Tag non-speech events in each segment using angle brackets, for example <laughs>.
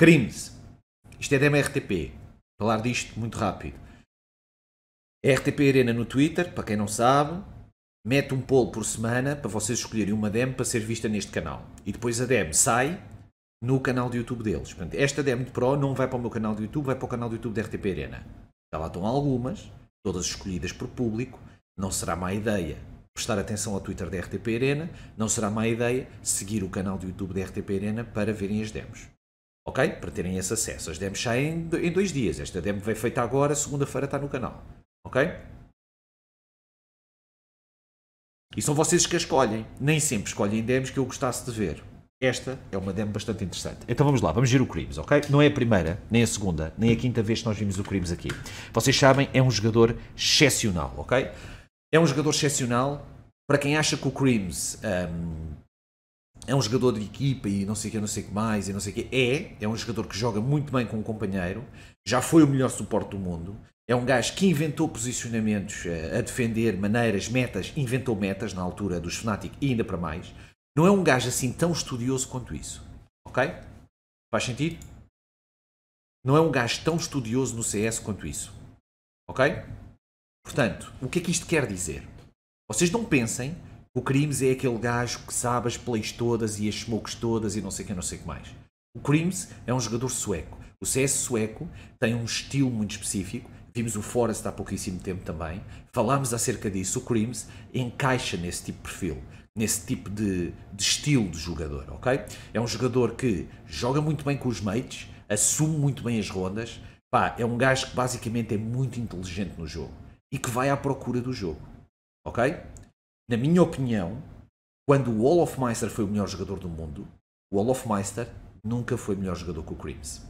Crimes. Isto é da RTP. Falar disto muito rápido. RTP Arena no Twitter, para quem não sabe, mete um polo por semana para vocês escolherem uma demo para ser vista neste canal. E depois a demo sai no canal do YouTube deles. Portanto, esta demo de Pro não vai para o meu canal do YouTube, vai para o canal do YouTube da RTP Arena. Já lá estão algumas, todas escolhidas por público. Não será má ideia prestar atenção ao Twitter da RTP Arena, não será má ideia seguir o canal do YouTube da RTP Arena para verem as demos ok? Para terem esse acesso. As demos saem em dois dias. Esta demo veio feita agora, segunda-feira está no canal, ok? E são vocês que a escolhem. Nem sempre escolhem demos que eu gostasse de ver. Esta é uma demo bastante interessante. Então vamos lá, vamos ver o Crimes, ok? Não é a primeira, nem a segunda, nem a quinta vez que nós vimos o Crimes aqui. Vocês sabem, é um jogador excepcional, ok? É um jogador excepcional. Para quem acha que o Crimes um, é um jogador de equipa e não sei o que, não sei o que mais, e não sei o que. É, é um jogador que joga muito bem com um companheiro, já foi o melhor suporte do mundo. É um gajo que inventou posicionamentos eh, a defender, maneiras, metas, inventou metas na altura dos Fnatic e ainda para mais. Não é um gajo assim tão estudioso quanto isso. Ok? Faz sentido? Não é um gajo tão estudioso no CS quanto isso. Ok? Portanto, o que é que isto quer dizer? Vocês não pensem o Crimes é aquele gajo que sabe as plays todas e as smokes todas e não sei o que, não sei o que mais. O Crimes é um jogador sueco. O CS sueco tem um estilo muito específico. Vimos o Forest há pouquíssimo tempo também. Falámos acerca disso. O Crimes encaixa nesse tipo de perfil, nesse tipo de, de estilo de jogador, ok? É um jogador que joga muito bem com os mates, assume muito bem as rondas. Pá, é um gajo que basicamente é muito inteligente no jogo e que vai à procura do jogo, ok? na minha opinião, quando o Olof Meister foi o melhor jogador do mundo, o Olof Meister nunca foi melhor jogador que o Crims.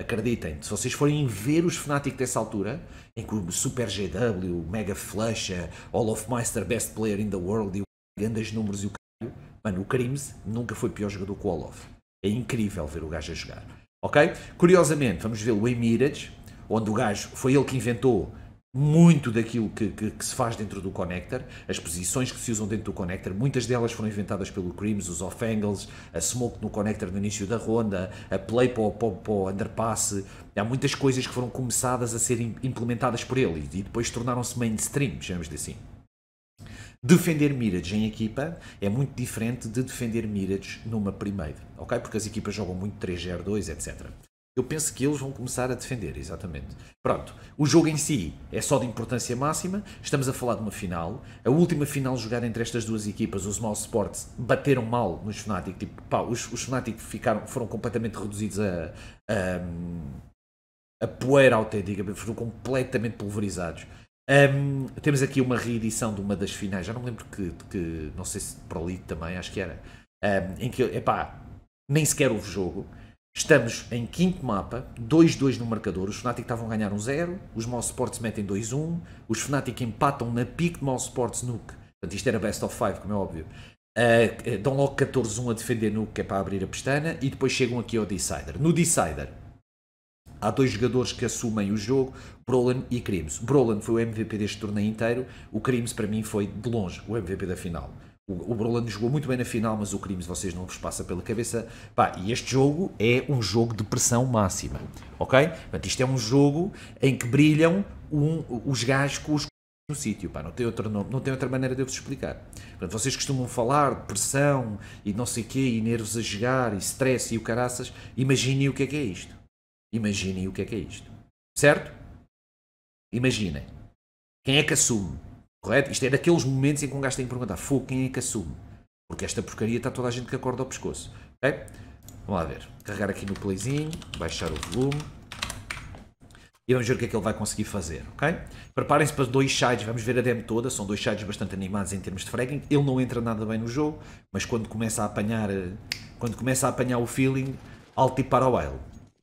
Acreditem, se vocês forem ver os Fnatic dessa altura, em que o Super GW, o Mega Flush, Olof Meister Best Player in the World e grandes números e o caralho, mano, o Crims nunca foi pior jogador que o Olof. É incrível ver o gajo a jogar. Ok? Curiosamente, vamos vê-lo em Mirage, onde o gajo foi ele que inventou muito daquilo que, que, que, se faz dentro do connector, as posições que se usam dentro do connector, muitas delas foram inventadas pelo Creams, os off-angles, a smoke no connector no início da ronda, a play para o, para o underpass, há muitas coisas que foram começadas a ser implementadas por ele e depois tornaram-se mainstream, chamamos de assim. Defender mirage em equipa é muito diferente de defender mirage numa primeira, ok? Porque as equipas jogam muito 3-0-2, etc eu penso que eles vão começar a defender, exatamente. Pronto, o jogo em si é só de importância máxima, estamos a falar de uma final, a última final jogada entre estas duas equipas, os Small Sports bateram mal nos Fnatic, tipo, pá, os, os Fnatic ficaram, foram completamente reduzidos a, a, a poeira autêntica, foram completamente pulverizados. Um, temos aqui uma reedição de uma das finais, já não me lembro que, que não sei se para ali também, acho que era, um, em que, epá, nem sequer houve jogo, Estamos em quinto mapa, 2-2 no marcador. Os Fnatic estavam a ganhar um 0, os Mall Sports metem 2-1, os Fnatic empatam na pique de Mall Sports Nuke. Portanto, isto era best of 5, como é óbvio. Uh, dão logo 14-1 a defender Nuke, que é para abrir a pestana, e depois chegam aqui ao Decider. No Decider, há dois jogadores que assumem o jogo, Brolan e Crims. Brolan foi o MVP deste torneio inteiro, o Crims para mim foi, de longe, o MVP da final. O Brolando jogou muito bem na final, mas o Crimes vocês não vos passa pela cabeça. Pá, e este jogo é um jogo de pressão máxima, ok? Portanto, isto é um jogo em que brilham um, os gajos com os no sítio, pá, não tem, outra não tem outra maneira de eu vos explicar. Portanto, vocês costumam falar de pressão e não sei o quê, e nervos a jogar, e stress e o caraças. Imaginem o que é que é isto. Imaginem o que é que é isto. Certo? Imaginem. Quem é que assume? Correto? Isto é daqueles momentos em que um gajo tem que perguntar: fogo, quem é que assume? Porque esta porcaria está toda a gente que acorda ao pescoço. Ok? Vamos lá ver. Carregar aqui no playzinho, baixar o volume. E vamos ver o que é que ele vai conseguir fazer, ok? Preparem-se para dois sides, vamos ver a demo toda, são dois sides bastante animados em termos de fragging. Ele não entra nada bem no jogo, mas quando começa a apanhar, eh, quando começa a apanhar o feeling, alto e para o baile.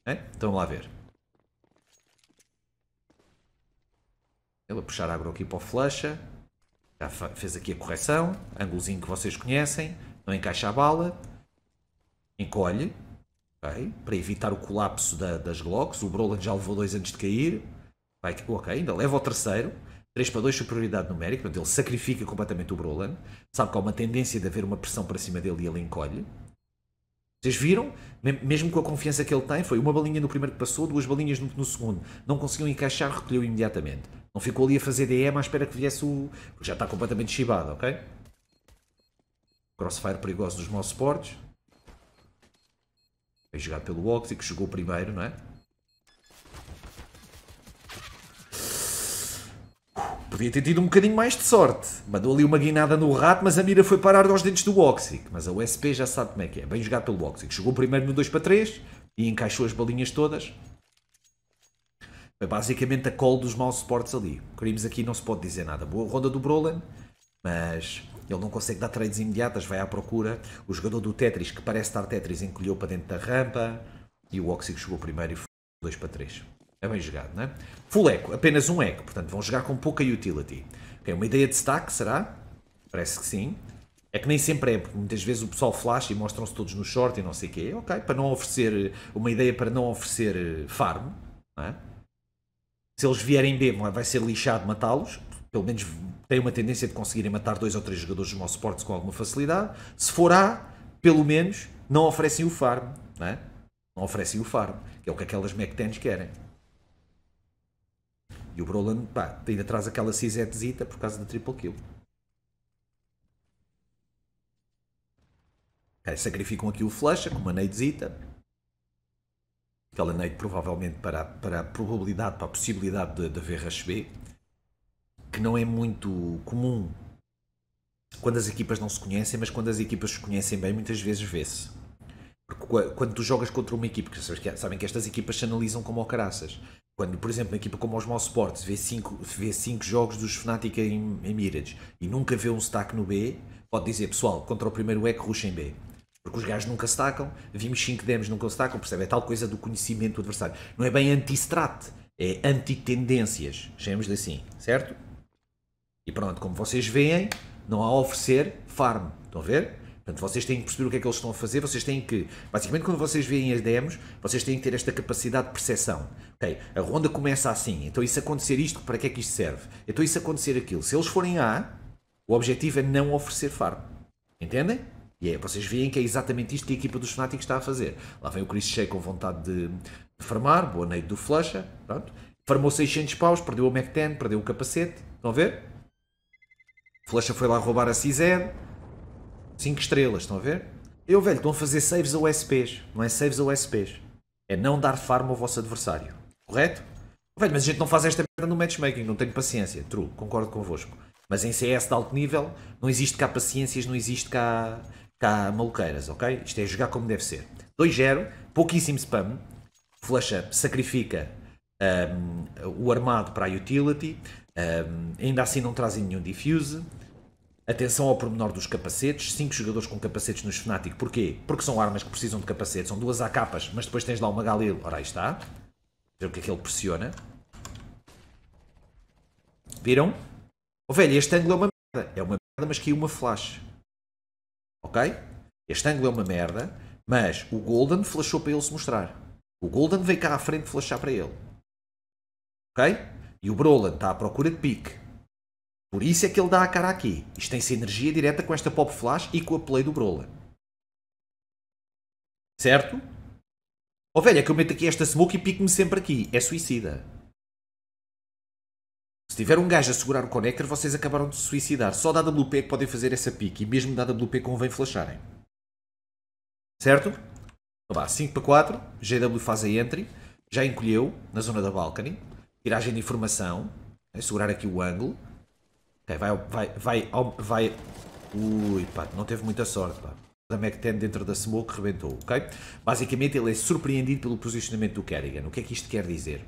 Okay? Então vamos lá ver. Ele a puxar agro aqui para o flecha. Já fez aqui a correção, ângulozinho que vocês conhecem, não encaixa a bala, encolhe, okay, para evitar o colapso da, das Glocks. O Broland já levou dois antes de cair, vai, ok, ainda leva o terceiro. 3 para 2 superioridade numérica, portanto ele sacrifica completamente o broland sabe que há uma tendência de haver uma pressão para cima dele e ele encolhe. Vocês viram? Mesmo com a confiança que ele tem, foi uma balinha no primeiro que passou, duas balinhas no, no segundo. Não conseguiu encaixar, recolheu imediatamente. Não ficou ali a fazer DM à espera que viesse o. já está completamente chibado, ok? Crossfire perigoso dos meus suportes. Foi jogado pelo Oxy, que chegou primeiro, não é? Podia ter tido um bocadinho mais de sorte. Mandou ali uma guinada no rato, mas a mira foi parar aos dentes do Oxic. Mas a USP já sabe como é que é. Bem jogado pelo Oxic. Chegou primeiro no 2 para 3 e encaixou as bolinhas todas. Foi basicamente a call dos maus suportes ali. Crimes aqui não se pode dizer nada. Boa ronda do Brolin, mas ele não consegue dar trades imediatas, vai à procura. O jogador do Tetris, que parece estar Tetris, encolheu para dentro da rampa e o Oxic chegou primeiro e foi 2 para 3. É bem jogado, não é? Full eco, apenas um eco, portanto vão jogar com pouca utility. Okay, uma ideia de stack, será? Parece que sim. É que nem sempre é, porque muitas vezes o pessoal flash e mostram-se todos no short e não sei o quê. Ok, para não oferecer, uma ideia para não oferecer eh, farm, não é? Se eles vierem B, vai ser lixado matá-los. Pelo menos tem uma tendência de conseguirem matar dois ou três jogadores de mau suporte com alguma facilidade. Se for A, pelo menos não oferecem o farm, não é? Não oferecem o farm, que é o que aquelas MacTens querem. E o Broland, pá, ainda traz aquela cisetezita por causa da triple kill. É, sacrificam aqui o flash com uma nadezita. Aquela nade provavelmente para, a, para a probabilidade, para a possibilidade de, de haver rush B, que não é muito comum quando as equipas não se conhecem, mas quando as equipas se conhecem bem, muitas vezes vê-se. Porque quando tu jogas contra uma equipa, que sabes que, é, sabem que estas equipas se analisam como caraças quando, por exemplo, uma equipa como os Sports vê 5 vê cinco jogos dos Fnatic em, em Mirage e nunca vê um stack no B, pode dizer, pessoal, contra o primeiro é que ruxa em B. Porque os gajos nunca stackam vimos 5 demos nunca stacam, percebe? É tal coisa do conhecimento do adversário. Não é bem anti-strat, é anti-tendências, chamemos-lhe assim, certo? E pronto, como vocês veem, não há a oferecer farm. Estão a ver? Portanto, vocês têm que perceber o que é que eles estão a fazer, vocês têm que, basicamente, quando vocês veem as demos, vocês têm que ter esta capacidade de percepção. Ok, a ronda começa assim, então isso acontecer isto, para que é que isto serve? Então isso acontecer aquilo. Se eles forem A, o objetivo é não oferecer farm. Entendem? E é, vocês veem que é exatamente isto que a equipa dos Fnatic está a fazer. Lá vem o Chris Shea com vontade de, de farmar, boa noite do Flusha, pronto. Farmou 600 paus, perdeu o Mac 10, perdeu o capacete, estão a ver? Flusha foi lá roubar a CZ, 5 estrelas, estão a ver? Eu, velho, estão a fazer saves a USPs. Não é saves a USPs. É não dar farm ao vosso adversário. Correto? Velho, mas a gente não faz esta merda no matchmaking. Não tenho paciência. True, concordo convosco. Mas em CS de alto nível, não existe cá paciências, não existe cá, cá maluqueiras, ok? Isto é jogar como deve ser. 2-0, pouquíssimo spam. Flash up, sacrifica um, o armado para a utility. Um, ainda assim não trazem nenhum diffuse. Atenção ao pormenor dos capacetes, 5 jogadores com capacetes nos Fnatic, porquê? Porque são armas que precisam de capacetes. são duas capas, mas depois tens lá uma Galil, ora aí está, ver o que é que ele pressiona. Viram? Oh, velho, este ângulo é uma merda, é uma merda, mas caiu uma flash, ok? Este ângulo é uma merda, mas o Golden flashou para ele se mostrar. O Golden veio cá à frente flashar para ele, ok? E o Brolan está à procura de pique. Por isso é que ele dá a cara aqui. Isto tem sinergia direta com esta Pop Flash e com a Play do Brola. Certo? Ó oh, velho, é que eu meto aqui esta smoke e pico-me sempre aqui. É suicida. Se tiver um gajo a segurar o connector, vocês acabaram de se suicidar. Só da WP é que podem fazer essa pique e mesmo da WP convém flasharem. Certo? Então vá, 5 para 4, GW faz a entry, já encolheu na zona da balcony, tiragem de informação, a é segurar aqui o ângulo, Ok, vai, vai, vai, vai... Ui, pá, não teve muita sorte, pá. Mac 10 dentro da smoke rebentou, ok? Basicamente ele é surpreendido pelo posicionamento do Kerrigan. O que é que isto quer dizer?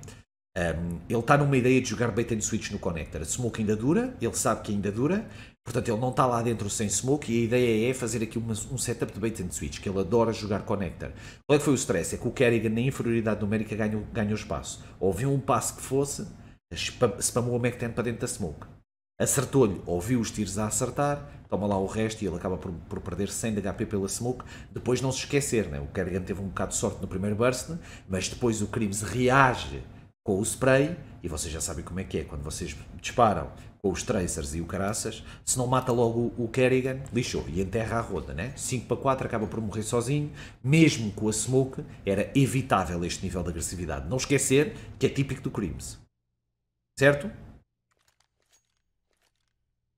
Um, ele está numa ideia de jogar bait and switch no connector. A smoke ainda dura, ele sabe que ainda dura, portanto ele não está lá dentro sem smoke e a ideia é fazer aqui uma, um setup de bait and switch, que ele adora jogar connector. Qual é que foi o stress? É que o Kerrigan, na inferioridade numérica, ganhou, ganhou espaço. Houve um passo que fosse, spamou o 10 para dentro da smoke acertou-lhe, ouviu os tiros a acertar, toma lá o resto e ele acaba por, por perder 100 de HP pela smoke. Depois não se esquecer, né? o Kerrigan teve um bocado de sorte no primeiro burst, né? mas depois o Crimes reage com o spray, e vocês já sabem como é que é, quando vocês disparam com os tracers e o caraças, se não mata logo o Kerrigan, lixou, e enterra a roda, né? 5 para 4 acaba por morrer sozinho, mesmo com a smoke, era evitável este nível de agressividade. Não esquecer que é típico do Crimes. Certo?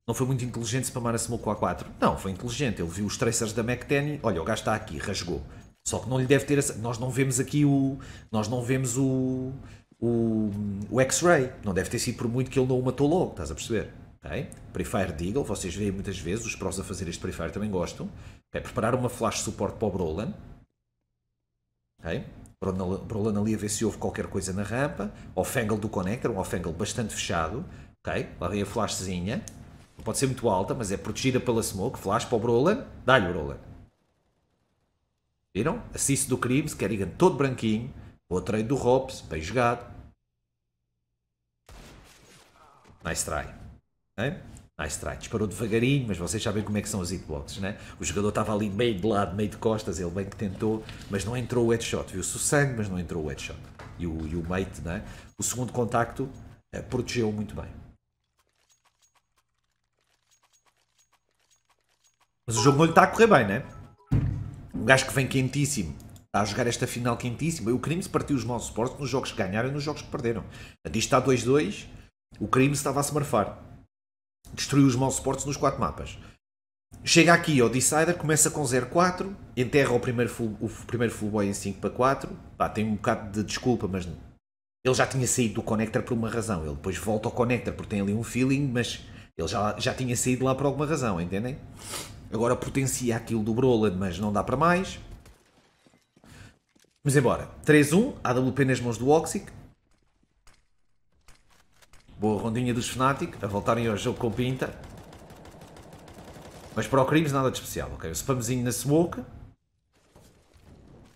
não foi muito inteligente spamar a Smoke A4. Não, foi inteligente. Ele viu os tracers da McTenny. Olha, o gajo está aqui, rasgou. Só que não lhe deve ter. Nós não vemos aqui o. Nós não vemos o. O, o X-Ray. Não deve ter sido por muito que ele não o matou logo, estás a perceber? Okay? Prefire Deagle, vocês veem muitas vezes, os prós a fazer este Prefire também gostam. é Preparar uma flash de suporte para o Brolan. Okay? Brolan ali a ver se houve qualquer coisa na rampa. Off-angle do connector, um off-angle bastante fechado. Okay? Lá vem a flashzinha pode ser muito alta, mas é protegida pela smoke. Flash para o Brolan, dá-lhe o Brolan. Viram? Assist do Cribs, Kerrigan todo branquinho. Boa trade do Hobbs, bem jogado. Nice try. É? Nice try. Disparou devagarinho, mas vocês sabem como é que são os hitboxes, né? O jogador estava ali meio de lado, meio de costas, ele bem que tentou, mas não entrou o headshot. Viu-se o sangue, mas não entrou o headshot. E o, e o mate, né? O segundo contacto eh, protegeu muito bem. Mas o jogo não lhe está a correr bem, né? Um gajo que vem quentíssimo, está a jogar esta final quentíssima. E o se partiu os maus suportes nos jogos que ganharam e nos jogos que perderam. A disto está 2-2, o Crimes estava a se marfar. Destruiu os maus suportes nos 4 mapas. Chega aqui ao Decider, começa com 0-4, enterra o primeiro, full, o primeiro full boy em 5 para 4. Pá, tem um bocado de desculpa, mas ele já tinha saído do connector por uma razão. Ele depois volta ao connector porque tem ali um feeling, mas ele já, já tinha saído lá por alguma razão, entendem? Agora potencia aquilo do Broland, mas não dá para mais. Vamos embora. 3-1, AWP nas mãos do Oxic. Boa rondinha dos Fnatic, a voltarem ao jogo com pinta. Mas para o Crimes nada de especial, ok? O spamzinho na smoke.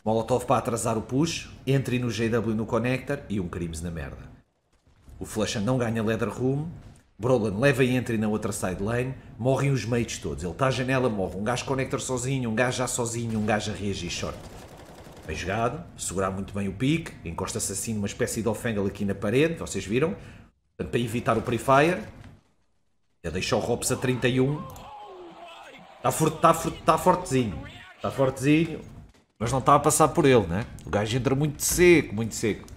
Molotov para atrasar o push. Entre no GW no connector e um Crimes na merda. O Flash não ganha leather room. Brolin leva e entra na outra side lane, morrem os mates todos. Ele está à janela, morre um gajo conector sozinho, um gajo já sozinho, um gajo a reagir short. Bem jogado, segurar muito bem o pique, encosta-se assim numa espécie de offangle aqui na parede, vocês viram? Portanto, para evitar o pre-fire, ele deixou o Robs a 31. Está for, tá for, tá, tá fortezinho, está fortezinho, mas não está a passar por ele, né? O gajo entra muito seco, muito seco.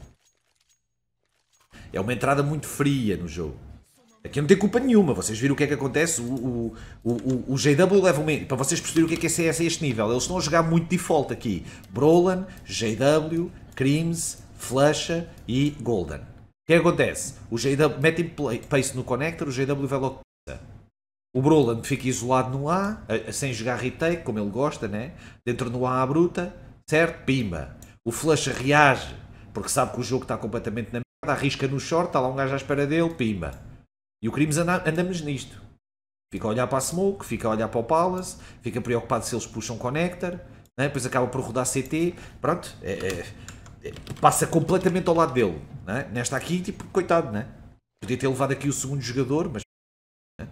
É uma entrada muito fria no jogo. Aqui não tem culpa nenhuma, vocês viram o que é que acontece, o, o, o, o JW leva um... Para vocês perceberem o que é que é CS a este nível, eles estão a jogar muito default aqui. Brolan, JW, Crimes, Flusha e Golden. O que é que acontece? O JW mete pace no connector, o JW vai logo o Brolan fica isolado no A, sem jogar retake, como ele gosta, né? Dentro no A à bruta, certo? Pimba. O Flush reage, porque sabe que o jogo está completamente na merda, arrisca no short, está lá um gajo à espera dele, pimba. E o Crimes anda, andamos nisto. Fica a olhar para a Smoke, fica a olhar para o Palace, fica preocupado se eles puxam Connector, né? depois acaba por rodar CT, pronto, é, é, é, passa completamente ao lado dele. Né? Nesta aqui, tipo, coitado, né? Podia ter levado aqui o segundo jogador, mas é?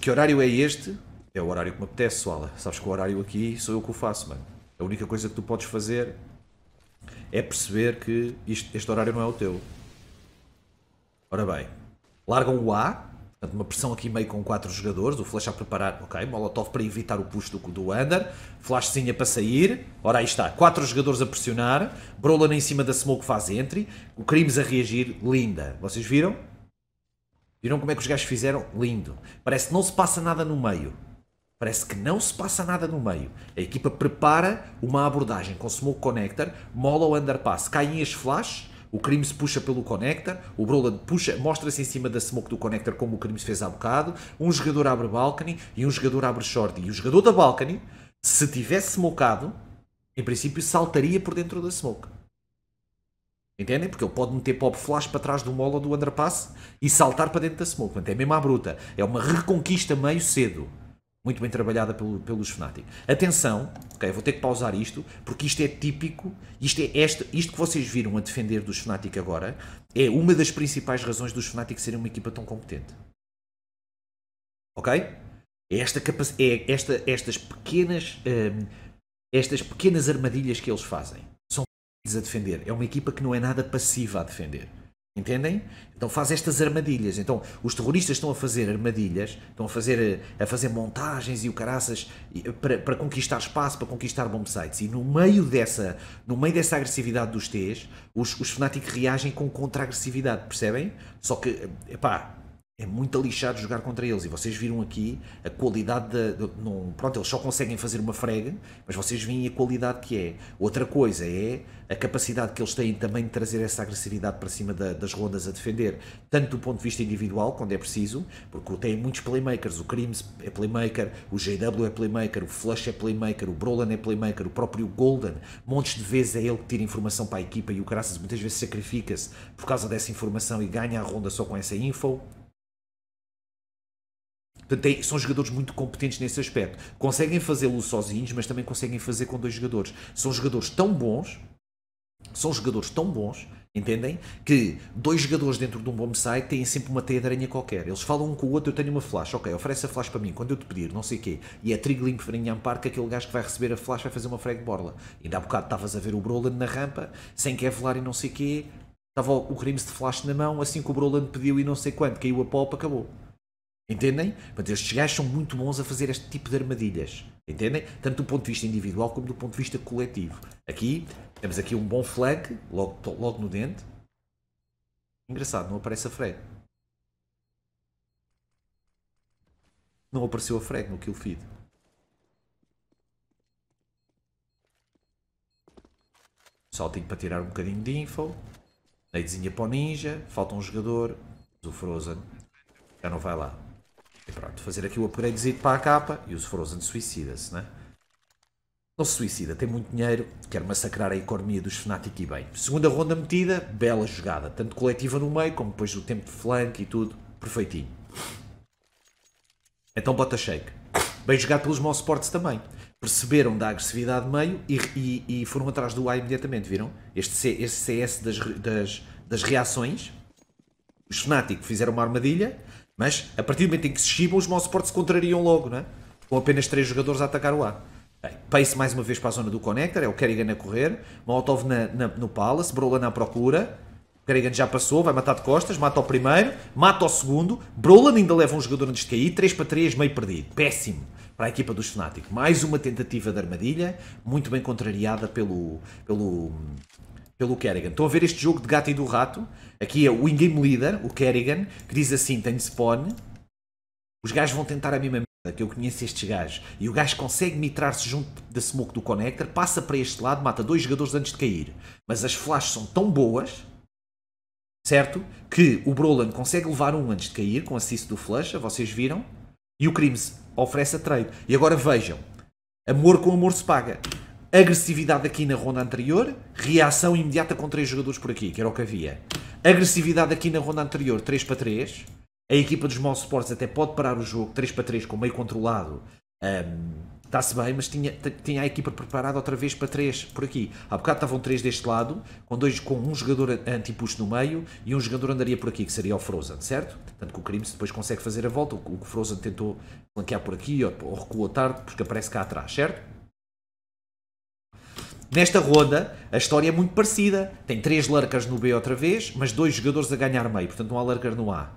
Que horário é este? É o horário que me apetece, Suala. Sabes que o horário aqui sou eu que o faço, mano. A única coisa que tu podes fazer é perceber que isto, este horário não é o teu. Ora bem, largam o A, portanto, uma pressão aqui meio com quatro jogadores, o Flash a preparar, ok, Molotov para evitar o push do, do Under, Flashzinha para sair, ora aí está, quatro jogadores a pressionar, na em cima da Smoke faz entry, o Crimes a reagir, linda. Vocês viram? Viram como é que os gajos fizeram? Lindo. Parece que não se passa nada no meio. Parece que não se passa nada no meio. A equipa prepara uma abordagem com smoke connector, mola o underpass, caem as flash, o Crimes puxa pelo connector, o Broland puxa, mostra-se em cima da smoke do connector como o Crimes fez há bocado, um jogador abre balcony e um jogador abre short. E o jogador da balcony, se tivesse smokeado, em princípio saltaria por dentro da smoke. Entendem? Porque ele pode meter pop flash para trás do mola do underpass e saltar para dentro da smoke. Portanto, é mesmo à bruta. É uma reconquista meio cedo muito bem trabalhada pelo, pelos Fnatic. Atenção, ok, vou ter que pausar isto, porque isto é típico, isto, é este, isto que vocês viram a defender dos Fnatic agora, é uma das principais razões dos Fnatic serem uma equipa tão competente. Ok? É, esta é esta, estas pequenas um, estas pequenas armadilhas que eles fazem. São a defender. É uma equipa que não é nada passiva a defender. Entendem? Então faz estas armadilhas. Então os terroristas estão a fazer armadilhas, estão a fazer, eh, a fazer montagens e o caraças eh, para, para conquistar espaço, para conquistar bombsites. sites. E no meio dessa, no meio dessa agressividade dos T's, os, os Fnatic reagem com contra-agressividade, percebem? Só que, eh, pá, é muito alixado jogar contra eles. E vocês viram aqui a qualidade da. não, pronto, eles só conseguem fazer uma frega, mas vocês veem a qualidade que é. Outra coisa é a capacidade que eles têm também de trazer essa agressividade para cima da, das rondas a defender, tanto do ponto de vista individual, quando é preciso, porque têm muitos playmakers. O Crimes é playmaker, o JW é playmaker, o Flush é playmaker, o Brolan é playmaker, o próprio Golden. Montes de vezes é ele que tira informação para a equipa e o Graças muitas vezes sacrifica-se por causa dessa informação e ganha a ronda só com essa info. Portanto, são jogadores muito competentes nesse aspecto. Conseguem fazê-lo sozinhos, mas também conseguem fazer com dois jogadores. São jogadores tão bons, são jogadores tão bons, entendem? Que dois jogadores dentro de um bom site têm sempre uma teia de aranha qualquer. Eles falam um com o outro, eu tenho uma flash, ok, oferece a flash para mim, quando eu te pedir, não sei o quê. E é trigo limpo park que aquele gajo que vai receber a flash vai fazer uma frag de borla. Ainda há bocado estavas a ver o Broland na rampa, sem Kevlar e não sei o quê. Estava o crime de flash na mão, assim que o Broland pediu e não sei quanto, caiu a pop, acabou. Entendem? Portanto, estes gajos são muito bons a fazer este tipo de armadilhas. Entendem? Tanto do ponto de vista individual como do ponto de vista coletivo. Aqui, temos aqui um bom flag logo, logo no dente. Engraçado, não aparece a frag. Não apareceu a frag no kill feed. tenho para tirar um bocadinho de info. Neidezinha para o ninja. Falta um jogador. o Frozen já não vai lá. Pronto, fazer aqui o upgradezinho para a capa e os Frozen suicida-se, né? Não é? se suicida, tem muito dinheiro, quer massacrar a economia dos Fnatic e bem. Segunda ronda metida, bela jogada, tanto coletiva no meio como depois do tempo de flank e tudo, perfeitinho. Então bota shake. Bem jogado pelos Mossports também. Perceberam da agressividade meio e, e, e, foram atrás do A imediatamente, viram? Este, C, este CS das, das, das reações. Os Fnatic fizeram uma armadilha, mas a partir do momento em que se chibam, os Monsport se contrariam logo, né? com apenas três jogadores a atacar o A. Bem, pace mais uma vez para a zona do Connector, é o Kerrigan a correr, Molotov na, na, no Palace, Brolan à procura, Kerrigan já passou, vai matar de costas, mata o primeiro, mata o segundo, Brolan ainda leva um jogador antes de cair, 3 para 3, meio perdido, péssimo para a equipa dos Fnatic. Mais uma tentativa de armadilha, muito bem contrariada pelo, pelo pelo Kerrigan. Estão a ver este jogo de gato e do rato? Aqui é o in-game leader, o Kerrigan, que diz assim: tenho spawn. Os gajos vão tentar a mesma merda, que eu conheço estes gajos. E o gajo consegue mitrar-se junto da smoke do connector, passa para este lado, mata dois jogadores antes de cair. Mas as flashes são tão boas, certo? Que o Brolan consegue levar um antes de cair, com assist do flash, vocês viram? E o Crimes oferece a trade. E agora vejam: amor com amor se paga agressividade aqui na ronda anterior, reação imediata com 3 jogadores por aqui, que era o que havia. Agressividade aqui na ronda anterior, 3 para 3. A equipa dos Mall Sports até pode parar o jogo 3 para 3 com meio controlado. Um, Está-se bem, mas tinha, tinha a equipa preparada outra vez para 3 por aqui. Há bocado estavam 3 deste lado, com, dois, com um jogador antipuxo no meio e um jogador andaria por aqui, que seria o Frozen, certo? Tanto que o Crimes depois consegue fazer a volta. O, o Frozen tentou flanquear por aqui ou, ou recuou tarde, porque aparece cá atrás, certo? Nesta ronda, a história é muito parecida. Tem três lurkers no B outra vez, mas dois jogadores a ganhar meio. Portanto, não há lurker no A.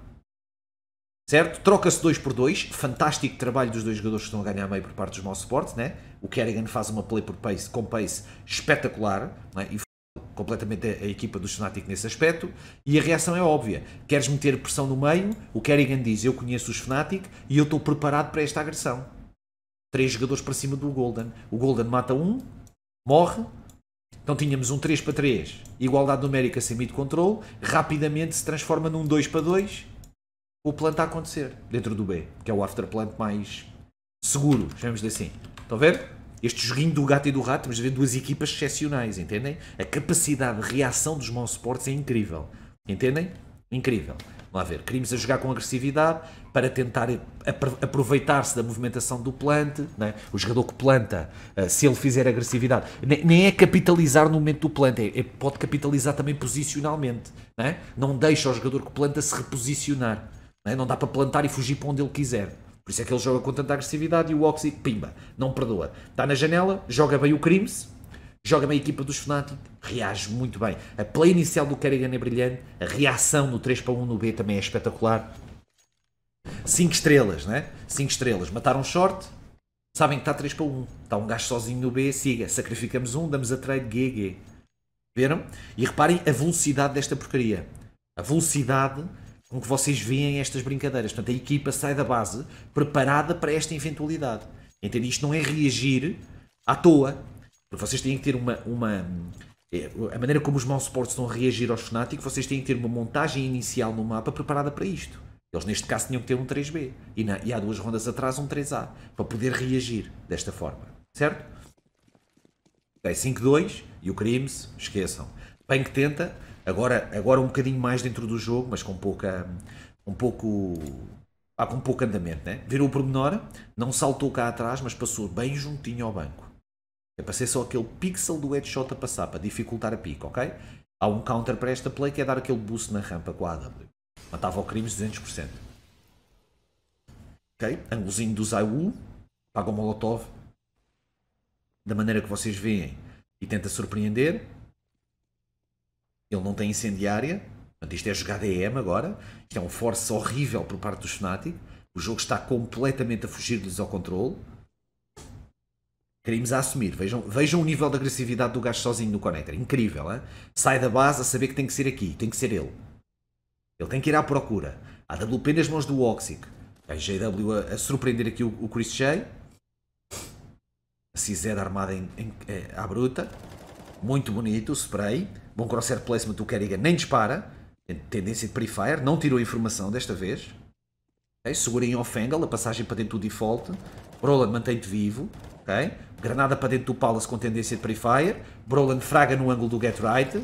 Certo? Troca-se dois por dois. Fantástico trabalho dos dois jogadores que estão a ganhar meio por parte dos Moss Sports, né? O Kerrigan faz uma play por pace, com pace espetacular, né? E completamente a, a, equipa do Fnatic nesse aspecto, e a reação é óbvia. Queres meter pressão no meio, o Kerrigan diz, eu conheço os Fnatic e eu estou preparado para esta agressão. Três jogadores para cima do Golden. O Golden mata um, morre. Então tínhamos um 3 para 3, igualdade numérica sem mid control, rapidamente se transforma num 2 para 2, o plant a acontecer dentro do B, que é o after plant mais seguro, chamamos assim. Estão a ver? Este joguinho do gato e do rato, vamos ver duas equipas excepcionais, entendem? A capacidade de reação dos Monsports é incrível, entendem? Incrível. Vamos lá ver, queríamos a jogar com agressividade, para tentar aproveitar-se da movimentação do plante, é? o jogador que planta, eh, se ele fizer agressividade, nem é capitalizar no momento do plante, é, é pode capitalizar também posicionalmente, não, é? não deixa o jogador que planta se reposicionar, não, né? não dá para plantar e fugir para onde ele quiser. Por isso é que ele joga com tanta agressividade e o Oxy, pimba, não perdoa. Está na janela, joga bem o Crimes, joga bem a equipa dos Fnatic, reage muito bem. A play inicial do Kerrigan é brilhante, a reação no 3 para 1 no B também é espetacular. 5 estrelas, né? 5 estrelas. Mataram short, sabem que está 3 para 1. Está um gajo sozinho no B, siga. Sacrificamos um, damos a trade GG. Viram? E reparem a velocidade desta porcaria. A velocidade com que vocês veem estas brincadeiras. Portanto, a equipa sai da base preparada para esta eventualidade. Entende? Isto não é reagir à toa. Porque vocês têm que ter uma. uma é, a maneira como os mouse ports estão a reagir aos Fnatic, vocês têm que ter uma montagem inicial no mapa preparada para isto. Eles, neste caso, tinham que ter um 3B e, na, e há duas rondas atrás um 3A para poder reagir desta forma, certo? É 5-2 e o Crimes, esqueçam. Bem que tenta, agora, agora um bocadinho mais dentro do jogo, mas com pouca. um pouco. Ah, com pouco andamento, né? Virou o pormenor, não saltou cá atrás, mas passou bem juntinho ao banco. É para ser só aquele pixel do headshot a passar, para dificultar a pica, ok? Há um counter para esta play que é dar aquele boost na rampa com a AW. Matava o crime 200%. Ok? Ângulozinho do Zaiwu, paga o Molotov da maneira que vocês veem e tenta surpreender. Ele não tem incendiária. isto é jogada EM agora. Isto é um force horrível por parte dos Fnatic. O jogo está completamente a fugir-lhes ao controle. Crimes a assumir. Vejam, vejam o nível de agressividade do gajo sozinho no Connector. Incrível, hein? Sai da base a saber que tem que ser aqui. Tem que ser ele. Ele tem que ir à procura. A WP nas mãos do Oxic. A JW a, a surpreender aqui o, o Chris Shea. A CZ armada em, em, é, à bruta. Muito bonito o spray. Bom crosshair placement do Kerrigan. Nem dispara. Tendência de pre-fire. Não tirou informação desta vez. Okay? Segura em off-angle. A passagem para dentro do default. Roland mantém-te vivo. Okay? Granada para dentro do Palace com tendência de pre-fire. Broland fraga no ângulo do Get Right.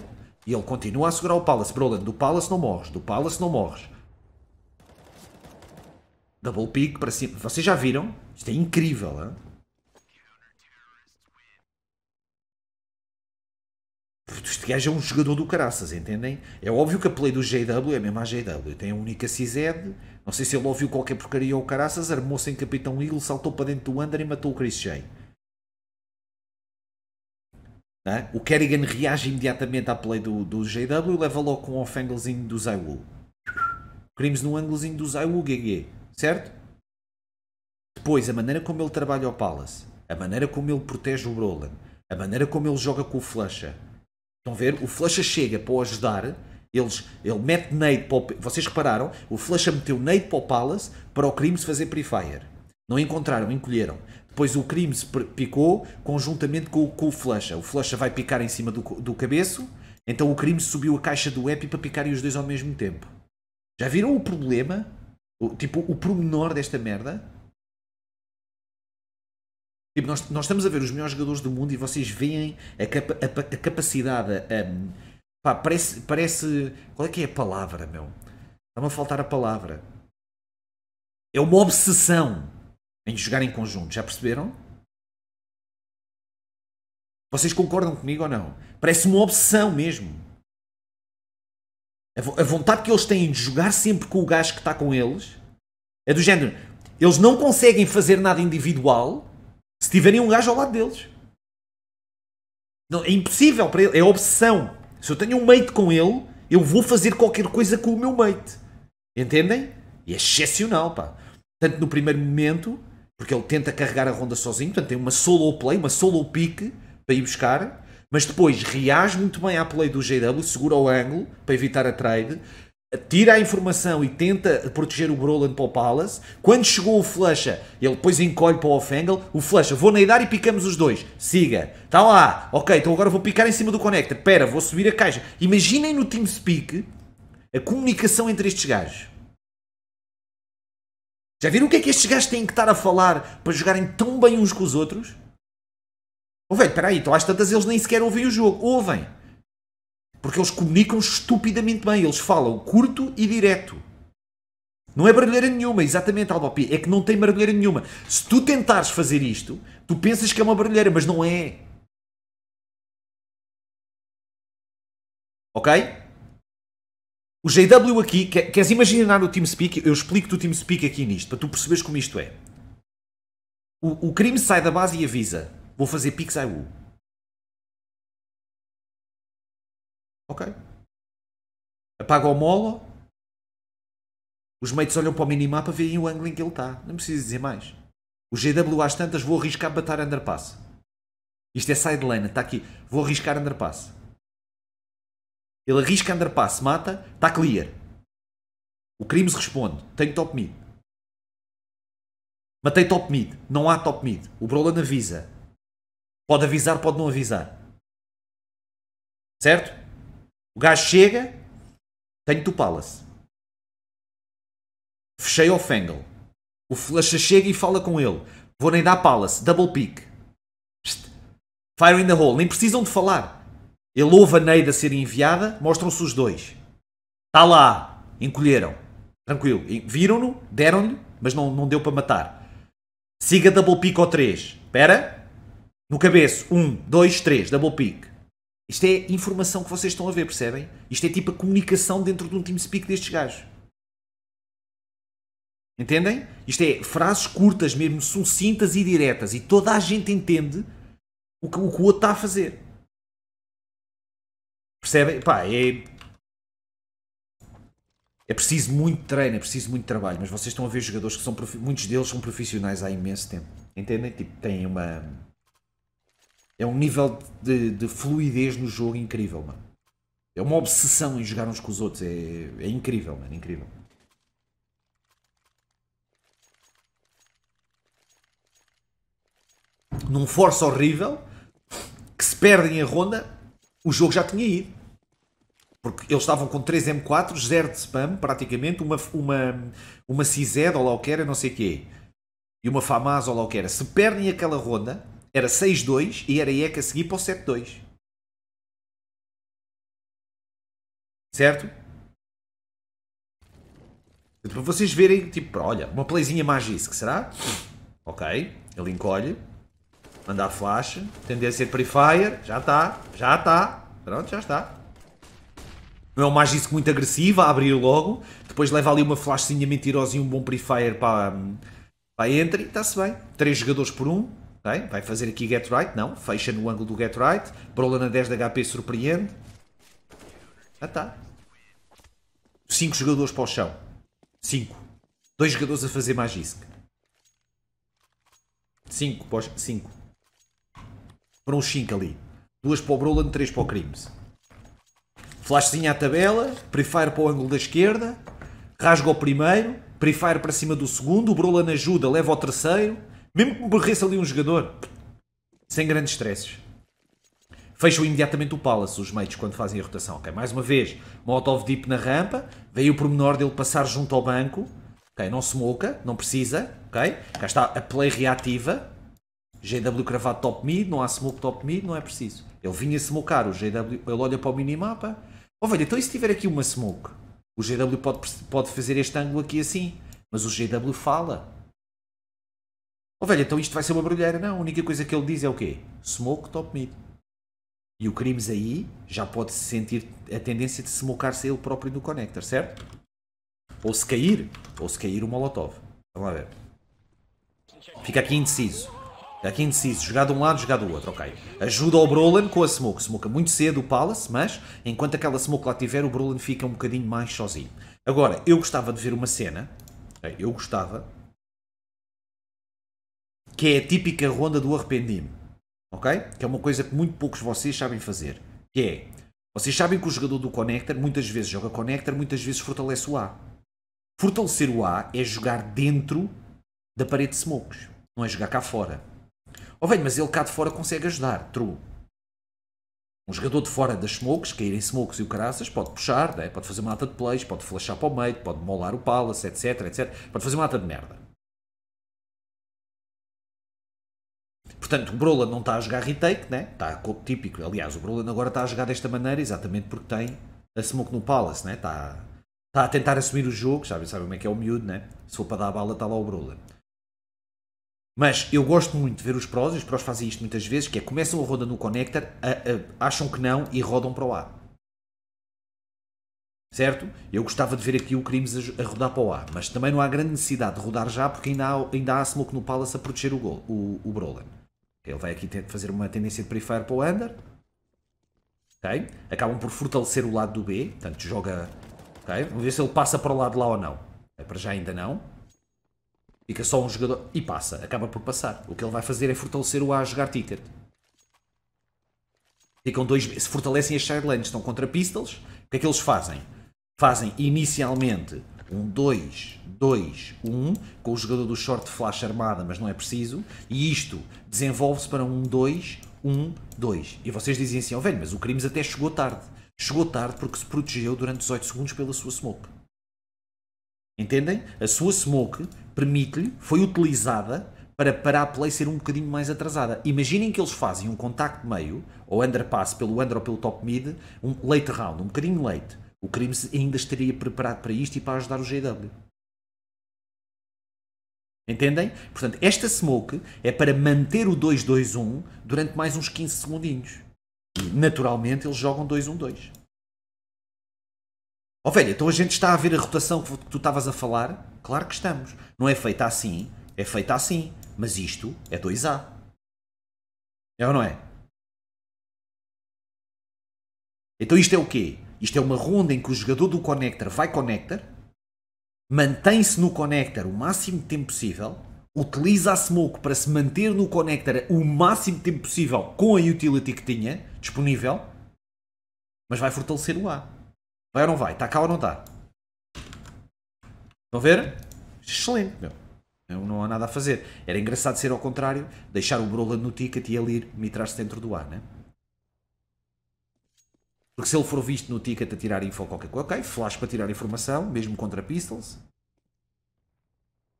E ele continua a segurar o Palace. Broland, do Palace não morres. Do Palace não morres. Double pick para cima. Vocês já viram? Isto é incrível, hein? Este gajo é um jogador do caraças, entendem? É óbvio que a play do JW é mesmo a JW. Tem a única CZ. Não sei se ele ouviu qualquer porcaria ou caraças. Armou-se em Capitão Eagle, saltou para dentro do under e matou o Chris Shea. Né? O Kerrigan reage imediatamente à play do, do JW e leva logo com um off-anglezinho do Zaiwu. Crimes no anglezinho do Zaiwu GG, certo? Depois, a maneira como ele trabalha o Palace, a maneira como ele protege o Roland, a maneira como ele joga com o Flusha. Estão a ver? O Flusha chega para o ajudar, eles, ele mete Nate para o, Vocês repararam? O Flusha meteu Nate para o Palace para o Crimes fazer pre-fire. Não encontraram, encolheram pois o crime se picou conjuntamente com, com o flusha O flusha vai picar em cima do, do cabeço, então o crime subiu a caixa do Epi para picarem os dois ao mesmo tempo. Já viram o problema? O, tipo, o promenor desta merda? Tipo, nós, nós estamos a ver os melhores jogadores do mundo e vocês veem a, capa, a, a capacidade. Um, pá, parece, parece. Qual é que é a palavra, meu? Está-me a faltar a palavra. É uma obsessão em jogar em conjunto. Já perceberam? Vocês concordam comigo ou não? Parece uma obsessão mesmo. A vontade que eles têm de jogar sempre com o gajo que está com eles é do género. Eles não conseguem fazer nada individual se tiverem um gajo ao lado deles. Não, é impossível para ele, é obsessão. Se eu tenho um mate com ele, eu vou fazer qualquer coisa com o meu mate. Entendem? E é excepcional, pá. Portanto, no primeiro momento, porque ele tenta carregar a ronda sozinho, portanto tem uma solo play, uma solo pick para ir buscar, mas depois reage muito bem à play do JW, segura o ângulo para evitar a trade, tira a informação e tenta proteger o Broland para o Palace. Quando chegou o Flusha, ele depois encolhe para o off-angle, O Flusha, vou neidar e picamos os dois. Siga. Está lá. Ok, então agora vou picar em cima do Connector. Pera, vou subir a caixa. Imaginem no TeamSpeak a comunicação entre estes gajos. Já viram o que é que estes gajos têm que estar a falar para jogarem tão bem uns com os outros? Ô oh, velho, aí, então às tantas eles nem sequer ouvem o jogo. Ouvem. Porque eles comunicam estupidamente bem. Eles falam curto e direto. Não é barulheira nenhuma, exatamente, P. É que não tem barulheira nenhuma. Se tu tentares fazer isto, tu pensas que é uma barulheira, mas não é. Ok? O JW aqui, queres imaginar o TeamSpeak? Eu explico-te o TeamSpeak aqui nisto, para tu perceberes como isto é. O, o crime sai da base e avisa: Vou fazer Pix IU. Ok. Apaga o molo. Os mates olham para o minimapa e veem o ângulo em que ele está. Não preciso dizer mais. O GW às tantas vou arriscar batar underpass. Isto é sideline, está aqui. Vou arriscar underpass. Ele arrisca underpass, mata, está clear. O Crimes responde: tenho top mid. Matei top mid, não há top mid. O Broland avisa. Pode avisar, pode não avisar. Certo? O gajo chega, tenho tu Palace. Fechei o Fengal. O Flasha chega e fala com ele. Vou nem dar Palace, double pick. Fire in the hole, nem precisam de falar. Ele ouve a Neida ser enviada, mostram-se os dois. Está lá, encolheram. Tranquilo. Viram-no, deram-lhe, mas não, não deu para matar. Siga double pick ao três. Espera. No cabeço. um, dois, três. Double pick. Isto é informação que vocês estão a ver, percebem? Isto é tipo a comunicação dentro de um TeamSpeak destes gajos. Entendem? Isto é frases curtas mesmo, sucintas e diretas. E toda a gente entende o que o, que o outro está a fazer. Percebem? Pá, é... É preciso muito treino, é preciso muito trabalho, mas vocês estão a ver jogadores que são... Muitos deles são profissionais há imenso tempo. Entendem? Tipo, tem uma... É um nível de, de fluidez no jogo incrível, mano. É uma obsessão em jogar uns com os outros. É, é incrível, mano. Incrível. Num força horrível, que se perdem a ronda, o jogo já tinha ido. Porque eles estavam com 3 M4, 0 de spam, praticamente, uma, uma, uma CZ ou lá o que era, não sei o quê. E uma FAMAS ou lá o que era. Se perdem aquela ronda, era 6-2 e era IEC a seguir para o 7-2. Certo? Para vocês verem, tipo, olha, uma playzinha mais Magisk, será? Ok, ele encolhe. Mandar flash. Tendência ser prefire. Já está. Já está. Pronto, já está. Não é uma Magisk muito agressiva, a abrir logo. Depois leva ali uma flashzinha mentirosa e um bom prefire para, para entry. Está-se bem. Três jogadores por um. Okay. Tá Vai fazer aqui get right. Não. Fecha no ângulo do get right. Brola na 10 de HP surpreende. Já está. 5 jogadores para o chão. 5. 2 jogadores a fazer magisque 5 para 5. Foram 5 ali. Duas para o Broland, três para o Crimes. Flashzinho à tabela, prefire para o ângulo da esquerda, rasga o primeiro, prefire para cima do segundo, o Broland ajuda, leva o terceiro, mesmo que me morresse ali um jogador, sem grandes stresses. Fecham imediatamente o Palace, os mates, quando fazem a rotação. Okay? Mais uma vez, of Deep na rampa, veio o pormenor dele passar junto ao banco, okay? não se moca, não precisa, okay? cá está a play reativa, GW cravado top mid, não há smoke top mid, não é preciso. Ele vinha smokear o GW, ele olha para o minimapa. Oh velho, então e se tiver aqui uma smoke? O GW pode, pode fazer este ângulo aqui assim, mas o GW fala. Oh velho, então isto vai ser uma barulheira. Não, a única coisa que ele diz é o quê? Smoke top mid. E o Crimes aí já pode sentir a tendência de smocar-se ele próprio no connector, certo? Ou se cair, ou se cair o Molotov. Vamos lá ver. Fica aqui indeciso. Aqui é é indeciso, jogar de um lado, jogar do outro, ok. Ajuda o Brolin com a Smoke. Smoke muito cedo o Palace, mas enquanto aquela Smoke lá tiver, o Brolin fica um bocadinho mais sozinho. Agora, eu gostava de ver uma cena. Eu gostava. Que é a típica ronda do arrependimento. Ok? Que é uma coisa que muito poucos vocês sabem fazer. Que é, vocês sabem que o jogador do Connector muitas vezes joga Connector, muitas vezes fortalece o A. Fortalecer o A é jogar dentro da parede de smokes. Não é jogar cá fora. Oh velho, mas ele cá de fora consegue ajudar, true. Um jogador de fora das smokes, cair em smokes e o caraças, pode puxar, né? pode fazer uma lata de plays, pode flashar para o meio, pode molar o palace, etc, etc. Pode fazer uma lata de merda. Portanto, o Brolan não está a jogar retake, né? está como típico. Aliás, o Brolan agora está a jogar desta maneira exatamente porque tem a smoke no palace, né? está, está a tentar assumir o jogo, sabe, sabe como é que é o miúdo, né? se for para dar a bala está lá o Brolan. Mas eu gosto muito de ver os prós, e os prós fazem isto muitas vezes, que é começam a roda no connector, a, a, acham que não e rodam para o A. Certo? Eu gostava de ver aqui o Crimes a, a, rodar para o A, mas também não há grande necessidade de rodar já, porque ainda há, ainda há Smoke no Palace a proteger o, gol, o, o Brolin. Ele vai aqui fazer uma tendência de prefire para o Under. Okay? Acabam por fortalecer o lado do B, portanto joga... Okay? Vamos ver se ele passa para o lado lá ou não. É, para já ainda não. Fica só um jogador e passa, acaba por passar. O que ele vai fazer é fortalecer o A a jogar Ticket. Ficam dois, se fortalecem as sidelines, estão contra pistols. O que é que eles fazem? Fazem inicialmente um 2, 2, 1, com o jogador do short flash armada, mas não é preciso, e isto desenvolve-se para um 2, 1, 2. E vocês dizem assim, ó oh, velho, mas o Crimes até chegou tarde. Chegou tarde porque se protegeu durante 18 segundos pela sua smoke. Entendem? A sua smoke permite-lhe, foi utilizada para, para a play ser um bocadinho mais atrasada. Imaginem que eles fazem um contacto meio, ou underpass pelo under ou pelo top mid, um late round, um bocadinho late. O crime ainda estaria preparado para isto e para ajudar o GW. Entendem? Portanto, esta smoke é para manter o 2-2-1 durante mais uns 15 segundinhos. E, naturalmente, eles jogam 2-1-2. Ó velha então a gente está a ver a rotação que tu estavas a falar Claro que estamos. Não é feita assim, é feita assim. Mas isto é 2A. É ou não é? Então isto é o quê? Isto é uma ronda em que o jogador do connector vai connector, mantém-se no connector o máximo tempo possível, utiliza a smoke para se manter no connector o máximo tempo possível com a utility que tinha disponível, mas vai fortalecer o A. Vai ou não vai? Está cá ou não está? Estão a ver? Excelente, meu. Eu não há nada a fazer. Era engraçado ser ao contrário, deixar o Broland no ticket e ele ir mitrar-se dentro do ar, né? Porque se ele for visto no ticket a tirar info qualquer coisa, ok, flash para tirar informação, mesmo contra pistols.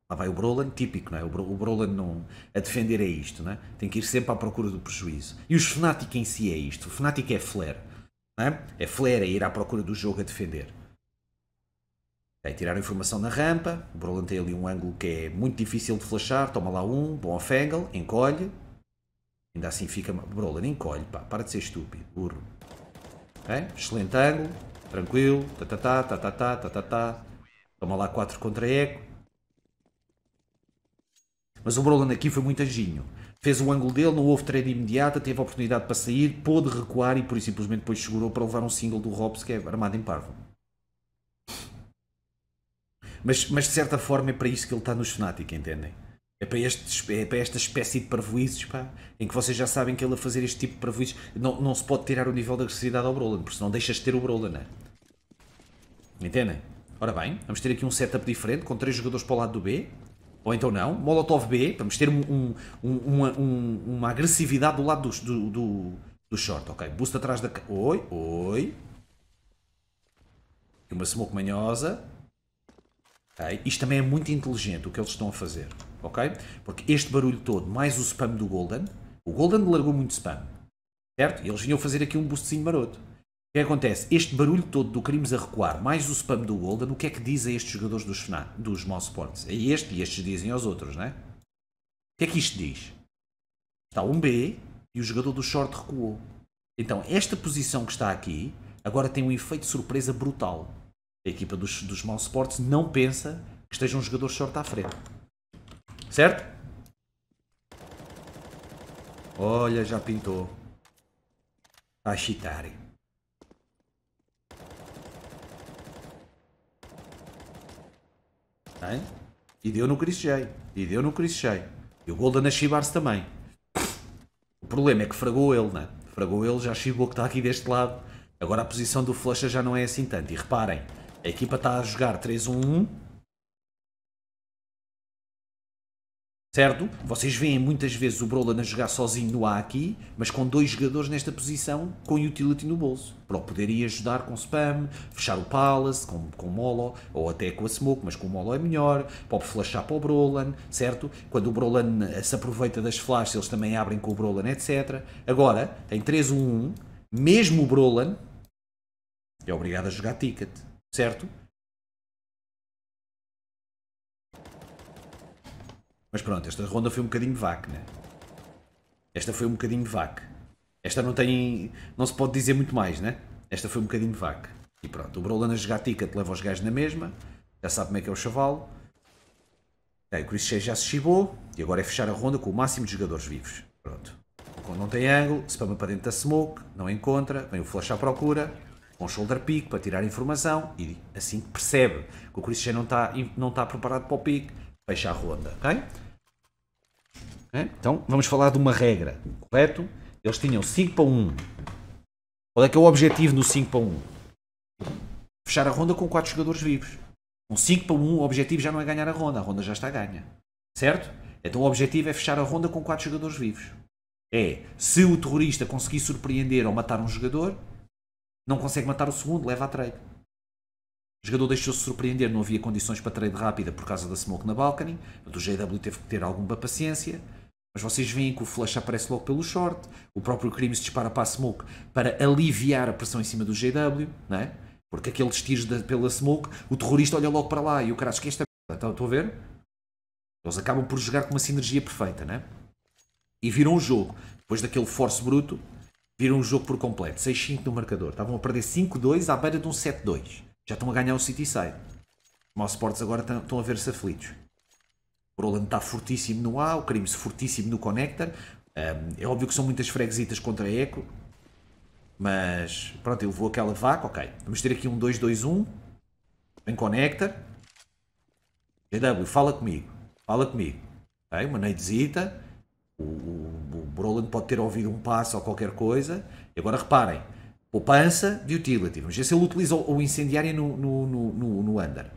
Lá vai o Broland, típico, não é? O, Bro, Broland não, a defender é isto, né Tem que ir sempre à procura do prejuízo. E os Fnatic em si é isto. O Fnatic é flare, não é? É flare, é ir à procura do jogo a defender. Aí tiraram informação na rampa, o Brolan tem ali um ângulo que é muito difícil de flashar, toma lá um, bom ao encolhe. Ainda assim fica... Brolan, encolhe, pá, para de ser estúpido, burro. É? Excelente ângulo, tranquilo, ta ta ta, Toma lá 4 contra eco. Mas o Brolan aqui foi muito anjinho. Fez o ângulo dele, não houve trade imediata, teve a oportunidade para sair, pôde recuar e por isso simplesmente depois segurou para levar um single do Hobbs que é armado em parvo. Mas, mas de certa forma é para isso que ele está nos Fnatic, entendem? É para, este, é para esta espécie de parvoízes, pá, em que vocês já sabem que ele a fazer este tipo de parvoízes não, não se pode tirar o nível de agressividade ao Brolan, porque senão deixas de ter o Brolan, né? Entendem? Ora bem, vamos ter aqui um setup diferente, com três jogadores para o lado do B, ou então não, Molotov B, vamos ter um, um, uma, um, uma, agressividade do lado do, do, do, short, ok? Boost atrás da... Oi, oi. Uma smoke manhosa. Isto também é muito inteligente o que eles estão a fazer, ok? Porque este barulho todo, mais o spam do Golden, o Golden largou muito spam, certo? Eles vinham fazer aqui um boostzinho maroto. O é que acontece? Este barulho todo do crimes a recuar, mais o spam do Golden, o que é que diz a estes jogadores dos FNA, dos Mossports? É este e estes dizem aos outros, não é? O que é que isto diz? Está um B e o jogador do short recuou. Então, esta posição que está aqui, agora tem um efeito de surpresa brutal. A equipa dos, dos Mouse Sports não pensa que esteja um jogador short à frente. Certo? Olha, já pintou. A chitar. Hein? E deu no Chris Shea. E deu no Chris E o Golden a chibar-se também. O problema é que fragou ele, né? Fragou ele, já chibou que está aqui deste lado. Agora a posição do Flusha já não é assim tanto. E reparem, a equipa está a jogar 3-1-1. Certo? Vocês veem muitas vezes o Brolan a jogar sozinho no A aqui, mas com dois jogadores nesta posição, com utility no bolso, para o ajudar com spam, fechar o Palace, com, com Molo, ou até com a Smoke, mas com o Molo é melhor, pode flashar para o Brolan, certo? Quando o Brolan eh, se aproveita das flashes, eles também abrem com o Brolan, etc. Agora, em 3-1-1, mesmo o Brolan é obrigado a jogar ticket certo? Mas pronto, esta ronda foi um bocadinho vaca, né? Esta foi um bocadinho vac. Esta não tem. Não se pode dizer muito mais, né? Esta foi um bocadinho vac. E pronto, o Brolin a jogar ticket leva os gajos na mesma. Já sabe como é que é o chaval. Aí, o Chris Shea já se chibou. E agora é fechar a ronda com o máximo de jogadores vivos. Pronto. Quando não tem ângulo, spama para dentro da smoke. Não encontra. Vem o flash à procura com shoulder pick para tirar informação e assim percebe que o Christian não está, não está preparado para o pick, fecha a ronda, ok? Então vamos falar de uma regra, correto? Eles tinham 5 para 1. Qual é que é o objetivo no 5 para 1? Fechar a ronda com 4 jogadores vivos. Um 5 para 1, o objetivo já não é ganhar a ronda, a ronda já está ganha. Certo? Então o objetivo é fechar a ronda com 4 jogadores vivos. É, se o terrorista conseguir surpreender ou matar um jogador, não consegue matar o segundo, leva a trade. O jogador deixou-se surpreender, não havia condições para trade rápida por causa da smoke na balcony. O do JW teve que ter alguma paciência. Mas vocês veem que o flash aparece logo pelo short. O próprio Crimes dispara para a smoke para aliviar a pressão em cima do JW, né? Porque aqueles tiros da pela smoke, o terrorista olha logo para lá e o cara que é esta merda, estão a ver? Eles acabam por jogar com uma sinergia perfeita, né? E viram o jogo. Depois daquele force bruto, viram o jogo por completo. 6-5 no marcador. Estavam a perder 5-2 à beira de um 7-2. Já estão a ganhar o City Side. Os Sports agora estão a ver-se aflitos. O Roland está fortíssimo no A, o Crimes fortíssimo no Connector. é óbvio que são muitas freguesitas contra a Eco. Mas pronto, eu levou aquela vaca. Ok, vamos ter aqui um 2-2-1. Em Connector. GW, fala comigo. Fala comigo. Okay, uma nadezita. O, o, o Brolin pode ter ouvido um passo ou qualquer coisa. E agora reparem, poupança de utility. Vamos ver se ele utiliza o incendiário no, no, no, no, no under.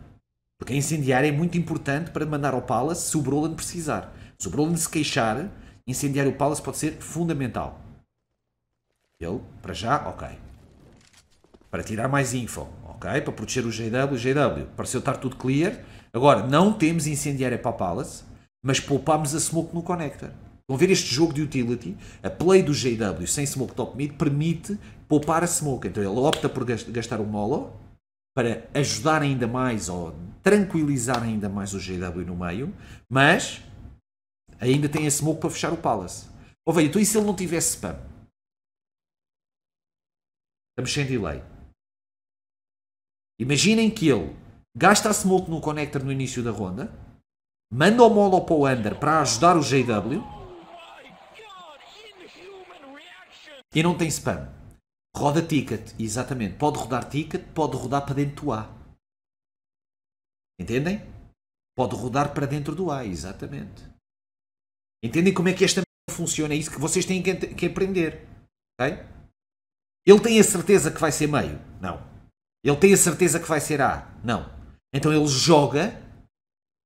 Porque a incendiária é muito importante para mandar ao Palace se o Brolin precisar. Se o Brolin se queixar, incendiar o Palace pode ser fundamental. Ele, para já, ok. Para tirar mais info, ok? Para proteger o JW, JW. Pareceu estar tudo clear. Agora, não temos incendiária para o Palace, mas poupamos a smoke no connector. Vão ver este jogo de utility, a play do JW sem smoke top mid permite poupar a smoke. Então ele opta por gastar o molo para ajudar ainda mais ou tranquilizar ainda mais o JW no meio, mas ainda tem a smoke para fechar o Palace. Ou oh, veja, então e se ele não tivesse spam? Estamos sem delay. Imaginem que ele gasta a smoke no connector no início da ronda, manda o molo para o under para ajudar o JW E não tem spam. Roda ticket, exatamente. Pode rodar ticket, pode rodar para dentro do A. Entendem? Pode rodar para dentro do A, exatamente. Entendem como é que esta funciona? É isso que vocês têm que aprender. Okay? Ele tem a certeza que vai ser meio? Não. Ele tem a certeza que vai ser A? Não. Então ele joga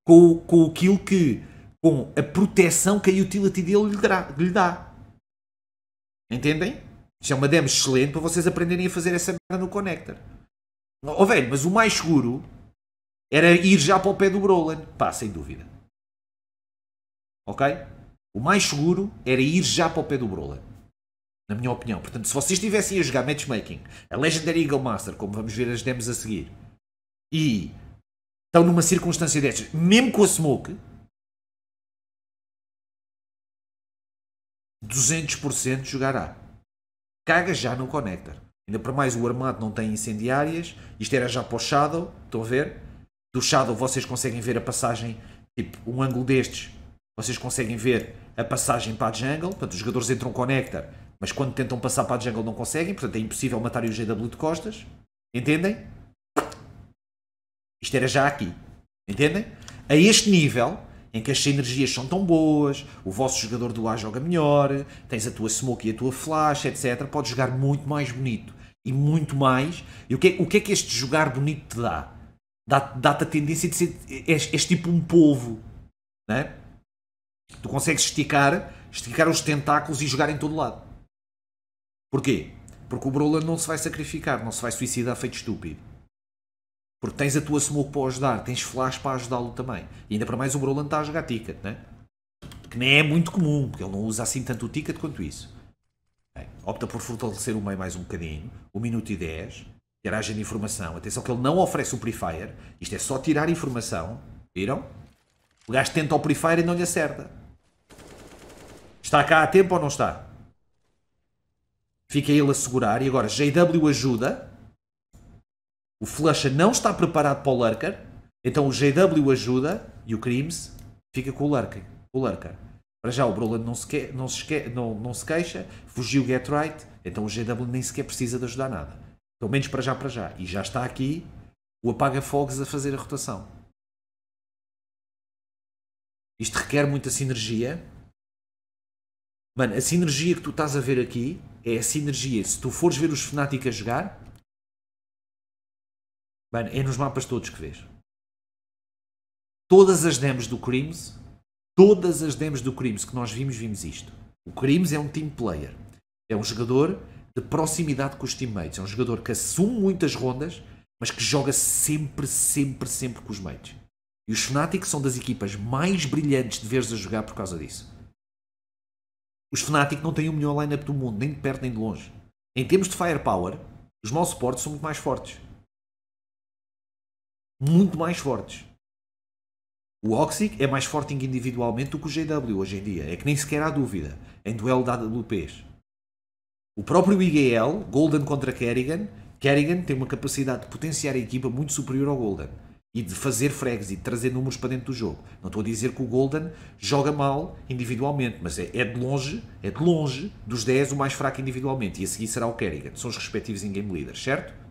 com, com aquilo que, com a proteção que a utility dele lhe dá. Entendem? Isto é uma demo excelente para vocês aprenderem a fazer essa merda no connector. Oh velho, mas o mais seguro era ir já para o pé do Brolan. Pá, sem dúvida. Ok? O mais seguro era ir já para o pé do Brolan. Na minha opinião. Portanto, se vocês estivessem a jogar matchmaking, a Legendary Eagle Master, como vamos ver as demos a seguir, e estão numa circunstância destas, mesmo com a Smoke, 200% jogará. Caga já no connector. Ainda para mais o armado não tem incendiárias. Isto era já para o Shadow, estão a ver? Do Shadow vocês conseguem ver a passagem, tipo um ângulo destes, vocês conseguem ver a passagem para a jungle. Portanto, os jogadores entram connector, mas quando tentam passar para a jungle não conseguem. Portanto, é impossível matar o GW de costas. Entendem? Isto era já aqui. Entendem? A este nível, em que as sinergias são tão boas, o vosso jogador do A joga melhor, tens a tua smoke e a tua flash, etc. Podes jogar muito mais bonito e muito mais. E o que é, o que, é que este jogar bonito te dá? Dá-te dá a tendência de ser. És, és tipo um polvo, né? Tu consegues esticar, esticar os tentáculos e jogar em todo lado. Porquê? Porque o Brolan não se vai sacrificar, não se vai suicidar feito estúpido porque tens a tua smoke para ajudar, tens flash para ajudá-lo também. E ainda para mais o Broland está a jogar ticket, né? que nem é muito comum, porque ele não usa assim tanto o ticket quanto isso. Bem, é, opta por fortalecer o meio mais um bocadinho, 1 minuto e 10, tiragem de informação. Atenção que ele não oferece o Prefire, isto é só tirar informação, viram? O gajo tenta o Prefire e não lhe acerta. Está cá a tempo ou não está? Fica ele a segurar e agora JW ajuda o Flecha não está preparado para o Lurker, então o GW ajuda e o Crimes fica com o Lurker. O lurker. Para já o Broland não se, que, não, se que não, não se queixa, fugiu Get Right, então o GW nem sequer precisa de ajudar nada. Pelo menos para já, para já. E já está aqui o Apaga Fogs a fazer a rotação. Isto requer muita sinergia. Mano, a sinergia que tu estás a ver aqui é a sinergia. Se tu fores ver os Fnatic a jogar, Mano, é nos mapas todos que vês. Todas as demos do Crims, todas as demos do Crims que nós vimos, vimos isto. O Crims é um team player. É um jogador de proximidade com os teammates. É um jogador que assume muitas rondas, mas que joga sempre, sempre, sempre com os mates. E os Fnatic são das equipas mais brilhantes de veres a jogar por causa disso. Os Fnatic não têm o melhor lineup do mundo, nem de perto nem de longe. Em termos de firepower, os maus suportes são muito mais fortes muito mais fortes. O Oxic é mais forte individualmente do que o GW hoje em dia, é que nem sequer há dúvida, em duelo da AWPs. O próprio IGL, Golden contra Kerrigan, Kerrigan tem uma capacidade de potenciar a equipa muito superior ao Golden e de fazer frags e de trazer números para dentro do jogo. Não estou a dizer que o Golden joga mal individualmente, mas é, é de longe, é de longe dos 10 o mais fraco individualmente e a seguir será o Kerrigan, são os respectivos in-game leaders, certo?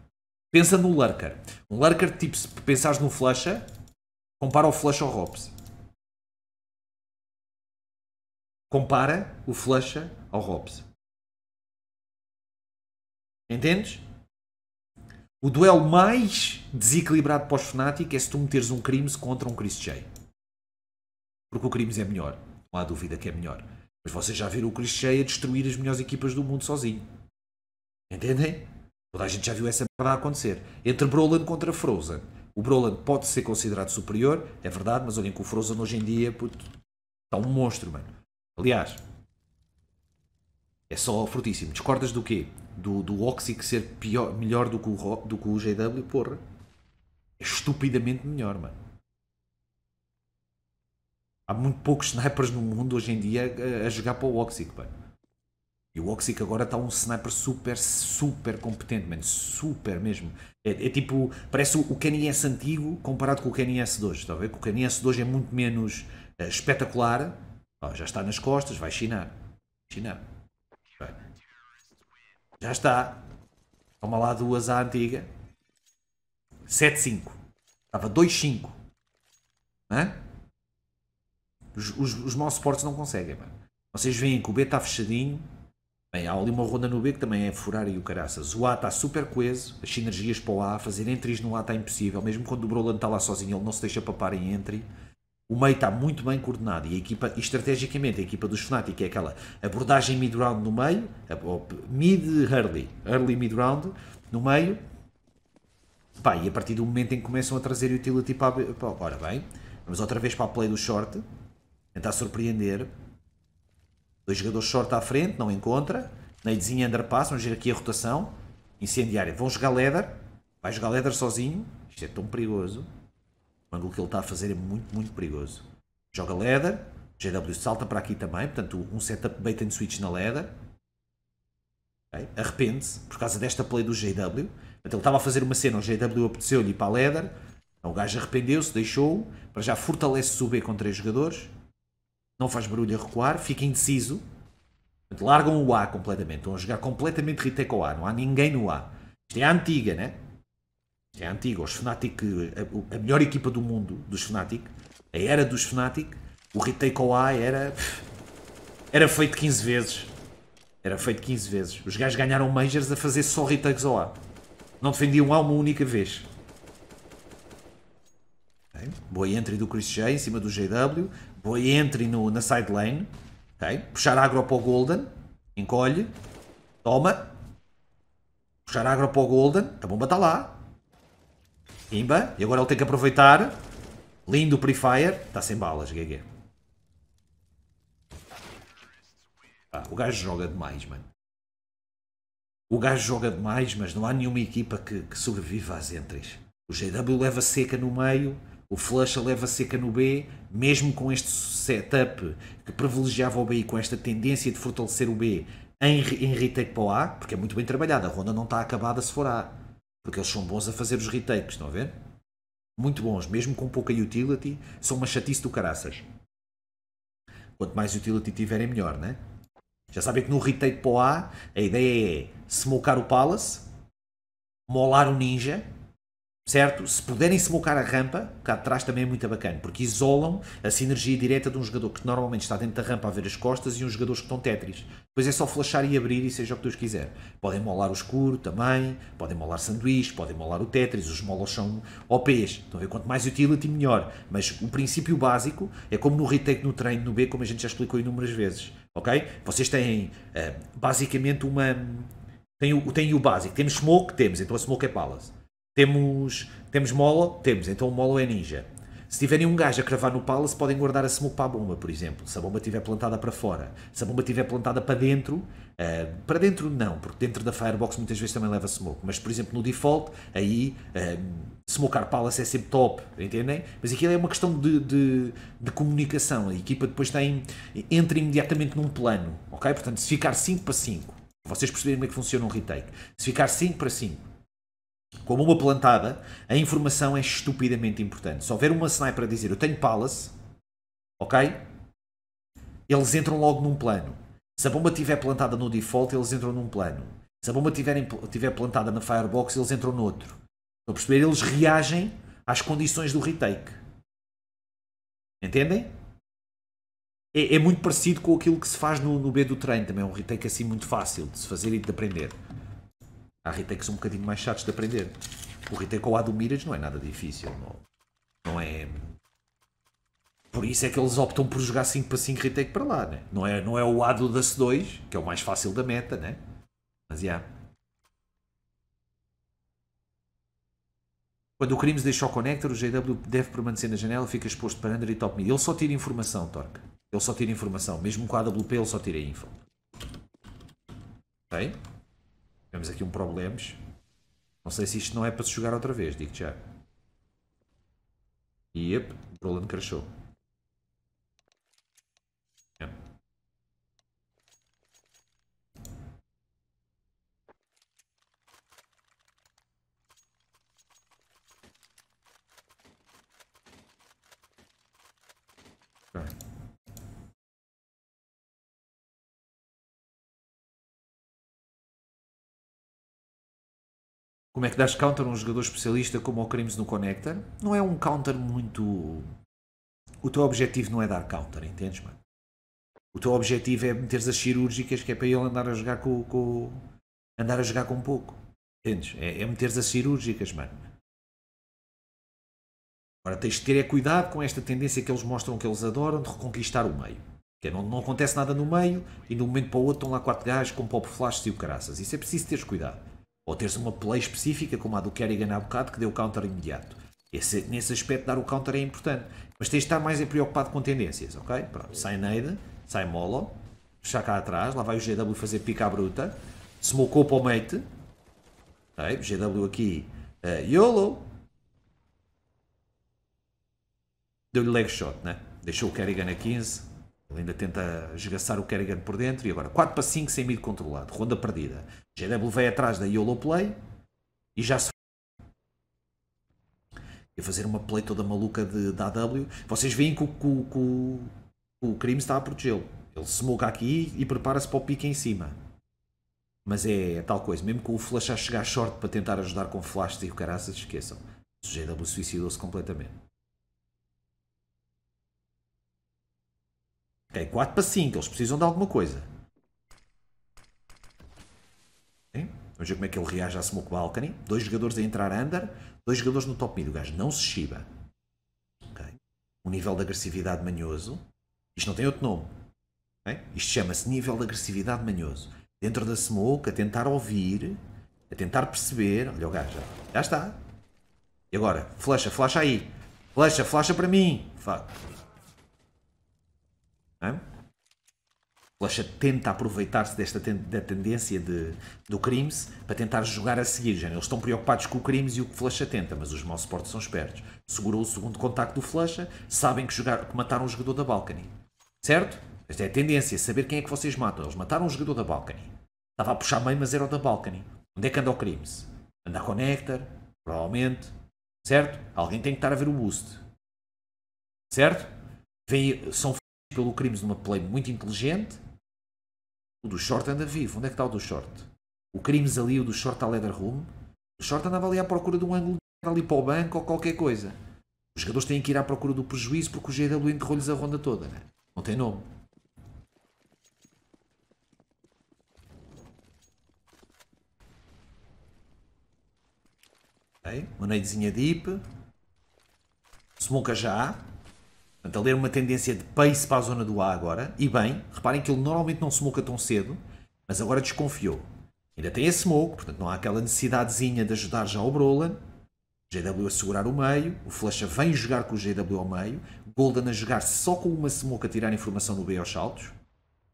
Pensa no Lurker. Um Lurker, tipo, se pensares no Flusha, compara o Flusha ao Robs. Compara o Flusha ao Robs. Entendes? O duelo mais desequilibrado para os Fnatic é se tu meteres um Crimes contra um Chris J. Porque o Crimes é melhor. Não há dúvida que é melhor. Mas vocês já viram o Chris J a destruir as melhores equipas do mundo sozinho. Entendem? Toda a gente já viu essa merda acontecer. Entre Broland contra Frozen. O Broland pode ser considerado superior, é verdade, mas olhem que o Frozen hoje em dia está um monstro, mano. Aliás, é só fortíssimo. Discordas do quê? Do, do Oxic ser pior, melhor do que, o, do que o Porra. É estupidamente melhor, mano. Há muito poucos snipers no mundo hoje em dia a, eh, a jogar para o Oxic, mano. E o Oxic agora está um sniper super, super competente, mano. Super mesmo. É, é tipo, parece o, KNS antigo comparado com o KNS 2, hoje, está a ver? Que o KNS 2 é muito menos eh, espetacular. Oh, já está nas costas, vai chinar. Chinar. Vai. Já está. Toma lá duas à antiga. 7-5. Estava 2-5. Os, os, os mouse não conseguem, mano. Vocês veem que o B está fechadinho Bem, há ali uma ronda no B que também é furar e o caraças. O A está super coeso, as sinergias para o A, fazer entries no A está impossível, mesmo quando o Broland está lá sozinho, ele não se deixa papar em entry. O meio está muito bem coordenado e a equipa, estrategicamente, a equipa dos Fnatic é aquela abordagem mid-round no meio, mid-early, early mid-round no meio. Pá, e a partir do momento em que começam a trazer utility para, para. Ora bem, vamos outra vez para a play do short, tentar surpreender. Dois jogadores short à frente, não encontra. Nadezinho underpass, vamos ver aqui a rotação. Incendiária. Vão jogar leather. Vai jogar leather sozinho. Isto é tão perigoso. O ângulo que ele está a fazer é muito, muito perigoso. Joga leather. GW salta para aqui também. Portanto, um setup bait and switch na leather. Okay. Arrepende-se por causa desta play do GW. ele estava a fazer uma cena. O GW apeteceu-lhe para a leather. Então, o gajo arrependeu-se, deixou-o. Para já fortalece-se o B com três jogadores não faz barulho a recuar, fica indeciso. Largam o A completamente, estão a jogar completamente Ritec ao A, não há ninguém no A. Isto é a antiga, né? Isto é a antiga. Os Fnatic, a, a melhor equipa do mundo dos Fnatic, a era dos Fnatic, o Ritec ao A era. Era feito 15 vezes. Era feito 15 vezes. Os gajos ganharam Majors a fazer só retakes ao A. Não defendiam A uma única vez. Boa entry do Chris J em cima do JW Tipo, entre no, na side lane, okay? puxar agro para o Golden, encolhe, toma, puxar agro para o Golden, a bomba está lá, imba. e agora ele tem que aproveitar, lindo pre Fire, está sem balas, GG. Ah, o gajo joga demais, mano. O gajo joga demais, mas não há nenhuma equipa que, que sobreviva às entres. O GW leva seca no meio, o Flush leva seca no B, mesmo com este setup que privilegiava o B e com esta tendência de fortalecer o B em, em retake para o A, porque é muito bem trabalhado, a ronda não está acabada se for A, porque eles são bons a fazer os retakes, estão a ver? Muito bons, mesmo com pouca utility, são uma chatice do caraças. Quanto mais utility tiverem, melhor, né? Já sabem que no retake para o A, a ideia é smocar o Palace, molar o Ninja, certo? Se puderem smocar a rampa, cá de trás também é muito bacana, porque isolam a sinergia direta de um jogador que normalmente está dentro da rampa a ver as costas e uns jogadores que estão tetris. Depois é só flashar e abrir e seja o que Deus quiser. Podem molar o escuro também, podem molar sanduíche, podem molar o tetris, os molos são OPs. Então, Quanto mais utility, melhor. Mas o princípio básico é como no retake, no treino, no B, como a gente já explicou inúmeras vezes, ok? Vocês têm eh, basicamente uma... Tem o, tem o básico. Temos smoke, temos. Então a smoke é palace. Temos, temos Molo? Temos, então o Molo é ninja. Se tiverem um gajo a cravar no Palace, podem guardar a smoke para a bomba, por exemplo. Se a bomba estiver plantada para fora, se a bomba estiver plantada para dentro, uh, para dentro não, porque dentro da Firebox muitas vezes também leva smoke. Mas, por exemplo, no default, aí uh, eh, smokear Palace é sempre top, entendem? Mas aquilo é uma questão de, de, de comunicação. A equipa depois tem, entra imediatamente num plano, ok? Portanto, se ficar 5 para 5, vocês perceberem como é que funciona um retake. Se ficar 5 para 5, como uma plantada, a informação é estupidamente importante. Se houver uma sniper a dizer eu tenho Palace, ok? Eles entram logo num plano. Se a bomba estiver plantada no default, eles entram num plano. Se a bomba estiver plantada na firebox, eles entram noutro. Estão a perceber? Eles reagem às condições do retake. Entendem? É, é muito parecido com aquilo que se faz no, no B do treino também. É um retake assim muito fácil de se fazer e de aprender. Há retakes um bocadinho mais chatos de aprender. O retake ao A do Mirage não é nada difícil. Não, não é. Por isso é que eles optam por jogar 5 para 5 retake para lá, né? não é? Não é o A do das 2, que é o mais fácil da meta, né? Mas já. Yeah. Quando o Crimes deixa o connector, o GW deve permanecer na janela, fica exposto para under e top mid. Ele só tira informação, Torque. Ele só tira informação. Mesmo com a AWP, ele só tira info. Ok? Temos aqui um problema. Não sei se isto não é para se jogar outra vez, digo já. E yep, Roland crashou. como é que dás counter a um jogador especialista como o Crimes no Connector? Não é um counter muito. O teu objetivo não é dar counter, entendes, mano? O teu objetivo é meteres as cirúrgicas que é para ele andar a jogar com. com... andar a jogar com pouco. Entendes? É, é meteres as cirúrgicas, mano. Agora tens de ter é cuidado com esta tendência que eles mostram que eles adoram de reconquistar o meio. Que é, não, não acontece nada no meio e de um momento para o outro estão lá quatro gajos com pop flashes e o caraças. Isso é preciso teres cuidado. Ou teres uma play específica, como a do Kerrigan há bocado, que deu o counter imediato. Esse, nesse aspecto, dar o counter é importante. Mas tens de estar mais preocupado com tendências, ok? Pronto, sai Neida, sai Molo, puxar cá atrás, lá vai o GW fazer pica à bruta, smokeou para o mate, okay? GW aqui, uh, YOLO, deu-lhe leg shot, né? deixou o Kerrigan a 15, ele ainda tenta esgaçar o Kerrigan por dentro e agora 4 para 5 sem mid controlado, ronda perdida. GW vai atrás da YOLO Play e já se e fazer uma play toda maluca de, da AW. Vocês veem que o, que, o crime está a protegê-lo. Ele smoke aqui e prepara-se para o pique em cima. Mas é, é tal coisa, mesmo com o flash a chegar short para tentar ajudar com flash e o caraças, esqueçam. O GW suicidou-se completamente. É ok, 4 para 5. Eles precisam de alguma coisa. Okay. Vamos ver como é que ele reage à Smoke Balcony. Dois jogadores a entrar under, dois jogadores no top mid. O gajo não se chiba. Okay. Um nível de agressividade manhoso. Isto não tem outro nome. Okay. Isto chama-se nível de agressividade manhoso. Dentro da Smoke, a tentar ouvir, a tentar perceber. Olha o gajo, já, está. E agora? Flasha, flasha aí. Flasha, flasha para mim. Fuck. É? Flecha tenta aproveitar-se desta ten da tendência de, do Crimes para tentar jogar a seguir. Já. Eles estão preocupados com o Crimes e o que Flecha tenta, mas os suportes são espertos. Segurou o segundo contacto do Flecha, sabem que, jogar, que mataram o jogador da Balcony. Certo? Esta é a tendência, saber quem é que vocês matam. Eles mataram o jogador da Balcony. Estava a puxar meio, mas era o da Balcony. Onde é que anda o Crimes? Anda a Connector, provavelmente. Certo? Alguém tem que estar a ver o boost. Certo? Vem, são pelo crimes de uma play muito inteligente. O do short anda vivo. Onde é que está o do short? O crimes ali, o do short está leather room. O short andava ali à procura de um ângulo ali para o banco ou qualquer coisa. Os jogadores têm que ir à procura do prejuízo porque o GW enterrou-lhes a ronda toda, né? Não tem nome. Okay. Uma deep. Smoke já. Portanto, ele era uma tendência de pace para a zona do A agora, e bem, reparem que ele normalmente não smoka tão cedo, mas agora desconfiou. Ainda tem esse smoke, portanto não há aquela necessidadezinha de ajudar já o Brolan. GW a segurar o meio, o Flecha vem jogar com o GW ao meio, Golden a jogar só com uma smoke a tirar informação do B aos saltos.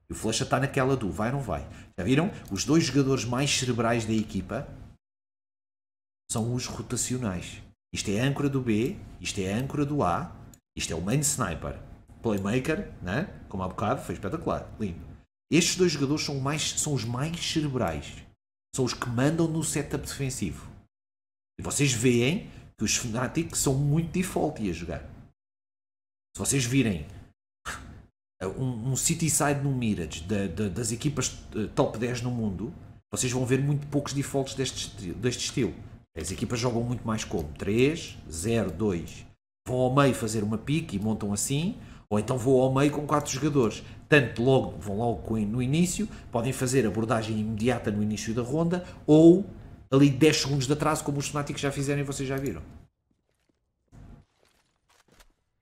E o Flecha está naquela do vai ou não vai. Já viram? Os dois jogadores mais cerebrais da equipa são os rotacionais. Isto é a âncora do B, isto é a âncora do A, isto é o main sniper. Playmaker, né? como há bocado, foi espetacular, lindo. Estes dois jogadores são, mais, são os mais cerebrais. São os que mandam no setup defensivo. E vocês veem que os Fnatic são muito default a jogar. Se vocês virem ah, um, um city side no Mirage das equipas eh, top 10 no mundo, vocês vão ver muito poucos defaults deste, deste estilo. As equipas jogam muito mais como 3, 0, 2 vão ao meio fazer uma pique e montam assim, ou então vou ao meio com quatro jogadores. Tanto logo, vão logo no início, podem fazer abordagem imediata no início da ronda, ou ali 10 segundos de atraso, como os Fnatic já fizeram e vocês já viram.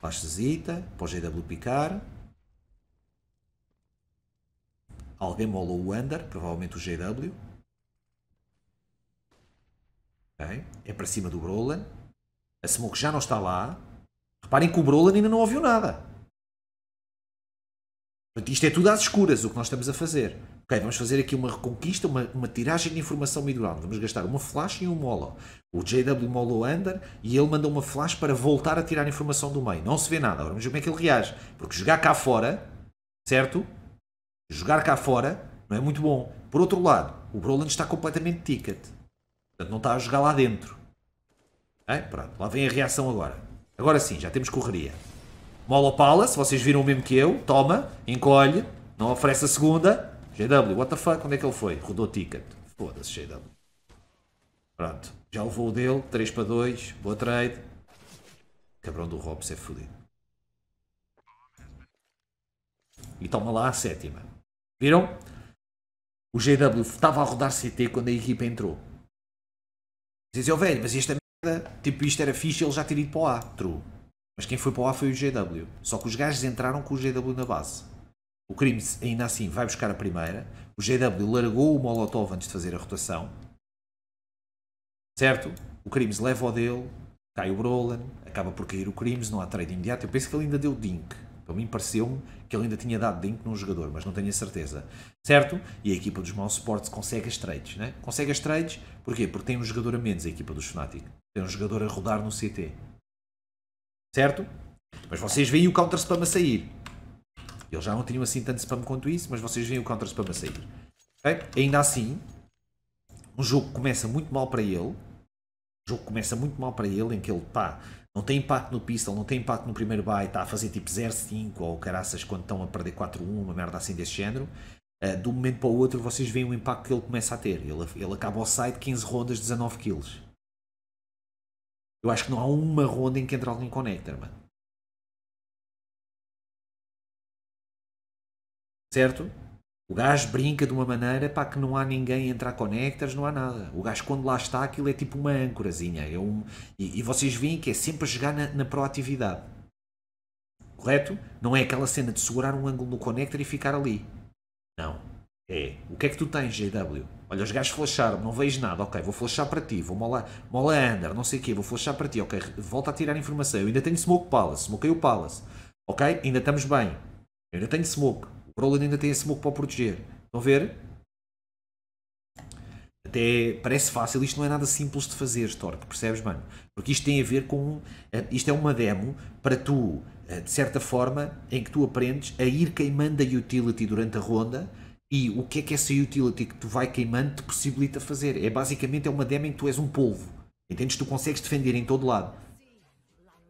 Pastesita, para o GW picar. Alguém molou o under, provavelmente o GW. Okay. É para cima do Brolan. A Smoke já não está lá. Reparem que o Brolin ainda não ouviu nada. Portanto, isto é tudo às escuras o que nós estamos a fazer. Ok, vamos fazer aqui uma reconquista, uma, uma tiragem de informação mineral. Vamos gastar uma flash e um molo. O JW molo under e ele mandou uma flash para voltar a tirar informação do meio. Não se vê nada. Agora vamos ver como é que ele reage. Porque jogar cá fora, certo? Jogar cá fora não é muito bom. Por outro lado, o Broland está completamente ticket. Portanto, não está a jogar lá dentro. É? Pronto, lá vem a reação agora. Agora sim, já temos correria. Molopala, se vocês viram o mesmo que eu, toma, encolhe, não oferece a segunda. GW, what the fuck, onde é que ele foi? Rodou ticket. Foda-se, GW. Pronto, já levou o dele, 3 para 2, boa trade. Cabrão do Robson é fodido. E toma lá a sétima. Viram? O GW estava a rodar CT quando a equipa entrou. Dizem, oh velho, mas isto é tipo isto era fixe ele já ter ido para o A, true. Mas quem foi para o A foi o GW. Só que os gajos entraram com o GW na base. O Crimes ainda assim vai buscar a primeira. O GW largou o Molotov antes de fazer a rotação. Certo? O Crimes leva o dele, cai o Brolin, acaba por cair o Crimes, não há trade imediato. Eu penso que ele ainda deu Dink. Para mim pareceu-me que ele ainda tinha dado Dink num jogador, mas não tenho a certeza. Certo? E a equipa dos Mouse Sports consegue as trades, né? Consegue as trades, porquê? Porque tem um jogador a menos a equipa dos Fnatic ter um jogador a rodar no CT. Certo? Mas vocês veem o counter spam a sair. Eles já não tinham assim tanto spam quanto isso, mas vocês veem o counter spam a sair. Okay? Ainda assim, um jogo começa muito mal para ele. O jogo começa muito mal para ele, em que ele, pá, não tem impacto no pistol, não tem impacto no primeiro buy, está a fazer tipo 0-5 ou caraças quando estão a perder 4-1, uma merda assim desse género. Uh, de um momento para o outro vocês veem o impacto que ele começa a ter. Ele, ele acaba ao side 15 rondas, 19 kills. Eu acho que não há uma ronda em que entra alguém com Nectar, mano. Certo? O gajo brinca de uma maneira para que não há ninguém entrar com Nectars, não há nada. O gajo quando lá está, aquilo é tipo uma âncorazinha. É um... e, e vocês veem que é sempre a jogar na, na proatividade. Correto? Não é aquela cena de segurar um ângulo no Connector e ficar ali. Não. É, o que é que tu tens, J.W. Olha, os gajos flasharam, não vejo nada, ok, vou flashar para ti, vou mola, mola under, não sei o quê, vou flashar para ti, ok, volta a tirar informação, eu ainda tenho smoke palace, smokei o palace, ok, ainda estamos bem, eu ainda tenho smoke, o Broland ainda tem smoke para proteger, estão a ver? Até parece fácil, isto não é nada simples de fazer, Stork, percebes, mano? Porque isto tem a ver com, eh, isto é uma demo para tu, eh, de certa forma, em que tu aprendes a ir queimando a utility durante a ronda, e o que é que essa utility que tu vai queimando te possibilita fazer? É basicamente é uma demo em que tu és um polvo. Entendes? Tu consegues defender em todo lado.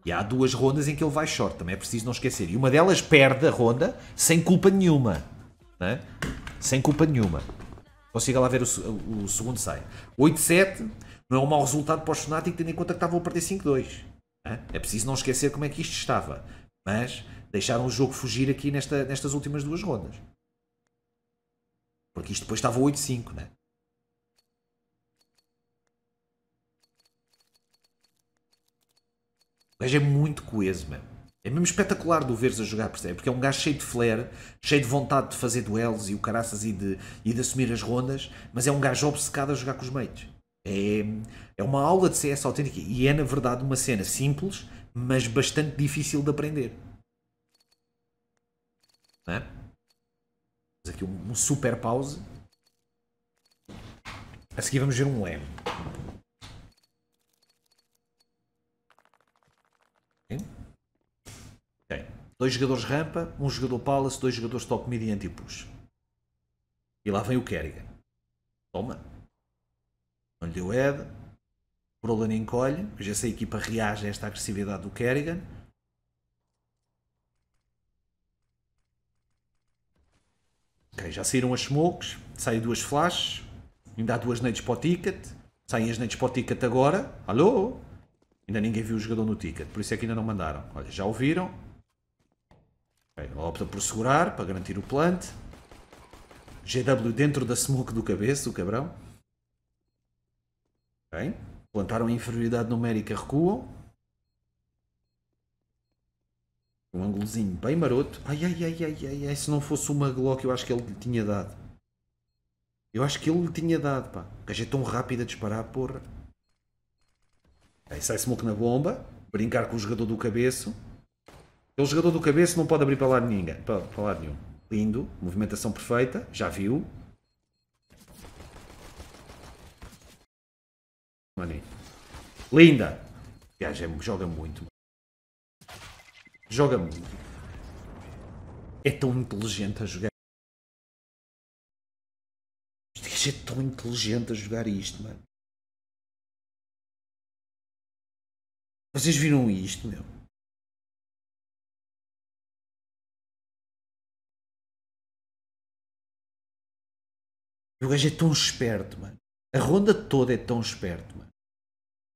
E há duas rondas em que ele vai short, também é preciso não esquecer. E uma delas perde a ronda sem culpa nenhuma. Né? Sem culpa nenhuma. Consiga lá ver o, o segundo sai. 8-7 não é um mau resultado para o Fnatic, tendo em conta que estavam a perder 5-2. Né? É preciso não esquecer como é que isto estava. Mas deixaram o jogo fugir aqui nesta, nestas últimas duas rondas. Porque isto depois estava 8-5, né? O gajo é muito coeso, mano. É mesmo espetacular do veres a jogar, percebe? Porque é um gajo cheio de flair, cheio de vontade de fazer duelos e o caraças e de, e de assumir as rondas, mas é um gajo obcecado a jogar com os mates. É, é uma aula de CS autêntica e é, na verdade, uma cena simples, mas bastante difícil de aprender. Não é? aqui um, super pause. A seguir vamos ver um leme. Ok. Dois jogadores rampa, um jogador palace, dois jogadores top mid e anti-push. E lá vem o Kerrigan. Toma. Não lhe deu head. Brolan encolhe. Já se a equipa reage a esta agressividade do Kerrigan. Okay, já saíram as smokes, saem duas flashes, ainda há duas nades para o ticket, saem as nades para o ticket agora. Alô? Ainda ninguém viu o jogador no ticket, por isso é que ainda não mandaram. Olha, já ouviram. Okay, ela opta por segurar para garantir o plant. GW dentro da smoke do cabeça, o cabrão. Okay. Plantaram a inferioridade numérica, recuam. Um ângulozinho bem maroto. Ai, ai, ai, ai, ai, ai, se não fosse uma Glock eu acho que ele lhe tinha dado. Eu acho que ele lhe tinha dado, pá. O gajo é tão rápido a disparar, porra. Aí sai smoke na bomba, brincar com o jogador do cabeço. o jogador do cabeço não pode abrir para lado, ninguém, para, para lado nenhum. Lindo, movimentação perfeita, já viu. Maninho. Linda! O gajo é- joga muito, Joga muito. É tão inteligente a jogar. Este gajo é tão inteligente a jogar isto, mano. Vocês viram isto, meu? O gajo é tão esperto, mano. A ronda toda é tão esperto, mano.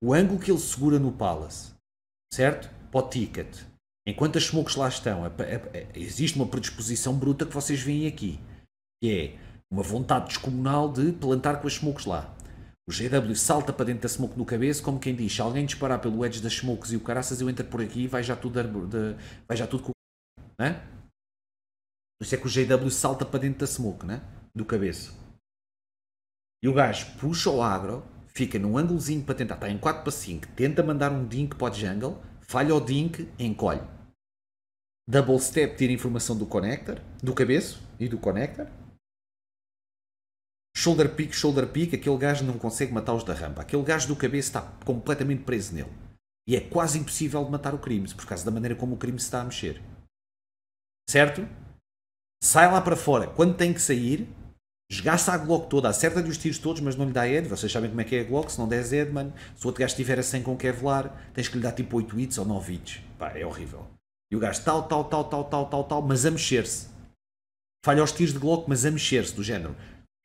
O ângulo que ele segura no Palace, certo? Para o ticket enquanto as smokes lá estão, é a, é a, é- existe uma predisposição bruta que vocês veem aqui, que é uma vontade descomunal de plantar com as smokes lá. O GW salta para dentro da smoke no cabeça, como quem diz, se alguém disparar pelo edge das smokes e o caraças, eu entro por aqui e vai já tudo, de, vai já tudo com... <laughs> Né? Por isso é que o GW salta para dentro da smoke, né? do cabeça. E o gajo puxa o agro, fica num ângulozinho para tentar, está em 4 para 5, tenta mandar um dink para o jungle, falha o dink, encolhe. Double step tira informação do connector, do cabeço e do connector. Shoulder pick, shoulder pick, aquele gajo não consegue matá-los da rampa. Aquele gajo do cabeço está completamente preso nele. E é quase impossível de matar o crime por causa da maneira como o crime se está a mexer. Certo? Sai lá para fora quando tem que sair Esgaça a Glock toda, acerta-lhe os tiros todos, mas não lhe dá head. Vocês sabem como é que é a Glock, se não der head, mano. Se o outro gajo estiver a 100 com Kevlar, tens que lhe dar tipo 8 hits ou 9 hits. Pá, é horrível. E o gajo tal, tal, tal, tal, tal, tal, tal, mas a mexer-se. Falha os tiros de Glock, mas a mexer-se, do género.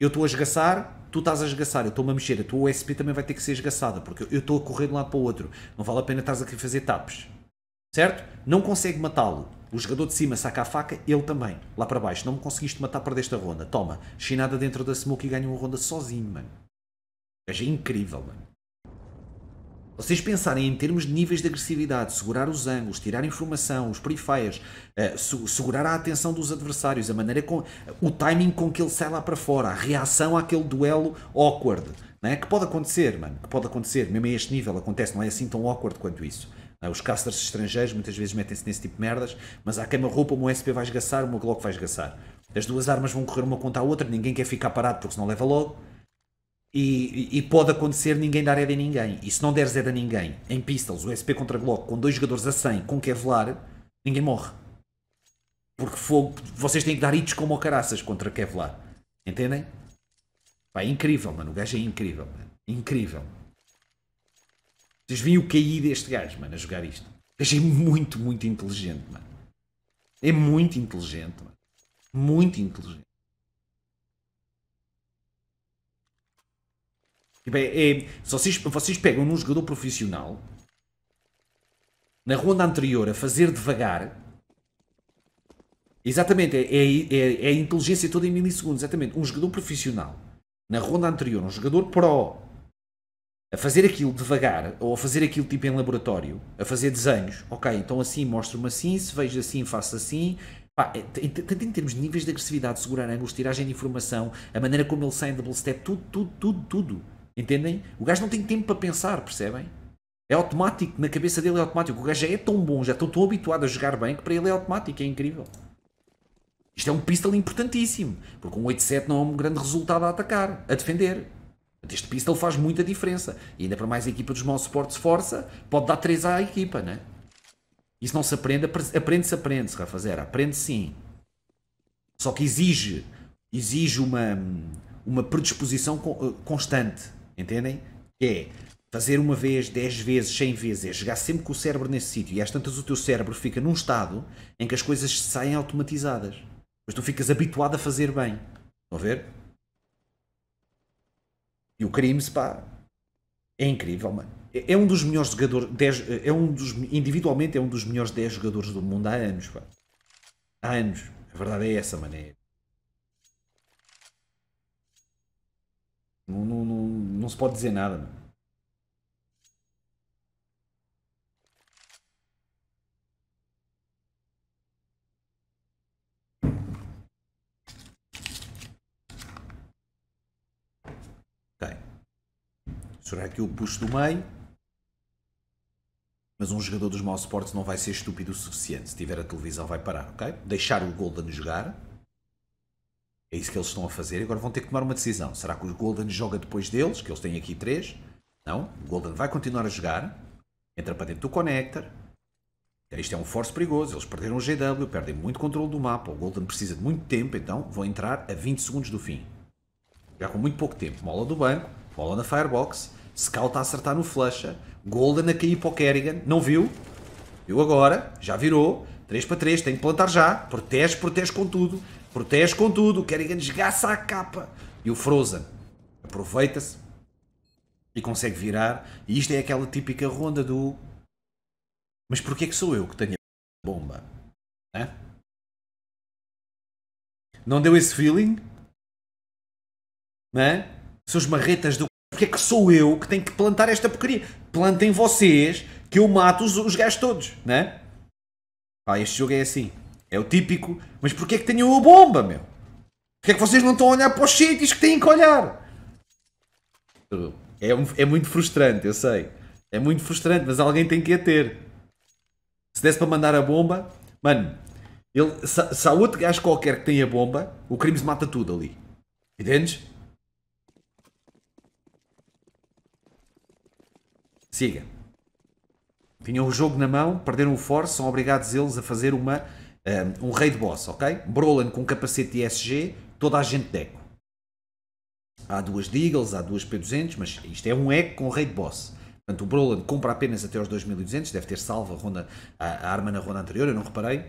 Eu estou a esgaçar, tu estás a esgaçar, eu estou-me a mexer, a tua USP também vai ter que ser esgaçada, porque eu estou a correr de um lado para o outro. Não vale a pena estás aqui a fazer taps. Certo? Não consegue matá-lo. O jogador de cima saca a faca, ele também. Lá para baixo, não me conseguiste matar, para desta ronda. Toma, chinada dentro da smoke e ganha uma ronda sozinho, mano. Mas é incrível, mano. Vocês pensarem em termos de níveis de agressividade, segurar os ângulos, tirar informação, os perifeiros, uh, eh, su- segurar a atenção dos adversários, a maneira com o timing com que ele sai lá para fora, a reação àquele duelo awkward, né? que pode acontecer, mano, que pode acontecer, mesmo a este nível acontece, não é assim tão awkward quanto isso. É? Os casters estrangeiros muitas vezes metem-se nesse tipo de merdas, mas há queima-roupa, uma SP vai esgaçar, uma Glock vai esgaçar. As duas armas vão correr uma contra a outra, ninguém quer ficar parado porque senão leva logo. E, e, pode acontecer ninguém dar ED a ninguém. E se não deres ED a ninguém, em pistols, SP contra Glock, com dois jogadores a 100, com Kevlar, ninguém morre. Porque fogo, vocês têm que dar hits como caraças contra Kevlar. Entendem? Pá, é incrível, mano. O gajo é incrível, mano. Incrível. Vocês veem o cair deste gajo, mano, a jogar isto. Achei é muito, muito inteligente, mano. É muito inteligente, mano. Muito inteligente. Tipo, é, é, se vocês, vocês pegam num jogador profissional, na ronda anterior, a fazer devagar, Exatamente, é, é, é, é a inteligência toda em milissegundos. Exatamente, um jogador profissional na ronda anterior, um jogador pro a fazer aquilo devagar, ou a fazer aquilo tipo em laboratório, a fazer desenhos, ok, então assim mostro-me assim, se vejo assim, faço assim. Pá, é, tanto em termos de níveis de agressividade, segurar ângulos, tiragem de informação, a maneira como ele sai em double step, tudo, tudo, tudo, tudo. Entendem? O gajo não tem tempo para pensar, percebem? É automático, na cabeça dele é automático. O gajo já é tão bom, já estou tão habituado a jogar bem que para ele é automático, é incrível. Isto é um pistol importantíssimo, porque um 8-7 não é um grande resultado a atacar, a defender. Este pistol faz muita diferença. E ainda para mais a equipa dos maus suportes força, pode dar 3 à equipa, né? Isso não se aprende, aprende-se, aprende-se, Rafa Zera, aprende sim. Só que exige, exige uma, uma predisposição eh, constante, entendem? Que é fazer uma vez, 10 vezes, 100 vezes, é jogar sempre com o cérebro nesse sítio. E às tantas o teu cérebro fica num estado em que as coisas saem automatizadas. Mas tu ficas habituado a fazer bem. Estão a ver? E o Crimes, pá, é incrível, mano. É, é um dos melhores jogadores, é um dos, individualmente é um dos melhores 10 jogadores do mundo há anos, pá. Há anos. A verdade é essa, mano. É- não, não, não, não se pode dizer nada, mano. Será que eu puxo do meio? Mas um jogador dos Mouse Sports não vai ser estúpido o suficiente. Se tiver a televisão, vai parar, ok? Deixar o Golden jogar. É isso que eles estão a fazer. Agora vão ter que tomar uma decisão. Será que o Golden joga depois deles? Que eles têm aqui três. Não. O Golden vai continuar a jogar. Entra para dentro do connector. Isto é um force perigoso. Eles perderam o GW, perdem muito controle do mapa. O Golden precisa de muito tempo, então vão entrar a 20 segundos do fim. Já com muito pouco tempo. Mola do banco, mola na firebox. Scout a acertar no flusha. Eh? Golden a cair para o Kerrigan. Não viu? Viu agora. Já virou. 3 para 3. Tem que plantar já. Protege, protege com tudo. Protege com tudo. O Kerrigan desgaça a capa. E o Frozen aproveita-se e consegue virar. E isto é aquela típica ronda do... Mas porquê é que sou eu que tenho a bomba? Hã? Né? Não deu esse feeling? Não né? São marretas do porque é que sou eu que tenho que plantar esta porcaria? Plantem vocês que eu mato os, os gajos todos, né? Pá, este jogo é assim. É o típico. Mas porquê é que tenho a bomba, meu? Porquê é que vocês não estão a olhar para os sítios que têm que olhar? É, é muito frustrante, eu sei. É muito frustrante, mas alguém tem que a ter. Se desse para mandar a bomba, mano, ele, se, se há outro gajo qualquer que tem a bomba, o crime se mata tudo ali. Entendes? Siga. Tinham o jogo na mão, perderam o force, são obrigados eles a fazer uma, eh, um, um rei de boss, ok? Brolin com capacete SG, toda a gente de eco. Há duas Deagles, há duas P200, mas isto é um eco com rei de boss. Portanto, o Broland compra apenas até aos 2200, deve ter salvo a, ronda, a, a, arma na ronda anterior, eu não reparei.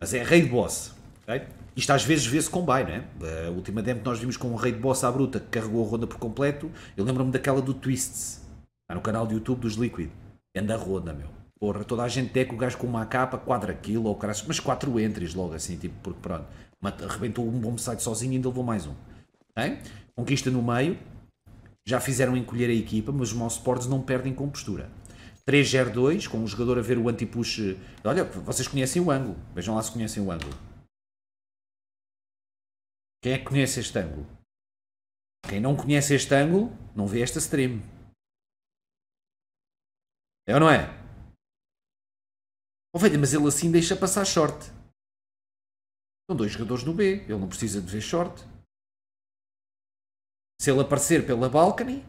Mas é rei de boss. ok? Isto às vezes vê-se com buy, não é? Eh, a última demo que nós vimos com um rei de boss à bruta que carregou a ronda por completo, eu lembro-me daquela do Twists. Está no canal do YouTube dos Liquid. Anda roda, meu. Porra, toda a gente deca o gajo com uma capa, 4 aquilo, ou caralho, mas 4 entries logo assim, tipo, porque pronto, arrebentou um bom site sozinho e ainda levou mais um. Hein? Conquista no meio, já fizeram encolher a equipa, mas os Mouseports não perdem compostura. 3-0-2, com o jogador a ver o anti-push. Olha, vocês conhecem o ângulo. Vejam lá se conhecem o ângulo. Quem é que conhece este ângulo? Quem não conhece este ângulo, não vê esta stream. É ou não é? Ovelha, oh, mas ele assim deixa passar short. São dois jogadores no B, ele não precisa de ver short. Se ele aparecer pela balcony,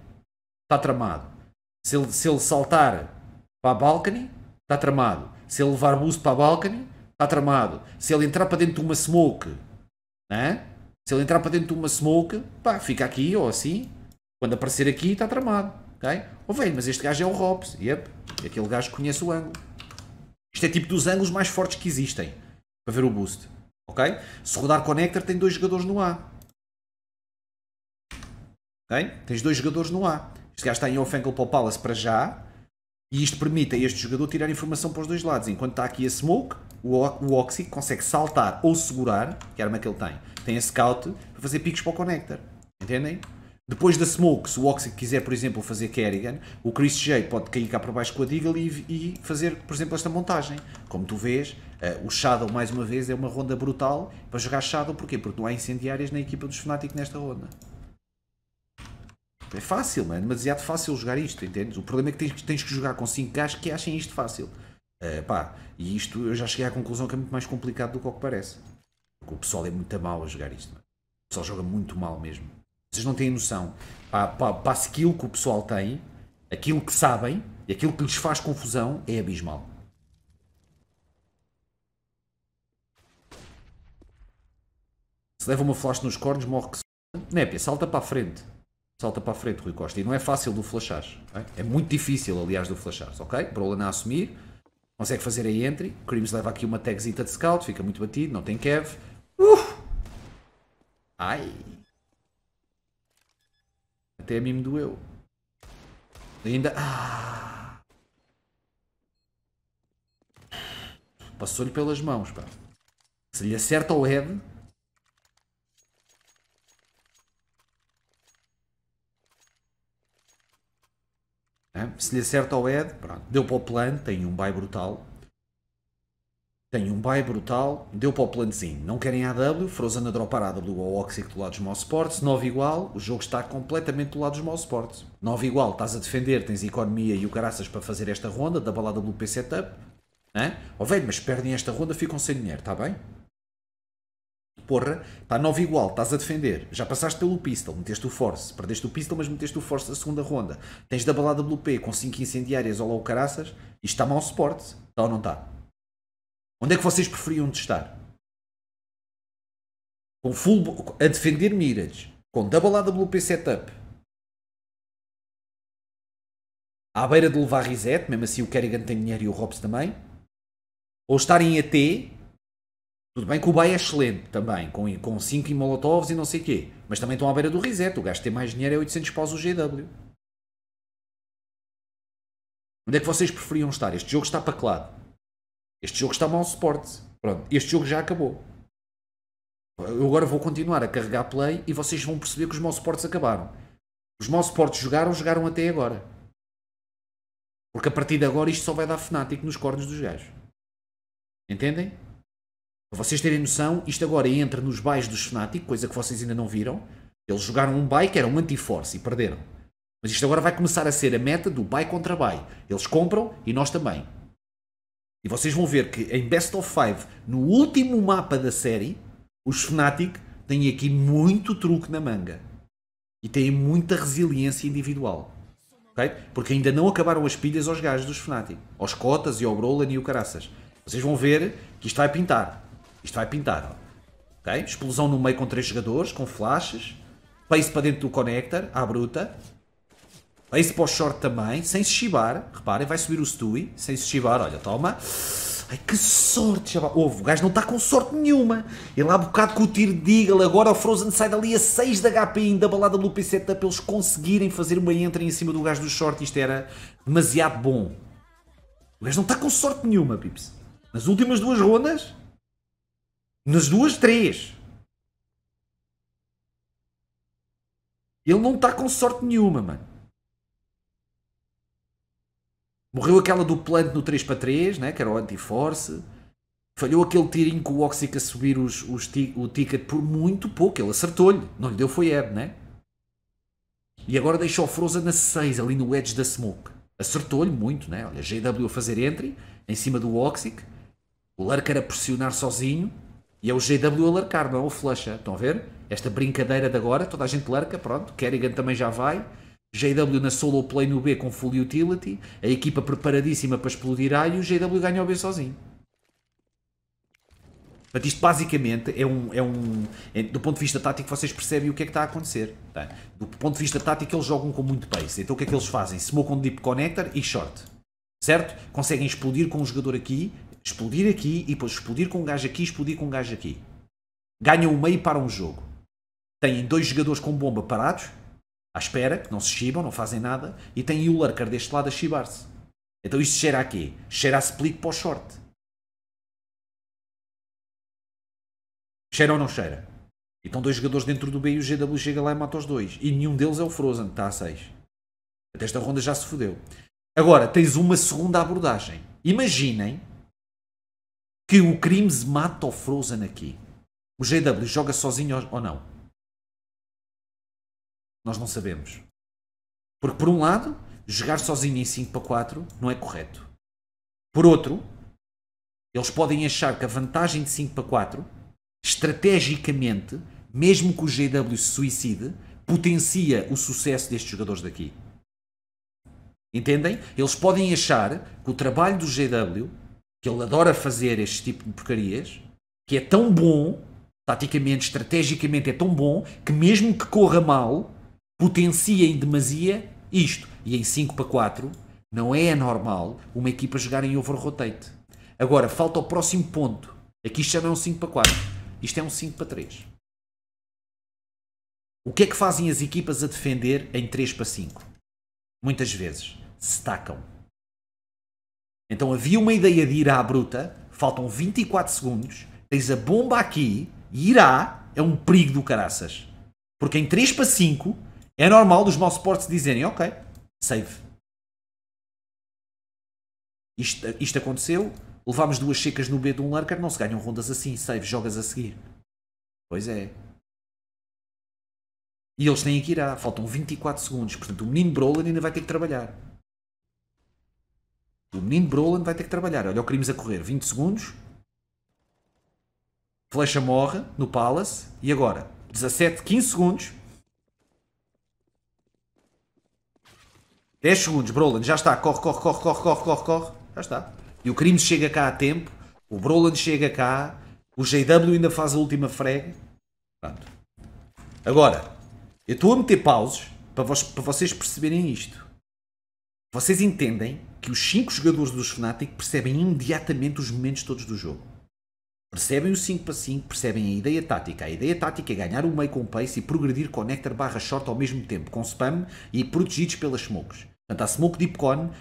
está tramado. Se ele, se ele saltar para a balcony, está tramado. Se ele levar busto para a balcony, está tramado. Se ele entrar para dentro de uma smoke, né? se ele entrar para dentro de uma smoke, pá, fica aqui ou assim. Quando aparecer aqui, está tramado. Ok? Oh velho, mas este gajo é o Robs. Yep. Aquele gajo conhece o ângulo. Isto é tipo dos ângulos mais fortes que existem. Para ver o boost. Ok? Se rodar connector, tem dois jogadores no A. Ok? Tens dois jogadores no A. Este gajo está em off-angle para o Palace para já. E isto permite a este jogador tirar informação para os dois lados. Enquanto está aqui a Smoke, o, o Oxy consegue saltar ou segurar, que é arma que ele tem. Tem a Scout para fazer picos para o connector. Entendem? Depois da Smoke, se o Oxy quiser, por exemplo, fazer Kerrigan, o Chris J pode cair cá para baixo com a Deagle e, e fazer, por exemplo, esta montagem. Como tu vês, uh, o Shadow, mais uma vez, é uma ronda brutal para jogar Shadow. Porquê? Porque não há incendiárias na equipa dos Fnatic nesta ronda. É fácil, mano. É demasiado fácil jogar isto, entendes? O problema é que tens, tens que jogar com 5 gajos que achem isto fácil. Uh, pá, e isto eu já cheguei à conclusão que é muito mais complicado do que o que parece. Porque o pessoal é muito mal a jogar isto, mano. O pessoal joga muito mal mesmo. Vocês não têm noção. Para, para, para aquilo que o pessoal tem, aquilo que sabem e aquilo que lhes faz confusão é abismal. Se leva uma flash nos cornos, morre que se. Népia, salta para a frente. Salta para a frente, Rui Costa. E não é fácil do flashar. É? é muito difícil, aliás, do flashar. Ok? Brolin a assumir. Consegue fazer a entry. Creams leva aqui uma tagzita de scout. Fica muito batido. Não tem kev. Uh! Ai! Até a mim me doeu. Ainda... Ah. Passou-lhe pelas mãos, pá. Se lhe acerta o head... Se lhe acerta o head, pronto. Deu para o plano, tem um bye brutal. Tem um buy brutal, deu para o planzinho Não querem AW, Frozen a dropar a AW ao Oxic do lado dos Mouse Sports. 9 igual, o jogo está completamente do lado dos Mouse Sports. 9 igual, estás a defender, tens economia e o caraças para fazer esta ronda da balada WP Setup. Hã? Né? Oh velho, mas perdem esta ronda, ficam sem dinheiro, está bem? Porra, está 9 igual, estás a defender. Já passaste pelo pistol, meteste o force. Perdeste o pistol, mas meteste o force na segunda ronda. Tens da balada WP com 5 incendiárias ou lá o caraças. Isto está mau suporte, está ou não está? Onde é que vocês preferiam estar? Com full a defender mirage, com double AWP setup, à beira de levar reset, mesmo assim o Kerrigan tem dinheiro e o Robs também, ou estar em AT, tudo bem que o Bay é excelente também, com 5 com cinco e molotovs e não sei o quê, mas também estão à beira do reset, o gajo tem mais dinheiro é 800 paus o GW. Onde é que vocês preferiam estar? Este jogo está paclado. Este jogo está mal suporte. Pronto, este jogo já acabou. Eu agora vou continuar a carregar play e vocês vão perceber que os mouse portes acabaram. Os mouse portes jogaram, jogaram até agora. Porque a partir de agora isto só vai dar fanático nos cornos dos gajos. Entendem? Para vocês terem noção, isto agora entra nos buys dos Fnatic, coisa que vocês ainda não viram. Eles jogaram um buy que era um anti-force e perderam. Mas isto agora vai começar a ser a meta do buy contra buy. Eles compram e nós também. E vocês vão ver que em Best of Five, no último mapa da série, os Fnatic têm aqui muito truque na manga. E têm muita resiliência individual. Okay? Porque ainda não acabaram as pilhas aos gajos dos Fnatic. Aos Cotas e ao Brolan e o Caraças. Vocês vão ver que isto vai pintar. Isto vai pintar. Okay? Explosão no meio com três jogadores, com flashes. Face para dentro do connector, à bruta. Ace para o short também, sem se chibar. Reparem, vai subir o Stewie, sem se chibar. Olha, toma. Ai, que sorte, já Ouve, o gajo não está com sorte nenhuma. Ele há bocado com o tiro de Eagle, agora o Frozen sai dali a 6 de HP ainda, balada do P7 para eles conseguirem fazer uma entra em cima do gajo do short. Isto era demasiado bom. O gajo não está com sorte nenhuma, Pips. Nas últimas duas rondas, nas duas, três. Ele não está com sorte nenhuma, mano. Morreu aquela do plant no 3 para 3 né? que era o anti-force. Falhou aquele tirinho com o Oxic a subir os, os o ticket por muito pouco. Ele acertou-lhe. Não lhe deu foi Ebb, né? E agora deixou o Froza na 6, ali no edge da smoke. Acertou-lhe muito, né? Olha, GW a fazer entry, em cima do Oxic. O Larker a pressionar sozinho. E é o GW a larcar, não é o Flusha. É? Estão a ver? Esta brincadeira de agora, toda a gente larca, pronto. Kerrigan também já vai. JW na solo play no B com full utility, a equipa preparadíssima para explodir A e o JW ganha o B sozinho. Portanto, isto basicamente é um. É um é, do ponto de vista tático, vocês percebem o que é que está a acontecer. Tá? Do ponto de vista tático, eles jogam com muito pace. Então, o que é que eles fazem? Smoke um deep connector e short. Certo? Conseguem explodir com um jogador aqui, explodir aqui e depois explodir com um gajo aqui, explodir com um gajo aqui. Ganham o meio para um jogo. Têm dois jogadores com bomba parados à espera, que não se chibam, não fazem nada, e tem o lurker deste lado a chibar-se. Então isto cheira a quê? Cheira a split para o short. Cheira ou não cheira? Então dois jogadores dentro do B e o GW chega lá e mata os dois. E nenhum deles é o Frozen, que está a 6. Até esta ronda já se fodeu. Agora, tens uma segunda abordagem. Imaginem que o Crimes mata o Frozen aqui. O GW joga sozinho ou não? Nós não sabemos. Porque, por um lado, jogar sozinho em 5 para 4 não é correto. Por outro, eles podem achar que a vantagem de 5 para 4, estrategicamente, mesmo que o GW se suicide, potencia o sucesso destes jogadores daqui. Entendem? Eles podem achar que o trabalho do GW, que ele adora fazer este tipo de porcarias, que é tão bom, taticamente, estrategicamente é tão bom, que mesmo que corra mal, potencia em demasia isto. E em 5 para 4 não é anormal uma equipa jogar em over-rotate. Agora, falta o próximo ponto. Aqui isto já não é um 5 para 4. Isto é um 5 para 3. O que é que fazem as equipas a defender em 3 para 5? Muitas vezes se tacam. Então havia uma ideia de ir à bruta, faltam 24 segundos, tens a bomba aqui, e irá é um perigo do caraças. Porque em 3 para 5 é normal dos maus suportes dizerem, ok, save. Isto, isto aconteceu, levámos duas secas no B de um lurker, não se ganham rondas assim, save, jogas a seguir. Pois é. E eles têm que ir à, faltam 24 segundos, portanto o menino Brolin ainda vai ter que trabalhar. O menino Brolin vai ter que trabalhar. Olha o Crimes a correr, 20 segundos. Flecha morre no Palace. E agora? 17, 15 segundos. 10 segundos, Broland, já está, corre, corre, corre, corre, corre, corre, corre, já está. E o crime chega cá a tempo, o Broland chega cá, o JW ainda faz a última frega. Pronto. Agora, eu estou a meter pausas para, vos, para vocês perceberem isto. Vocês entendem que os 5 jogadores dos Fnatic percebem imediatamente os momentos todos do jogo. Percebem o 5 para 5, percebem a ideia tática. A ideia tática é ganhar o meio com pace e progredir com nectar barra short ao mesmo tempo, com spam e protegidos pelas smokes. Portanto, há smoke deep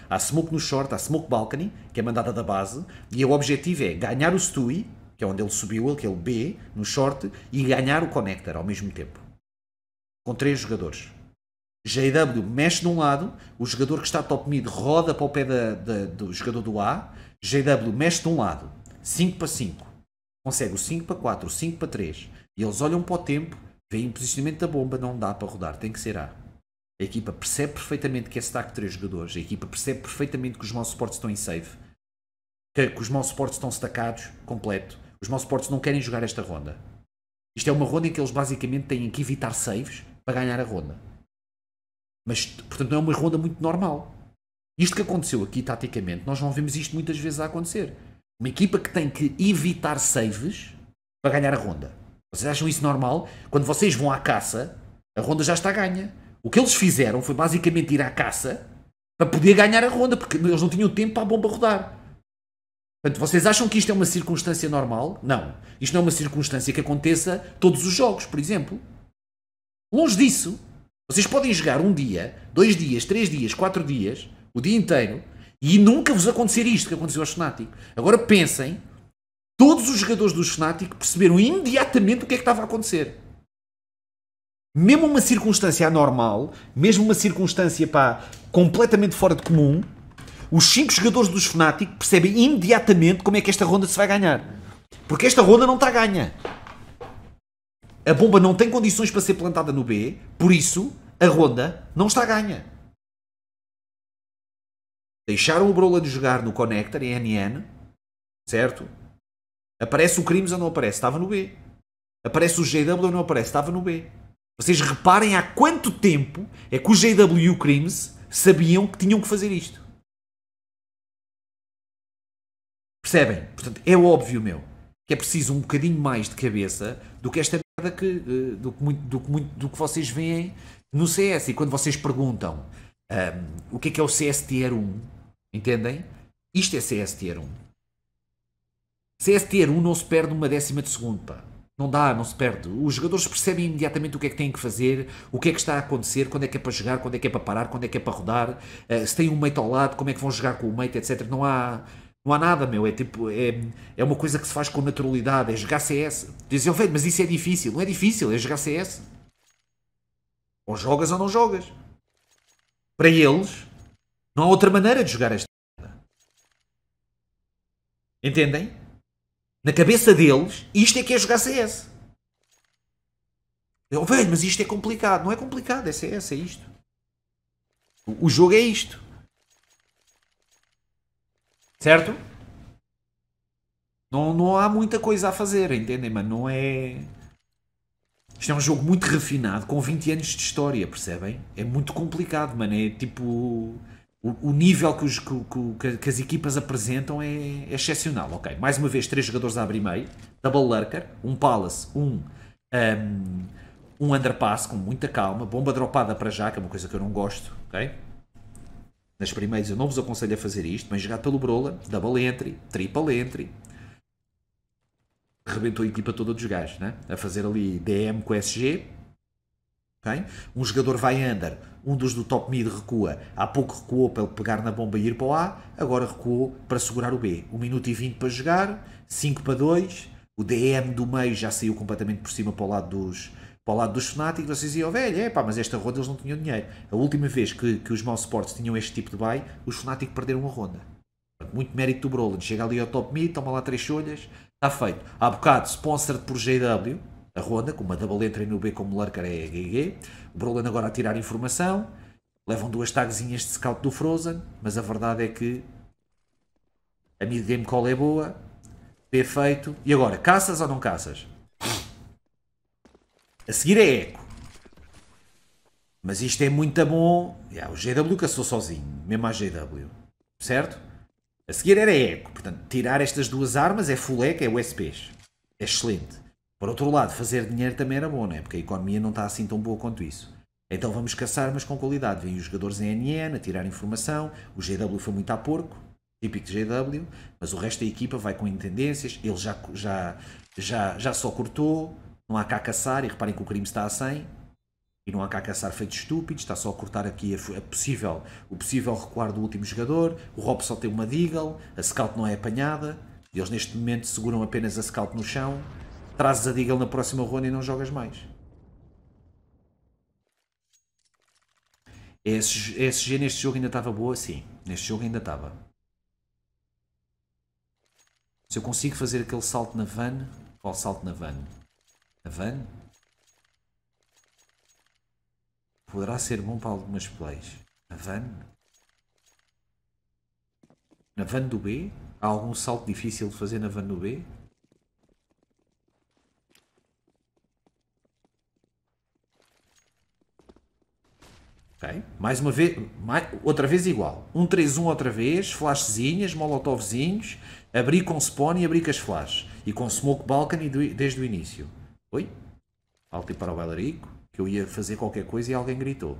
há smoke no short, há smoke balcony, que é mandada da base, e o objetivo é ganhar o stui, que é onde ele subiu, aquele é B, no short, e ganhar o connector ao mesmo tempo. Com três jogadores. JW mexe de um lado, o jogador que está top mid roda para o pé da, da, do jogador do A, JW mexe de um lado, 5 para 5. Consegue o 5 para 4, o 5 para 3. E eles olham para o tempo, veem o posicionamento da bomba, não dá para rodar, tem que ser A. A equipa percebe perfeitamente que é stack 3 jogadores, a equipa percebe perfeitamente que os mouse suportes estão em save, que, que os mouse suportes estão stackados, completo. Os mouse suportes não querem jogar esta ronda. Isto é uma ronda em que eles basicamente têm que evitar saves para ganhar a ronda. Mas, portanto, não é uma ronda muito normal. Isto que aconteceu aqui, taticamente, nós não vemos isto muitas vezes a acontecer. Uma equipa que tem que evitar saves para ganhar a ronda. Vocês acham isso normal? Quando vocês vão à caça, a ronda já está ganha. O que eles fizeram foi basicamente ir à caça para poder ganhar a ronda, porque eles não tinham tempo para a bomba rodar. Portanto, vocês acham que isto é uma circunstância normal? Não. Isto não é uma circunstância que aconteça todos os jogos, por exemplo. Longe disso. Vocês podem jogar um dia, dois dias, três dias, quatro dias, o dia inteiro, e nunca vos acontecer isto que aconteceu aos Fnatic. Agora pensem, todos os jogadores dos Fnatic perceberam imediatamente o que é que estava a acontecer. Mesmo uma circunstância anormal, mesmo uma circunstância pá, completamente fora de comum, os cinco jogadores dos Fnatic percebem imediatamente como é que esta ronda se vai ganhar. Porque esta ronda não está ganha. A bomba não tem condições para ser plantada no B, por isso a ronda não está ganha. Deixaram o Brola de jogar no Connector, em NN, certo? Aparece o Crimson ou não aparece? Estava no B. Aparece o JW ou não aparece? Estava no B. Vocês reparem há quanto tempo é que o JW e o Crimson sabiam que tinham que fazer isto. Percebem? Portanto, é óbvio, meu, que é preciso um bocadinho mais de cabeça do que esta merda que, eh, do, que muito, do, que muito, do que vocês veem no CS. E quando vocês perguntam um, o que é que é o CSTR1, Entendem? Isto é CS tier 1 tier 1 não se perde uma décima de segundo, pá. Não dá, não se perde. Os jogadores percebem imediatamente o que é que têm que fazer, o que é que está a acontecer, quando é que é para jogar, quando é que é para parar, quando é que é para rodar, eh, se tem um mate ao lado, como é que vão jogar com o mate, etc. Não há, não há nada, meu. É tipo, é, é uma coisa que se faz com naturalidade. É jogar CS. Dizem, velho, mas isso é difícil. Não é difícil, é jogar CS. Ou jogas ou não jogas. Para eles, não há outra maneira de jogar este Entendem? Na cabeça deles, isto é que é jogar CS. Eu, velho, mas isto é complicado. Não é complicado, é CS, é isto. O, o jogo é isto. Certo? Não, não há muita coisa a fazer, entendem, mano? Não é... Isto é um jogo muito refinado, com 20 anos de história, percebem? É muito complicado, mano. É tipo o, o nível que, os, que, que, as equipas apresentam é, é, excepcional. Ok, mais uma vez, três jogadores a abrir meio. Double Lurker, um Palace, um, um, um Underpass com muita calma. Bomba dropada para já, que é uma coisa que eu não gosto. Ok? Nas primeiras eu não vos aconselho a fazer isto, mas jogar pelo Brola, double entry, triple entry. Rebentou a equipa toda dos gajos, né? A fazer ali DM com SG. Okay? Um jogador vai under, um dos do top mid recua. Há pouco recuou para pegar na bomba e ir para o A, agora recuou para segurar o B. 1 minuto e 20 para jogar, 5 para 2. O DM do meio já saiu completamente por cima para o lado dos, para o lado dos Fnatic. Vocês diziam, oh, velho, é pá, mas esta ronda eles não tinham dinheiro. A última vez que, que os Mouse Sports tinham este tipo de buy, os Fnatic perderam a ronda. Muito mérito do Brolin. Chega ali ao top mid, toma lá três olhas, está feito. Há bocado, sponsored por jw a ronda, com uma double entry no B como lurker é GG. O Brolin agora a tirar informação. Levam duas tagzinhas de scout do Frozen, mas a verdade é que a mid game call é boa. Perfeito. E agora, caças ou não caças? A seguir é eco. Mas isto é muito bom. É o GW caçou sozinho, mesmo a GW. Certo? A seguir era eco. Portanto, tirar estas duas armas é full eco, é USPs. É excelente. Por outro lado, fazer dinheiro também era bom, né? porque a economia não está assim tão boa quanto isso. Então vamos caçar, mas com qualidade. Vêm os jogadores em NN a tirar informação, o GW foi muito a porco, típico de GW, mas o resto da equipa vai com intendências, ele já, já, já, já só cortou, não há cá caçar, e reparem que o crime está a 100, e não há cá caçar feitos estúpidos, está só a cortar aqui a, a possível, o possível recuar do último jogador, o Rob só tem uma Deagle, a Scout não é apanhada, e eles neste momento seguram apenas a Scout no chão, trazes a Diggle na próxima ronda e não jogas mais. É SG é neste jogo ainda estava boa? Sim, neste jogo ainda estava. Se eu consigo fazer aquele salto na van, qual salto na van? Na van? Poderá ser bom para algumas plays. Na van? Na van do B? Há algum salto difícil de fazer na van do B? Okay? Mais uma vez, mais, outra vez igual. 131 outra vez, flashzinhas, molotovzinhos, abri com spawn e abri com as flash. E com smoke balcony desde o início. Oi? Alto para o bailarico, que eu ia fazer qualquer coisa e alguém gritou.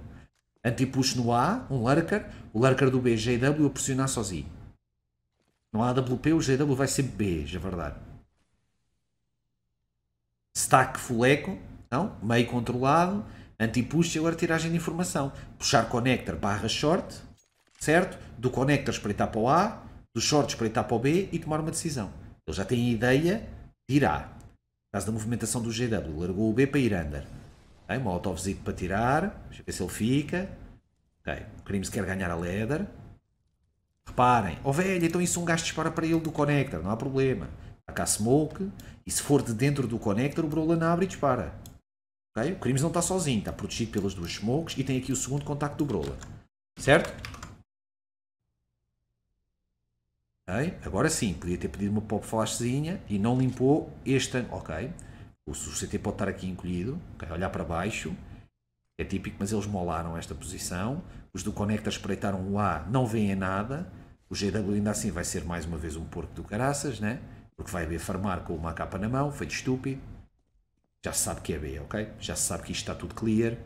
Antipush no A, um lurker, o lurker do B, GW a pressionar sozinho. Não há AWP, o GW vai ser B, é verdade. Stack fuleco, não? Meio controlado Anti-push e agora tiragem de informação. Puxar connector barra short, certo? Do connector espreitar para o A, do short espreitar para o B e tomar uma decisão. Ele já tem a ideia de ir A. No caso da movimentação do GW, largou o B para ir under. Okay, uma autovisite para tirar. Deixa eu ver se ele fica. Ok, O Crimes quer ganhar a leather. Reparem. Oh velho, então isso é um gajo dispara para ele do connector. Não há problema. Está cá smoke. E se for de dentro do connector, o Brolan abre e dispara. Okay? Né? O Crimes não está sozinho, está protegido pelas duas smokes e tem aqui o segundo contacto do Brawler. Certo? Okay? Agora sim, podia ter pedido uma pop flashzinha e não limpou este Ok? O CT pode estar aqui encolhido, okay? olhar para baixo. É típico, mas eles molaram esta posição. Os do Connector espreitaram o A, não veem nada. O GW ainda assim vai ser mais uma vez um porco do caraças, né? Porque vai haver farmar com uma capa na mão, feito estúpido já se sabe que é B, ok? Já se sabe que isto está tudo clear.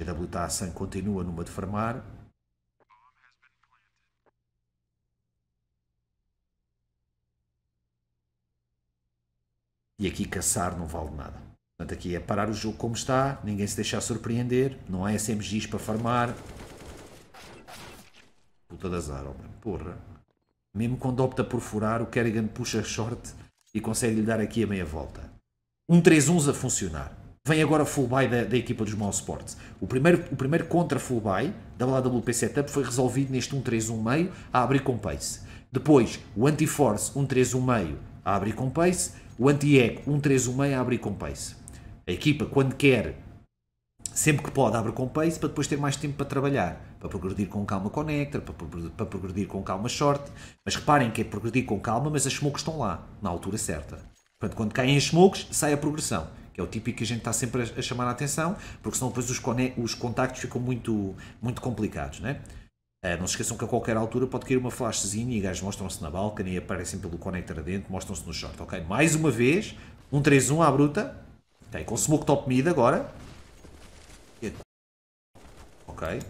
A a sangue, continua numa de farmar. E aqui caçar não vale nada. Portanto, aqui é parar o jogo como está, ninguém se deixar surpreender, não há SMGs para farmar. Puta das azar, Porra. Mesmo quando opta por furar, o Kerrigan puxa short e consegue lhe dar aqui a meia volta. 1-3-1s a funcionar. Vem agora o Fulby da, da equipa dos Mal Sports. O primeiro, o primeiro contra Fulby da WP Setup foi resolvido neste 1-3-1 meio a abrir com pace. Depois, o Anti-Force 1-3-1 meio a abrir com pace. O Anti-Egg 1-3-1 meio a abrir com pace. A equipa, quando quer, sempre que pode, abre com pace para depois ter mais tempo para trabalhar. Para progredir com calma connector, para, para progredir com calma short. Mas reparem que é progredir com calma, mas as smokes estão lá, na altura certa. Portanto, quando caem as smokes, sai a progressão. Que é o típico que a gente está sempre a, chamar a atenção, porque senão depois os, os contactos ficam muito, muito complicados, né? Ah, não se esqueçam que a qualquer altura pode cair uma flashzinha e gajos mostram-se na balcão e aparecem pelo connector adentro, mostram-se no short, Mais uma vez, um 3-1 à bruta. com smoke top mid agora. Ok.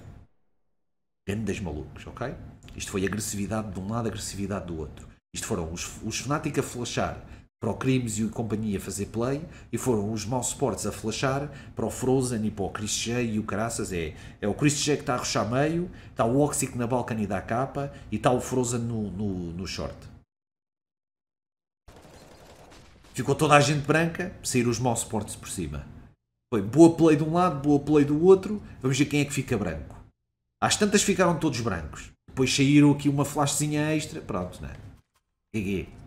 Grandes malucos, ok? Isto foi agressividade de um lado, agressividade do outro. Isto foram os, os Fnatic a flashar para o Crimes e o companhia fazer play e foram os maus suportes a flashar para o Frozen e para o Chris J e o Caraças é, é o Chris J que está a rochar meio está o Oxic na e da capa e está o Frozen no, no, no short ficou toda a gente branca saíram os maus suportes por cima foi boa play de um lado, boa play do outro vamos ver quem é que fica branco às tantas ficaram todos brancos depois saíram aqui uma flashzinha extra pronto, não é? é.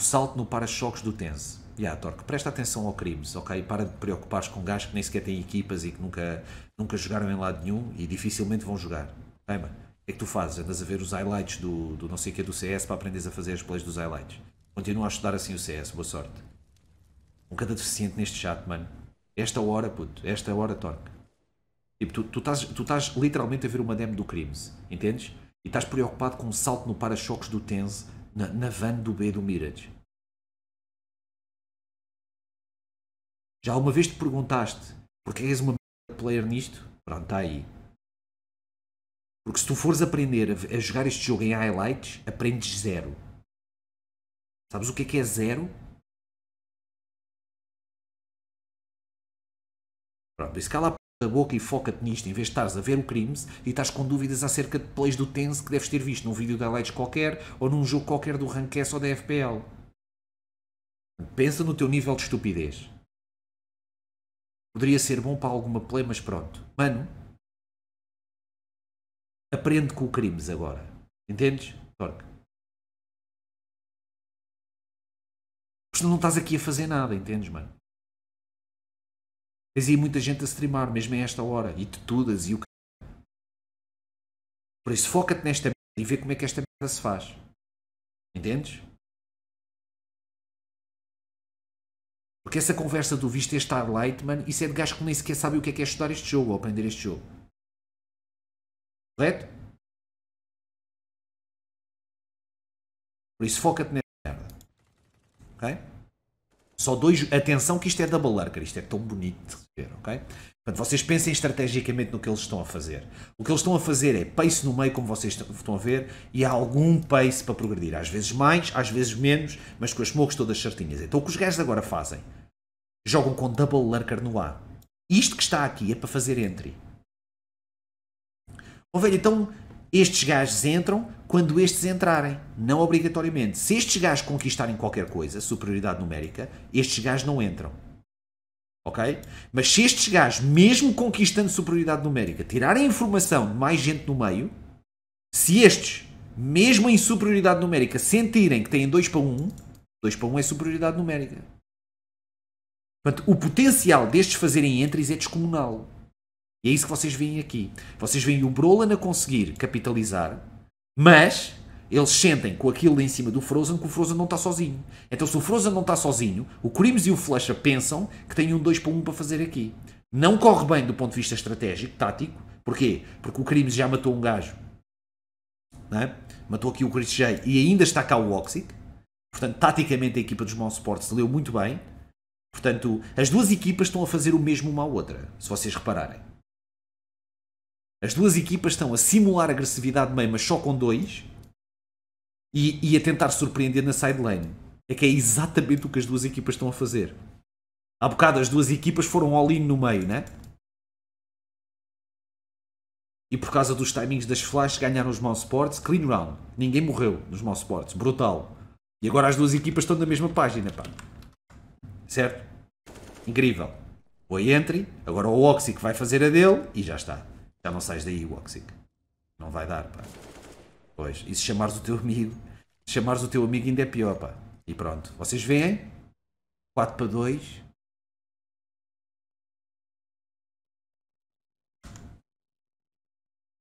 o salto no para-choques do Tense. Yeah, Torque, presta atenção ao Crimes, ok? Para de preocupares com gajos que nem sequer têm equipas e que nunca, nunca jogaram em lado nenhum e dificilmente vão jogar. Ei, o que é que tu fazes? Andas a ver os highlights do, do não sei o que do CS para aprenderes a fazer as plays dos highlights. Continua a estudar assim o CS, boa sorte. Um cada deficiente neste chat, mano. Esta hora, puto, esta hora, Torque. Tipo, tu, tu, estás, tu estás literalmente a ver uma demo do Crimes, entendes? E estás preocupado com o um salto no para-choques do Tense na, na van do B do Mirage. Já alguma vez te perguntaste porque és uma player nisto? Pronto, está aí. Porque se tu fores aprender a, a jogar este jogo em highlights, aprendes zero. Sabes o que é que é zero? Pronto, isso cala a boca e foca-te nisto, em vez de estares a ver o crimes e estás com dúvidas acerca de plays do Tense que deves ter visto num vídeo da Lights qualquer ou num jogo qualquer do S ou da FPL. Pensa no teu nível de estupidez. Poderia ser bom para alguma play, mas pronto. Mano, aprende com o crimes agora. Entendes? Torque. Porque não estás aqui a fazer nada, entendes, mano? Tens muita gente a streamar, mesmo a esta hora, e de todas e o que. Por isso, foca-te nesta merda e vê como é que esta merda se faz. Entendes? Porque essa conversa do visto este Starlight, mano, isso é de gajo que nem sequer sabe o que é que é estudar este jogo ou aprender este jogo. Correto? Por isso, foca-te nesta merda. Ok? Só dois. Atenção que isto é double lurker, isto é tão bonito de ver, ok? Portanto, vocês pensem estrategicamente no que eles estão a fazer. O que eles estão a fazer é pace no meio, como vocês estão a ver, e há algum pace para progredir. Às vezes mais, às vezes menos, mas com as smokes todas certinhas. Então o que os gajos agora fazem? Jogam com double lurker no ar. Isto que está aqui é para fazer entry. Ou oh, velho, então estes gajos entram quando estes entrarem, não obrigatoriamente. Se estes gajos conquistarem qualquer coisa, superioridade numérica, estes gajos não entram. Ok? Mas se estes gajos, mesmo conquistando superioridade numérica, tirarem informação de mais gente no meio, se estes, mesmo em superioridade numérica, sentirem que têm 2 para 1, 2 para 1 é superioridade numérica. Portanto, o potencial destes fazerem entries é descomunal. E é isso que vocês veem aqui. Vocês veem o Brolan a conseguir capitalizar, mas eles sentem com aquilo em cima do Frozen que o Frozen não está sozinho. Então, se o Frozen não está sozinho, o Crimes e o Flecha pensam que têm um 2 para 1 para fazer aqui. Não corre bem do ponto de vista estratégico, tático. Porquê? Porque o Crimes já matou um gajo. É? Matou aqui o Chris J e ainda está cá o Oxic. Portanto, taticamente a equipa dos Mount Sports leu muito bem. Portanto, as duas equipas estão a fazer o mesmo uma à outra, se vocês repararem. As duas equipas estão a simular agressividade meio, mas só com dois, e, e a tentar surpreender na sideline. É que é exatamente o que as duas equipas estão a fazer. Há bocado as duas equipas foram all-in no meio, né? E por causa dos timings das flashes ganharam os Mouseports. Clean round. Ninguém morreu nos Mouseports. Brutal. E agora as duas equipas estão na mesma página, pá. Certo? Incrível. Foi entry. Agora o Oxy que vai fazer a dele e já está. Já não sais daí, Woxic. Não vai dar, pá. Pois, e se chamares o teu amigo, se chamares o teu amigo ainda é pior, pá. E pronto, vocês veem? 4 para 2.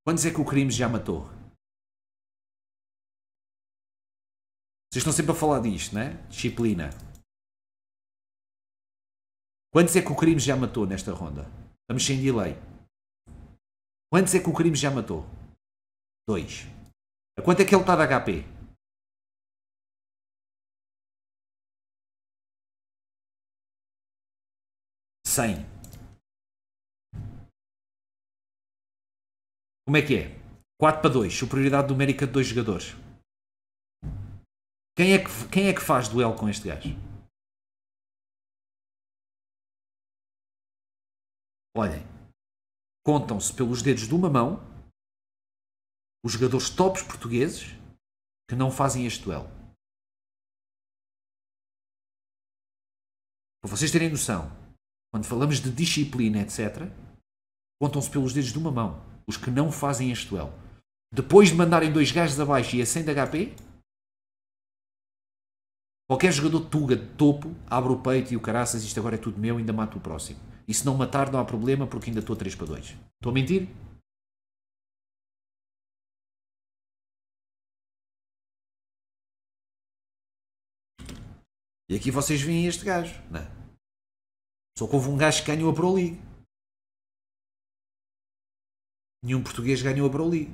Quantos é que o crime já matou? Vocês estão sempre a falar disto, né? Disciplina. Quantos é que o crime já matou nesta ronda? Estamos sem delay. Quantos é que o crime já matou? Dois. A quanto é que ele está de HP? Cem. Como é que é? 4 para 2, superioridade numérica de dois jogadores. Quem é que, quem é que faz duelo com este gajo? Olhem, contam-se pelos dedos de uma mão os jogadores tops portugueses que não fazem este duelo. Para vocês terem noção, quando falamos de disciplina, etc., contam-se pelos dedos de uma mão os que não fazem este duelo. Depois de mandarem dois gajos abaixo e a 100 de HP, Qualquer jogador tuga de topo abre o peito e o caraças, isto agora é tudo meu, ainda mato o próximo. E se não matar, não há problema, porque ainda estou 3 para 2. Estou a mentir? E aqui vocês veem este gajo. Não. É? Só que houve um gajo que ganhou a Pro League. Nenhum português ganhou a Pro League.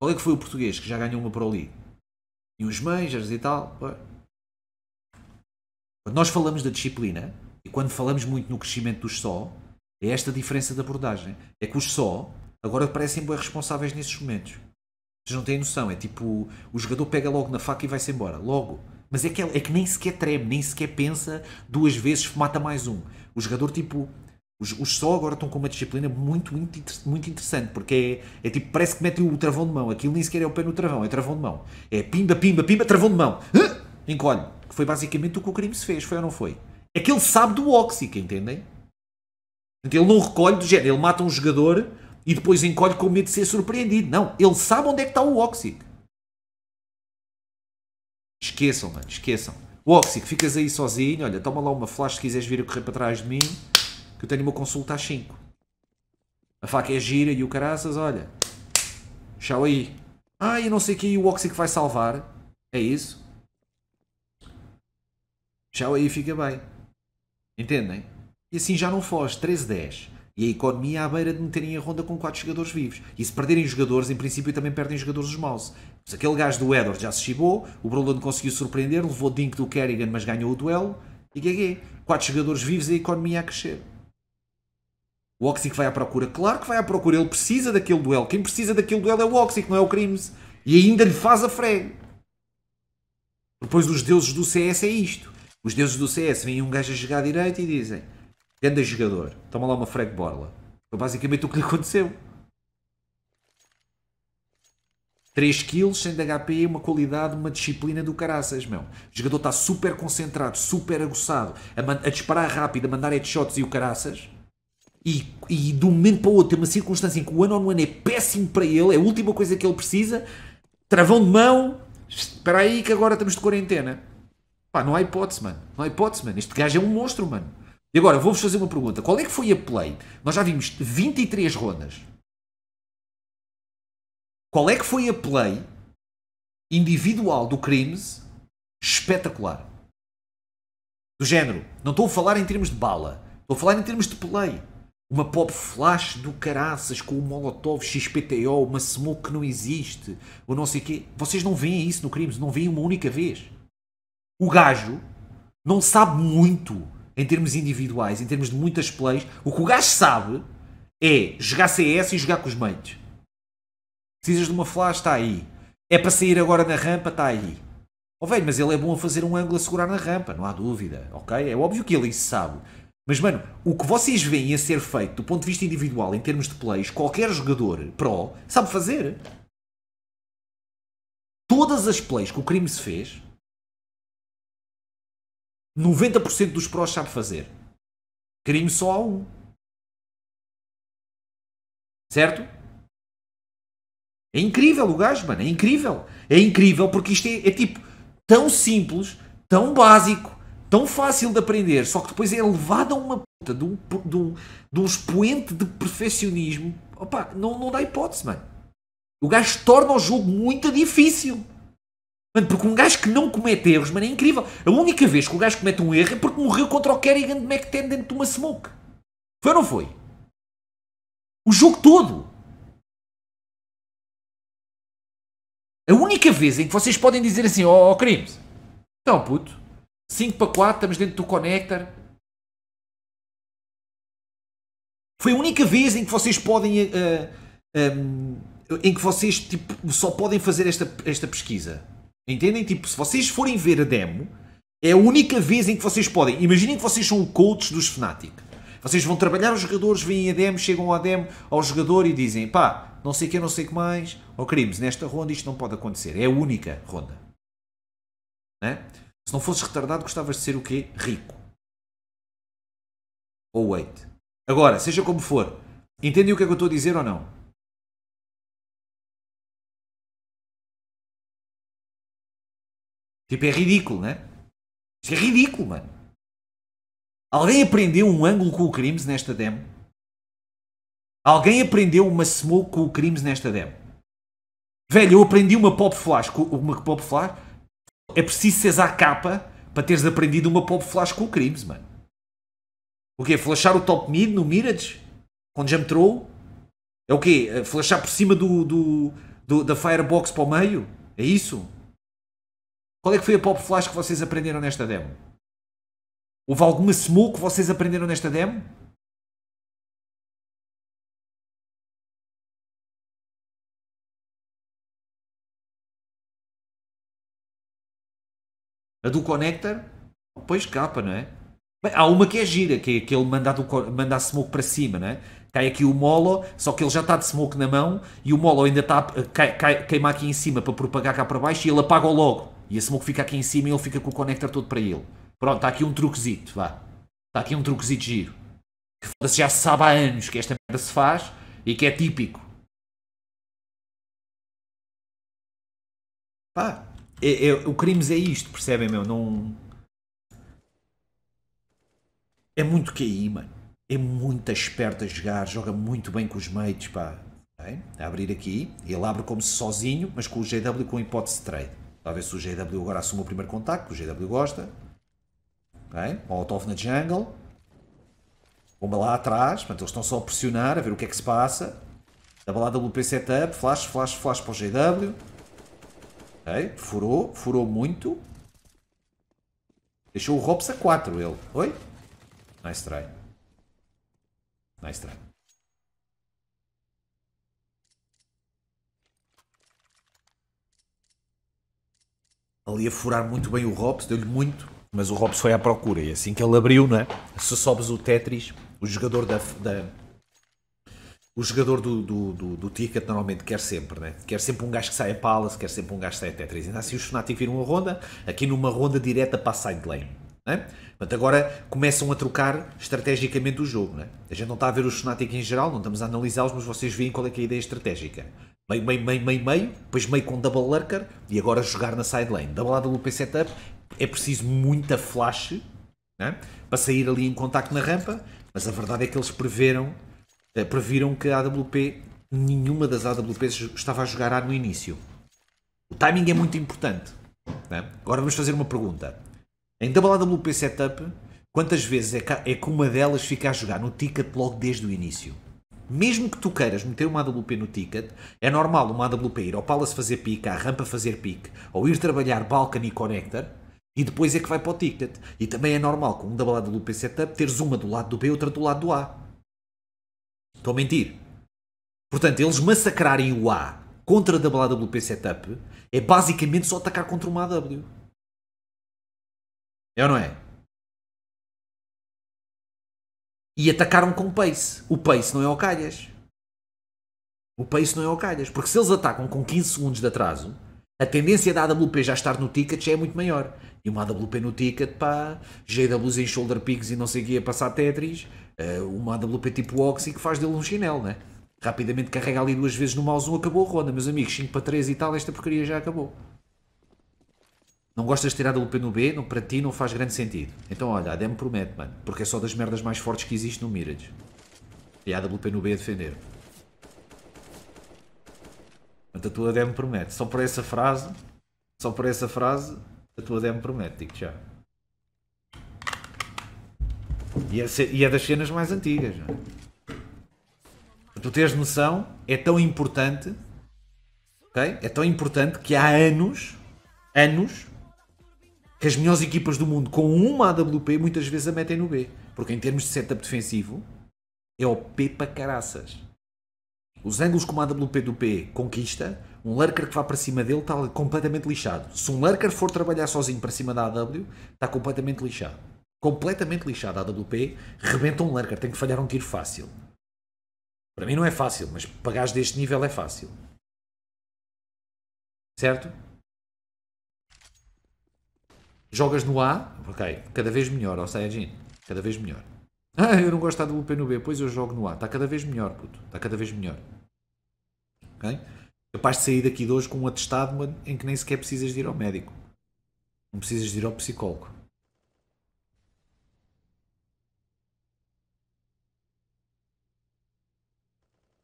Qual é que foi o português que já ganhou uma Pro League? e uns majors e tal. Quando nós falamos da disciplina, e quando falamos muito no crescimento dos só, é esta diferença de abordagem. É que os só agora parecem bem responsáveis nesses momentos. Vocês não têm noção. É tipo, o jogador pega logo na faca e vai-se embora. Logo. Mas é que, é que nem sequer treme, nem sequer pensa duas vezes, mata mais um. O jogador, tipo, os, os só agora estão com uma disciplina muito, muito, muito interessante, porque é, é tipo, parece que metem o travão de mão. Aquilo nem sequer é o pé no travão, é travão de mão. É pimba, pimba, pimba, travão de mão. Encolhe. Que foi basicamente o que o crime se fez, foi ou não foi? É que ele sabe do óxico, entendem? Ele não recolhe do género, ele mata um jogador e depois encolhe com medo de ser surpreendido. Não, ele sabe onde é que está o óxico. Esqueçam, mano, esqueçam. O óxico, ficas aí sozinho, olha, toma lá uma flash se quiseres vir a correr para trás de mim que eu tenho uma consulta às 5. A faca é gira e o caraças, olha. Tchau aí. Ah, e não sei que, o Oxy que vai salvar. É isso? Tchau aí, fica bem. Entendem? E assim já não foge. 13-10. E a economia à beira de meterem a ronda com 4 jogadores vivos. E se perderem jogadores, em princípio também perdem jogadores dos mouse. Mas aquele gajo do Edward já se chibou, o Brolin conseguiu surpreender, levou o Dink do Kerrigan, mas ganhou o duelo. E é? 4 jogadores vivos e a economia a crescer. O Oxic vai à procura, claro que vai à procura, ele precisa daquele duelo. Quem precisa daquele duelo é o Oxic, não é o Crimes. E ainda lhe faz a frega. Depois os deuses do CS é isto. Os deuses do CS vêm um gajo a jogar direito e dizem: Ganda jogador, toma lá uma frag borla. Foi basicamente o que lhe aconteceu. 3 kills, 100 de HP, uma qualidade, uma disciplina do caraças, meu. O jogador está super concentrado, super aguçado, a, a disparar rápido, a mandar headshots e o caraças. E, e de um momento para o outro tem uma circunstância em que o ano on ano é péssimo para ele, é a última coisa que ele precisa. Travão de mão, espera aí que agora estamos de quarentena. Pá, não há hipótese, mano. Não há hipótese, mano. Este gajo é um monstro, mano. E agora, vou-vos fazer uma pergunta. Qual é que foi a play? Nós já vimos 23 rondas. Qual é que foi a play individual do Crimes espetacular? Do género. Não estou a falar em termos de bala. Estou a falar em termos de play uma pop flash do caraças com o Molotov XPTO, uma smoke que não existe, ou não sei o quê. Vocês não veem isso no Crimes, não veem uma única vez. O gajo não sabe muito em termos individuais, em termos de muitas plays. O que o gajo sabe é jogar CS e jogar com os mates. Precisas de uma flash, está aí. É para sair agora na rampa, está aí. Oh velho, mas ele é bom a fazer um ângulo a segurar na rampa, não há dúvida, ok? É óbvio que ele isso sabe. Mas, mano, o que vocês veem a ser feito do ponto de vista individual, em termos de plays, qualquer jogador pro sabe fazer. Todas as plays que o crime se fez, 90% dos pros sabe fazer. Crime só há um. Certo? É incrível o gajo, mano. É incrível. É incrível porque isto é, é tipo tão simples, tão básico tão fácil de aprender, só que depois é levado a uma puta de um, de um, de um expoente de perfeccionismo, opá, não, não dá hipótese, mano. O gajo torna o jogo muito difícil. Mano, porque um gajo que não comete erros, mano, é incrível. A única vez que o gajo comete um erro é porque morreu contra o Kerrigan de McTen dentro de uma smoke. Foi ou não foi? O jogo todo. A única vez em que vocês podem dizer assim, ó oh, oh, crimes, então puto, 5 para 4, estamos dentro do connector. Foi a única vez em que vocês podem. Uh, eh, um, eh, em que vocês tipo, só podem fazer esta, esta pesquisa. Entendem? Tipo, se vocês forem ver a demo, é a única vez em que vocês podem. Imaginem que vocês são o coach dos Fnatic. Vocês vão trabalhar os jogadores, vêm a demo, chegam à demo ao jogador e dizem: pá, não sei o que, não sei o que mais. Ou oh, nesta ronda isto não pode acontecer. É a única ronda. Né? Se não fosses retardado, gostavas de ser o quê? Rico. Ou oh, wait. Agora, seja como for, entendem o que é que eu estou a dizer ou não? Tipo, é ridículo, né? Isto é ridículo, mano. Alguém aprendeu um ângulo com o Crimes nesta demo? Alguém aprendeu uma smoke com o Crimes nesta demo? Velho, eu aprendi uma pop flash, uma pop flash é preciso seres à capa para teres aprendido uma pop flash com o Crimes, mano. O quê? Flashar o top mid no Mirage? Quando já me trou? É o quê? Eh, flashar por cima do, do, do, da Firebox para o meio? É isso? Qual é que foi a pop flash que vocês aprenderam nesta demo? Houve alguma smoke que vocês aprenderam nesta demo? A do Connector, depois capa, não é? Bem, há uma que é gira, que é aquele manda, do, manda a smoke para cima, não é? Cai aqui o Molo, só que ele já está de smoke na mão e o Molo ainda está a cai, cai, queimar aqui em cima para propagar cá para baixo e ele apaga logo. E a smoke fica aqui em cima e ele fica com o Connector todo para ele. Pronto, está aqui um truquezito, vá. Está aqui um truquezito giro. Que foda-se, já se sabe há anos que esta merda se faz e que é típico. Pá, é, é, o Crimes é isto, percebem, meu? Não. É muito QI, mano. É muito esperto a jogar, joga muito bem com os mates, pá. Bem, a abrir aqui, ele abre como se sozinho, mas com o GW com hipótese de trade. Talvez se o GW agora assuma o primeiro contacto, que o GW gosta. Bem, Molotov na jungle. Bomba lá atrás, portanto eles estão só a pressionar, a ver o que é que se passa. Double AWP setup, flash, flash, flash para o GW. Okay? Furou, furou muito. Deixou o Robson a 4 ele. Oi? Nice try. Nice try. Ali a furar muito bem o Robson, deu-lhe muito, mas o Robson foi à procura e é assim que ele abriu, não é? Se sobes o Tetris, o jogador da, da o jogador do, do, do, do, ticket normalmente quer sempre, né? quer sempre um gajo que saia Palace, quer sempre um gajo que saia Tetris. Ainda assim os Fnatic viram a ronda, aqui numa ronda direta para a side lane. Né? Portanto, agora começam a trocar estrategicamente o jogo. Né? A gente não está a ver os Fnatic em geral, não estamos a analisá-los, mas vocês veem qual é, é a ideia estratégica. Meio, meio, meio, meio, meio, depois meio com double lurker e agora jogar na side lane. Double AWP setup é preciso muita flash né? para sair ali em contacto na rampa, mas a verdade é que eles preveram eh, previram que a AWP, nenhuma das AWPs estava a jogar A no início. O timing é muito importante. Né? Agora vamos fazer uma pergunta. Em AWP Setup, quantas vezes é que, é que uma delas fica a jogar no ticket logo desde o início? Mesmo que tu queiras meter uma AWP no ticket, é normal uma AWP ir ao Palace fazer pique, à rampa fazer pique, ou ir trabalhar Balkan e Connector, e depois é que vai para o ticket. E também é normal com um AWP Setup teres uma do lado do B e outra do lado do A. Estou a mentir. Portanto, eles massacrarem o A contra a WP Setup é basicamente só atacar contra uma AW. É ou não é? E atacaram com o Pace. O Pace não é o Calhas. O Pace não é o Calhas. Porque se eles atacam com 15 segundos de atraso, a tendência da AWP já estar no ticket já é muito maior e uma AWP no ticket, pá, JWs em shoulder picks e não sei o que a passar Tetris, eh, uma AWP tipo Oxy que faz dele um chinelo, né? Rapidamente carrega ali duas vezes no mouse, um acabou a ronda, meus amigos, 5 para 3 e tal, esta porcaria já acabou. Não gostas de tirar a AWP no B, não, para ti não faz grande sentido. Então olha, a demo promete, mano, porque é só das merdas mais fortes que existe no Mirage. E a AWP no B a defender. Portanto, a tua demo promete. Só por essa frase, só por essa frase, a tua demo promete, digo já. E é, e é das cenas mais antigas, não é? tu tens noção, é tão importante, ok? É tão importante que há anos, anos, que as melhores equipas do mundo com uma AWP muitas vezes a metem no B. Porque em termos de setup defensivo, é o P para caraças. Os ângulos que uma AWP do P conquista um lurker que vá para cima dele está completamente lixado. Se um lurker for trabalhar sozinho para cima da AW, está completamente lixado. Completamente lixado a AWP, rebenta um lurker, tem que falhar um tiro fácil. Para mim não é fácil, mas pagares deste nível é fácil. Certo? Jogas no A, ok, cada vez melhor, ó Saiyajin, cada vez melhor. <laughs> Ah, eu não gosto da AWP no B, pois eu jogo no A, está cada vez melhor, puto, está cada vez melhor. Ok? capaz de sair daqui de hoje com um atestado em que nem sequer precisas de ir ao médico. Não precisas de ir ao psicólogo.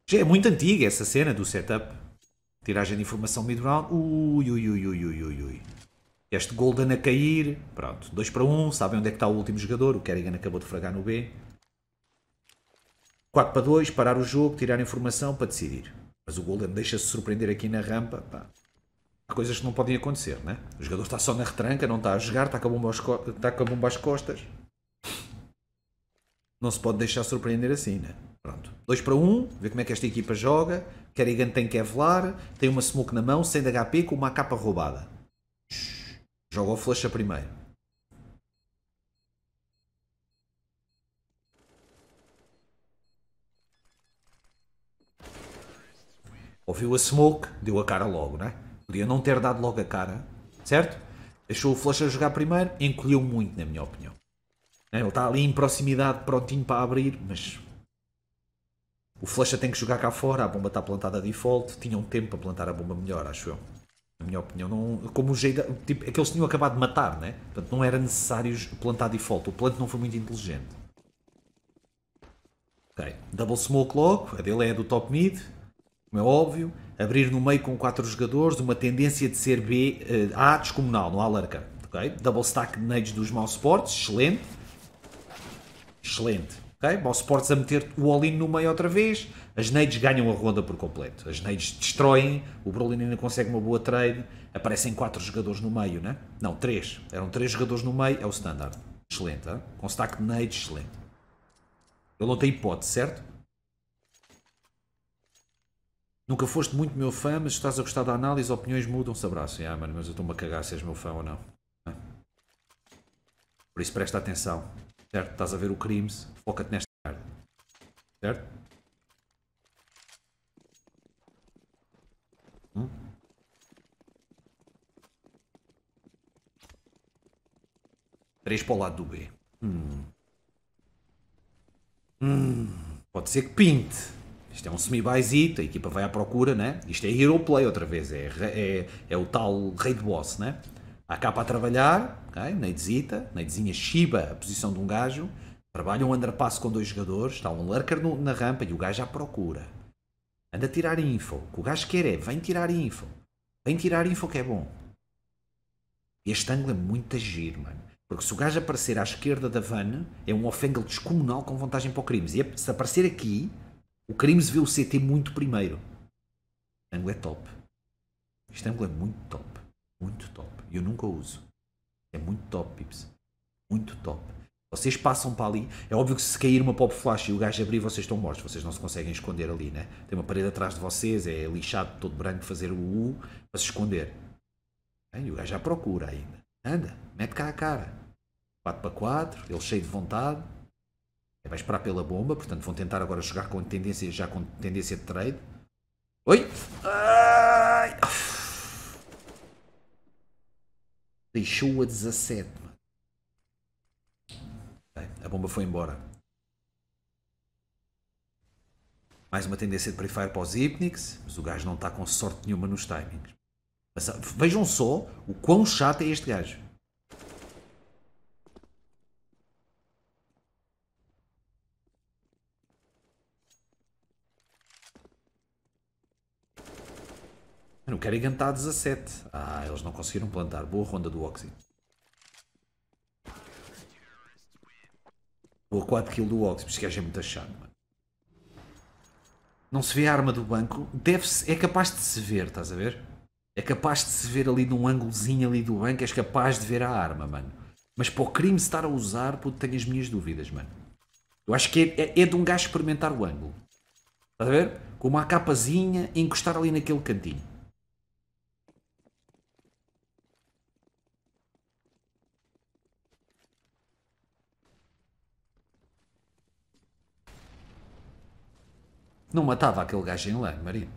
Já é muito antiga essa cena do setup. Tiragem de informação mid-round. Ui, ui, ui, ui, ui, ui, ui. Este Golden a cair. Pronto, 2 para 1. Um. Sabem onde é que está o último jogador. O Kerrigan acabou de fragar no B. 4 para 2. Parar o jogo, tirar informação para decidir. Mas o Golden deixa-se surpreender aqui na rampa. Pá. Há coisas que não podem acontecer, né? O jogador está só na retranca, não está a jogar, está com a bomba às, co está com a bomba às costas. Não se pode deixar surpreender assim, né? Pronto. 2 para 1, um, ver como é que esta equipa joga. Kerrigan tem Kevlar, tem uma smoke na mão, sem HP, com uma capa roubada. Joga o flecha primeiro. Ouviu a smoke, deu a cara logo, não é? Podia não ter dado logo a cara, certo? Deixou o flush a jogar primeiro, encolheu muito, na minha opinião. É? Ele está ali em proximidade, prontinho para abrir, mas. O flush tem que jogar cá fora, a bomba está plantada a default, tinham um tempo para plantar a bomba melhor, acho eu. Na minha opinião, não, como o jeito. Tipo, é que eles tinham acabado de matar, né? Portanto, não era necessário plantar default. O plant não foi muito inteligente. Ok, double smoke logo, a dele é do top mid, como é óbvio, abrir no meio com quatro jogadores, uma tendência de ser B, uh, A descomunal, não há larga. Okay? Double stack de nades dos maus sports, excelente. Excelente. Okay? Maus sports a meter o all-in no meio outra vez, as nades ganham a ronda por completo. As nades destroem, o Brolin ainda consegue uma boa trade, aparecem quatro jogadores no meio, né? não, três. Eram três jogadores no meio, é o standard. Excelente, hein? com stack de nades, excelente. Ele não tem hipótese, certo? Nunca foste muito meu fã, mas estás a gostar da análise, opiniões mudam-se, abraço. Ah, mano, mas eu estou-me a cagar se és meu fã ou não. É? Por isso presta atenção, certo? Estás a ver o crime foca-te nesta merda, certo? Hum? Três para o lado do B. Hum. Hum. Pode ser que pinte. Isto é um semi-basito, a equipa vai à procura, né? Isto é hero play outra vez, é, é, é o tal rei de boss, né? Há cá para trabalhar, okay? Nadezita, Nadezinha Shiba, a posição de um gajo, trabalha um underpass com dois jogadores, está um lurker no, na rampa e o gajo à procura. Anda a tirar info, o que o gajo quer é, vem tirar info. Vem tirar info que é bom. Este ângulo é muito agir, mano. Porque se o gajo aparecer à esquerda da van, é um off-angle descomunal com vantagem para o Crimes. E é, se aparecer aqui, o Crimes vê o CT muito primeiro. O ângulo é top. Este ângulo é muito top. Muito top. Eu nunca uso. É muito top, Pips. Muito top. Vocês passam para ali. É óbvio que se cair uma pop flash e o gajo abrir, vocês estão mortos. Vocês não se conseguem esconder ali, né? Tem uma parede atrás de vocês, é lixado todo branco fazer o U para se esconder. E o gajo já procura ainda. Anda, mete cá a cara. 4 para 4, ele cheio de vontade. É, vai esperar pela bomba, portanto vão tentar agora jogar com tendência, já com tendência de trade. Oi! Ai! Deixou a 17. Bem, a bomba foi embora. Mais uma tendência de prefire para os Hypnics, mas o gajo não está com sorte nenhuma nos timings. Mas, ah, vejam só o quão chato é este gajo. Kerrigan está 17. Ah, eles não conseguiram plantar. Boa ronda do Oxy. Boa 4 kill do Oxy. Este gajo é muito achado, mano. Não se vê a arma do banco. Deve é capaz de se ver, estás a ver? É capaz de se ver ali num ângulozinho ali do banco. És capaz de ver a arma, mano. Mas para o crime estar a usar, puto, tenho as minhas dúvidas, mano. Eu acho que é, é, é de um gajo experimentar o ângulo. Estás a ver? Com uma capazinha e encostar ali naquele cantinho. Não matava aquele gajo em lã, Marino.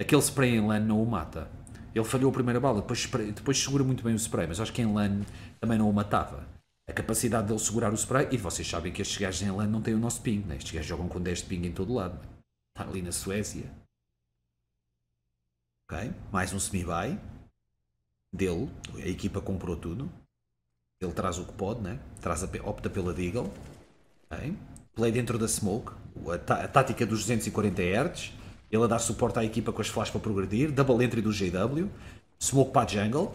Aquele spray em lã não o mata. Ele falhou a primeira bala, depois, spray, depois segura muito bem o spray, mas acho que em lã também não o matava. A capacidade dele segurar o spray, e vocês sabem que estes gajos em lã não têm o nosso ping, né? estes gajos jogam com 10 de ping em todo lado. Está ali na Suécia. Ok, mais um semi-buy dele, a equipa comprou tudo. Ele traz o que pode, né? traz a, opta pela Deagle. Okay? Play dentro da Smoke, a, a tática dos 240 Hz, ele a dar suporte à equipa com as flash para progredir, double entry do Jw, smoke para a jungle,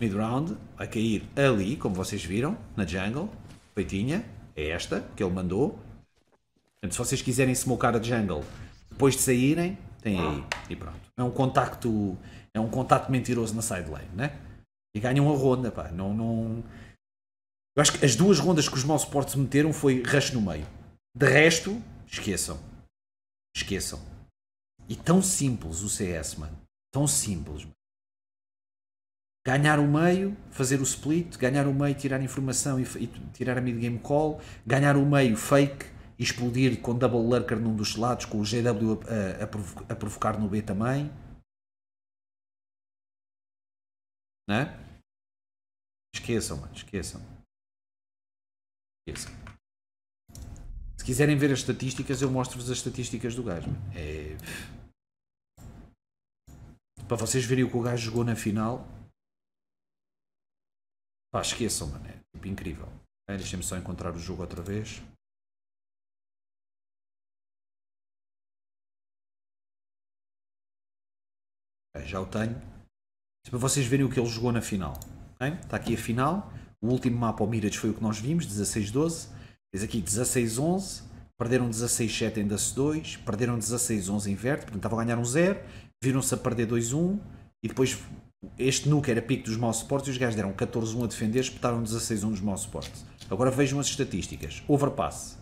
mid round, a cair ali, como vocês viram, na jungle, feitinha, é esta que ele mandou. Portanto, se vocês quiserem smocar a jungle, depois de saírem, tem aí, e pronto. É um contacto, é um contacto mentiroso na sideline, né? E ganham a ronda, pá, não... não... Eu acho que as duas rondas que os maus suportes meteram foi rush no meio. De resto, esqueçam. Esqueçam. E tão simples o CS, mano. Tão simples, mano. Ganhar o meio, fazer o split, ganhar o meio, tirar informação e, e tirar a mid-game call, ganhar o meio fake e explodir com double lurker num dos lados, com o GW a, a, provo a provocar no B também. Né? Esqueçam, mano, esqueçam. Esqueçam. Se quiserem ver as estatísticas, eu mostro-vos as estatísticas do gajo. É... Para vocês verem o que o gajo jogou na final. Pá, esqueçam, mano. É tipo, incrível. É, Deixem-me só encontrar o jogo outra vez. É, já o tenho. É para vocês verem o que ele jogou na final. Está aqui a final. O último mapa ao Mirage foi o que nós vimos, 16-12. Tens aqui 16-11, perderam 16-7 em Dace 2, perderam 16-11 em Verde, portanto estavam a ganhar um 0, viram-se a perder 2-1 e depois este nuke era pico dos maus suportes e os gajos deram 14-1 a defender, espetaram 16-1 nos maus suportes. Agora vejam as estatísticas. Overpass,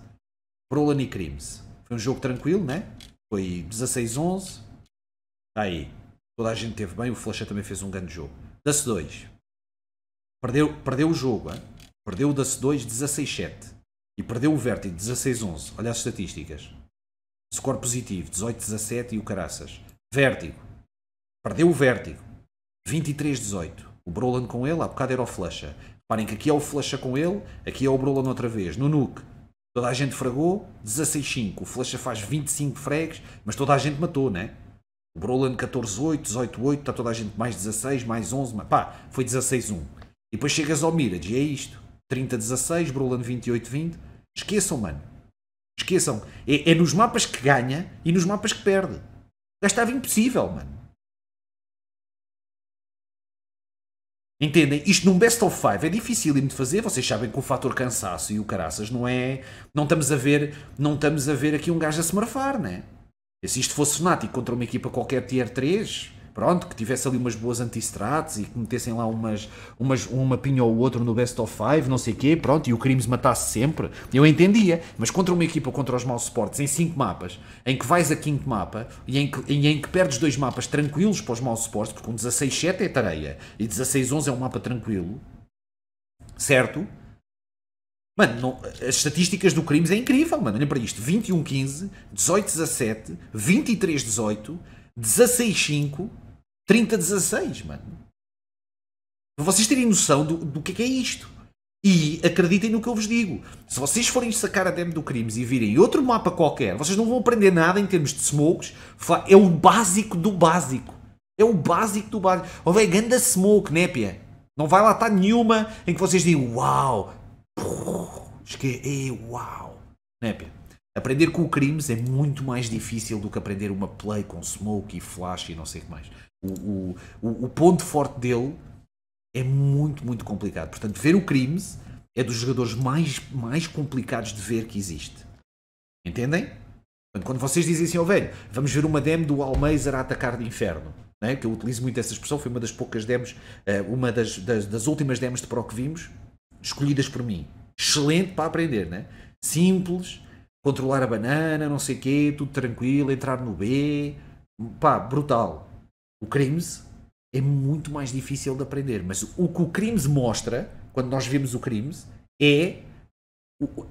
Prolan e Crimes. Foi um jogo tranquilo, né? Foi 16-11. Tá aí, toda a gente teve bem, o Flash também fez um grande jogo. Dace 2. Perdeu, perdeu o jogo, hein? perdeu o Dace 2 16-7 e perdeu o vértice 16-11. Olha as estatísticas. Score positivo 18-17 e o Caraças. Vértigo. Perdeu o vértigo. 23-18. O Brolan com ele, há bocado era o Flecha. Reparem que aqui é o Flecha com ele, aqui é o Brolan outra vez. No Nuke. Toda a gente fragou, 16-5. O Flecha faz 25 fregues, mas toda a gente matou, né? O Brolan 14-8, 18-8, está toda a gente mais 16, mais 11, mas pá, foi 16-1. E depois chegas ao Mirage e é isto. 30-16, Brolando 28-20. Esqueçam, mano. Esqueçam. É, é, nos mapas que ganha e nos mapas que perde. Já estava impossível, mano. Entendem? Isto num best of five é difícil de fazer. Vocês sabem que o fator cansaço e o caraças não é. Não estamos a ver, não estamos a ver aqui um gajo a se marfar, né? E é se isto fosse Fnatic contra uma equipa qualquer tier 3, pronto, que tivesse ali umas boas antistrates e que metessem lá umas, umas, uma pinha ou outro no best of five, não sei o quê, pronto, e o Crimes matasse sempre, eu entendia, mas contra uma equipa contra os maus suportes em 5 mapas, em que vais a quinto mapa e em, que, e em que perdes dois mapas tranquilos para os maus suportes, porque um 16-7 é tareia e 16-11 é um mapa tranquilo, certo? Mano, não, as estatísticas do Crimes é incrível, mano. Olha para isto: 21-15, 18-17, 23-18, 16-5. 30-16, mano. Para vocês terem noção do, do é que é, isto. E acreditem no que eu vos digo. Se vocês forem sacar a demo do Crimes e virem outro mapa qualquer, vocês não vão aprender nada em termos de smokes. É o básico do básico. É o básico do básico. Ou é ganda smoke, né, pia? Não vai lá estar tá nenhuma em que vocês digam uau. Esquei, é, uau. Né, pia? Aprender com o Crimes é muito mais difícil do que aprender uma play com smoke e flash e não sei o que mais o, o, ponto forte dele é muito, muito complicado. Portanto, ver o Crimes é dos jogadores mais, mais complicados de ver que existe. Entendem? quando vocês dizem assim, ó oh, velho, vamos ver uma demo do almeida a atacar de inferno, é? que eu utilizo muito essa expressão, foi uma das poucas demos, eh, uma das, das, das, últimas demos de Pro que vimos, escolhidas por mim. Excelente para aprender, né? Simples, controlar a banana, não sei o quê, tudo tranquilo, entrar no B, pá, brutal. O crimes é muito mais difícil de aprender, mas o que o crimes mostra, quando nós vemos o crimes, é o,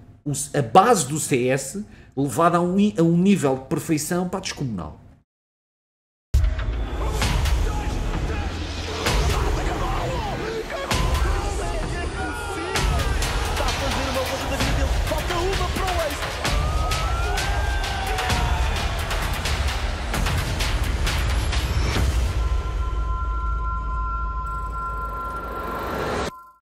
a base do CS levada a um, a um nível de perfeição para descomunal.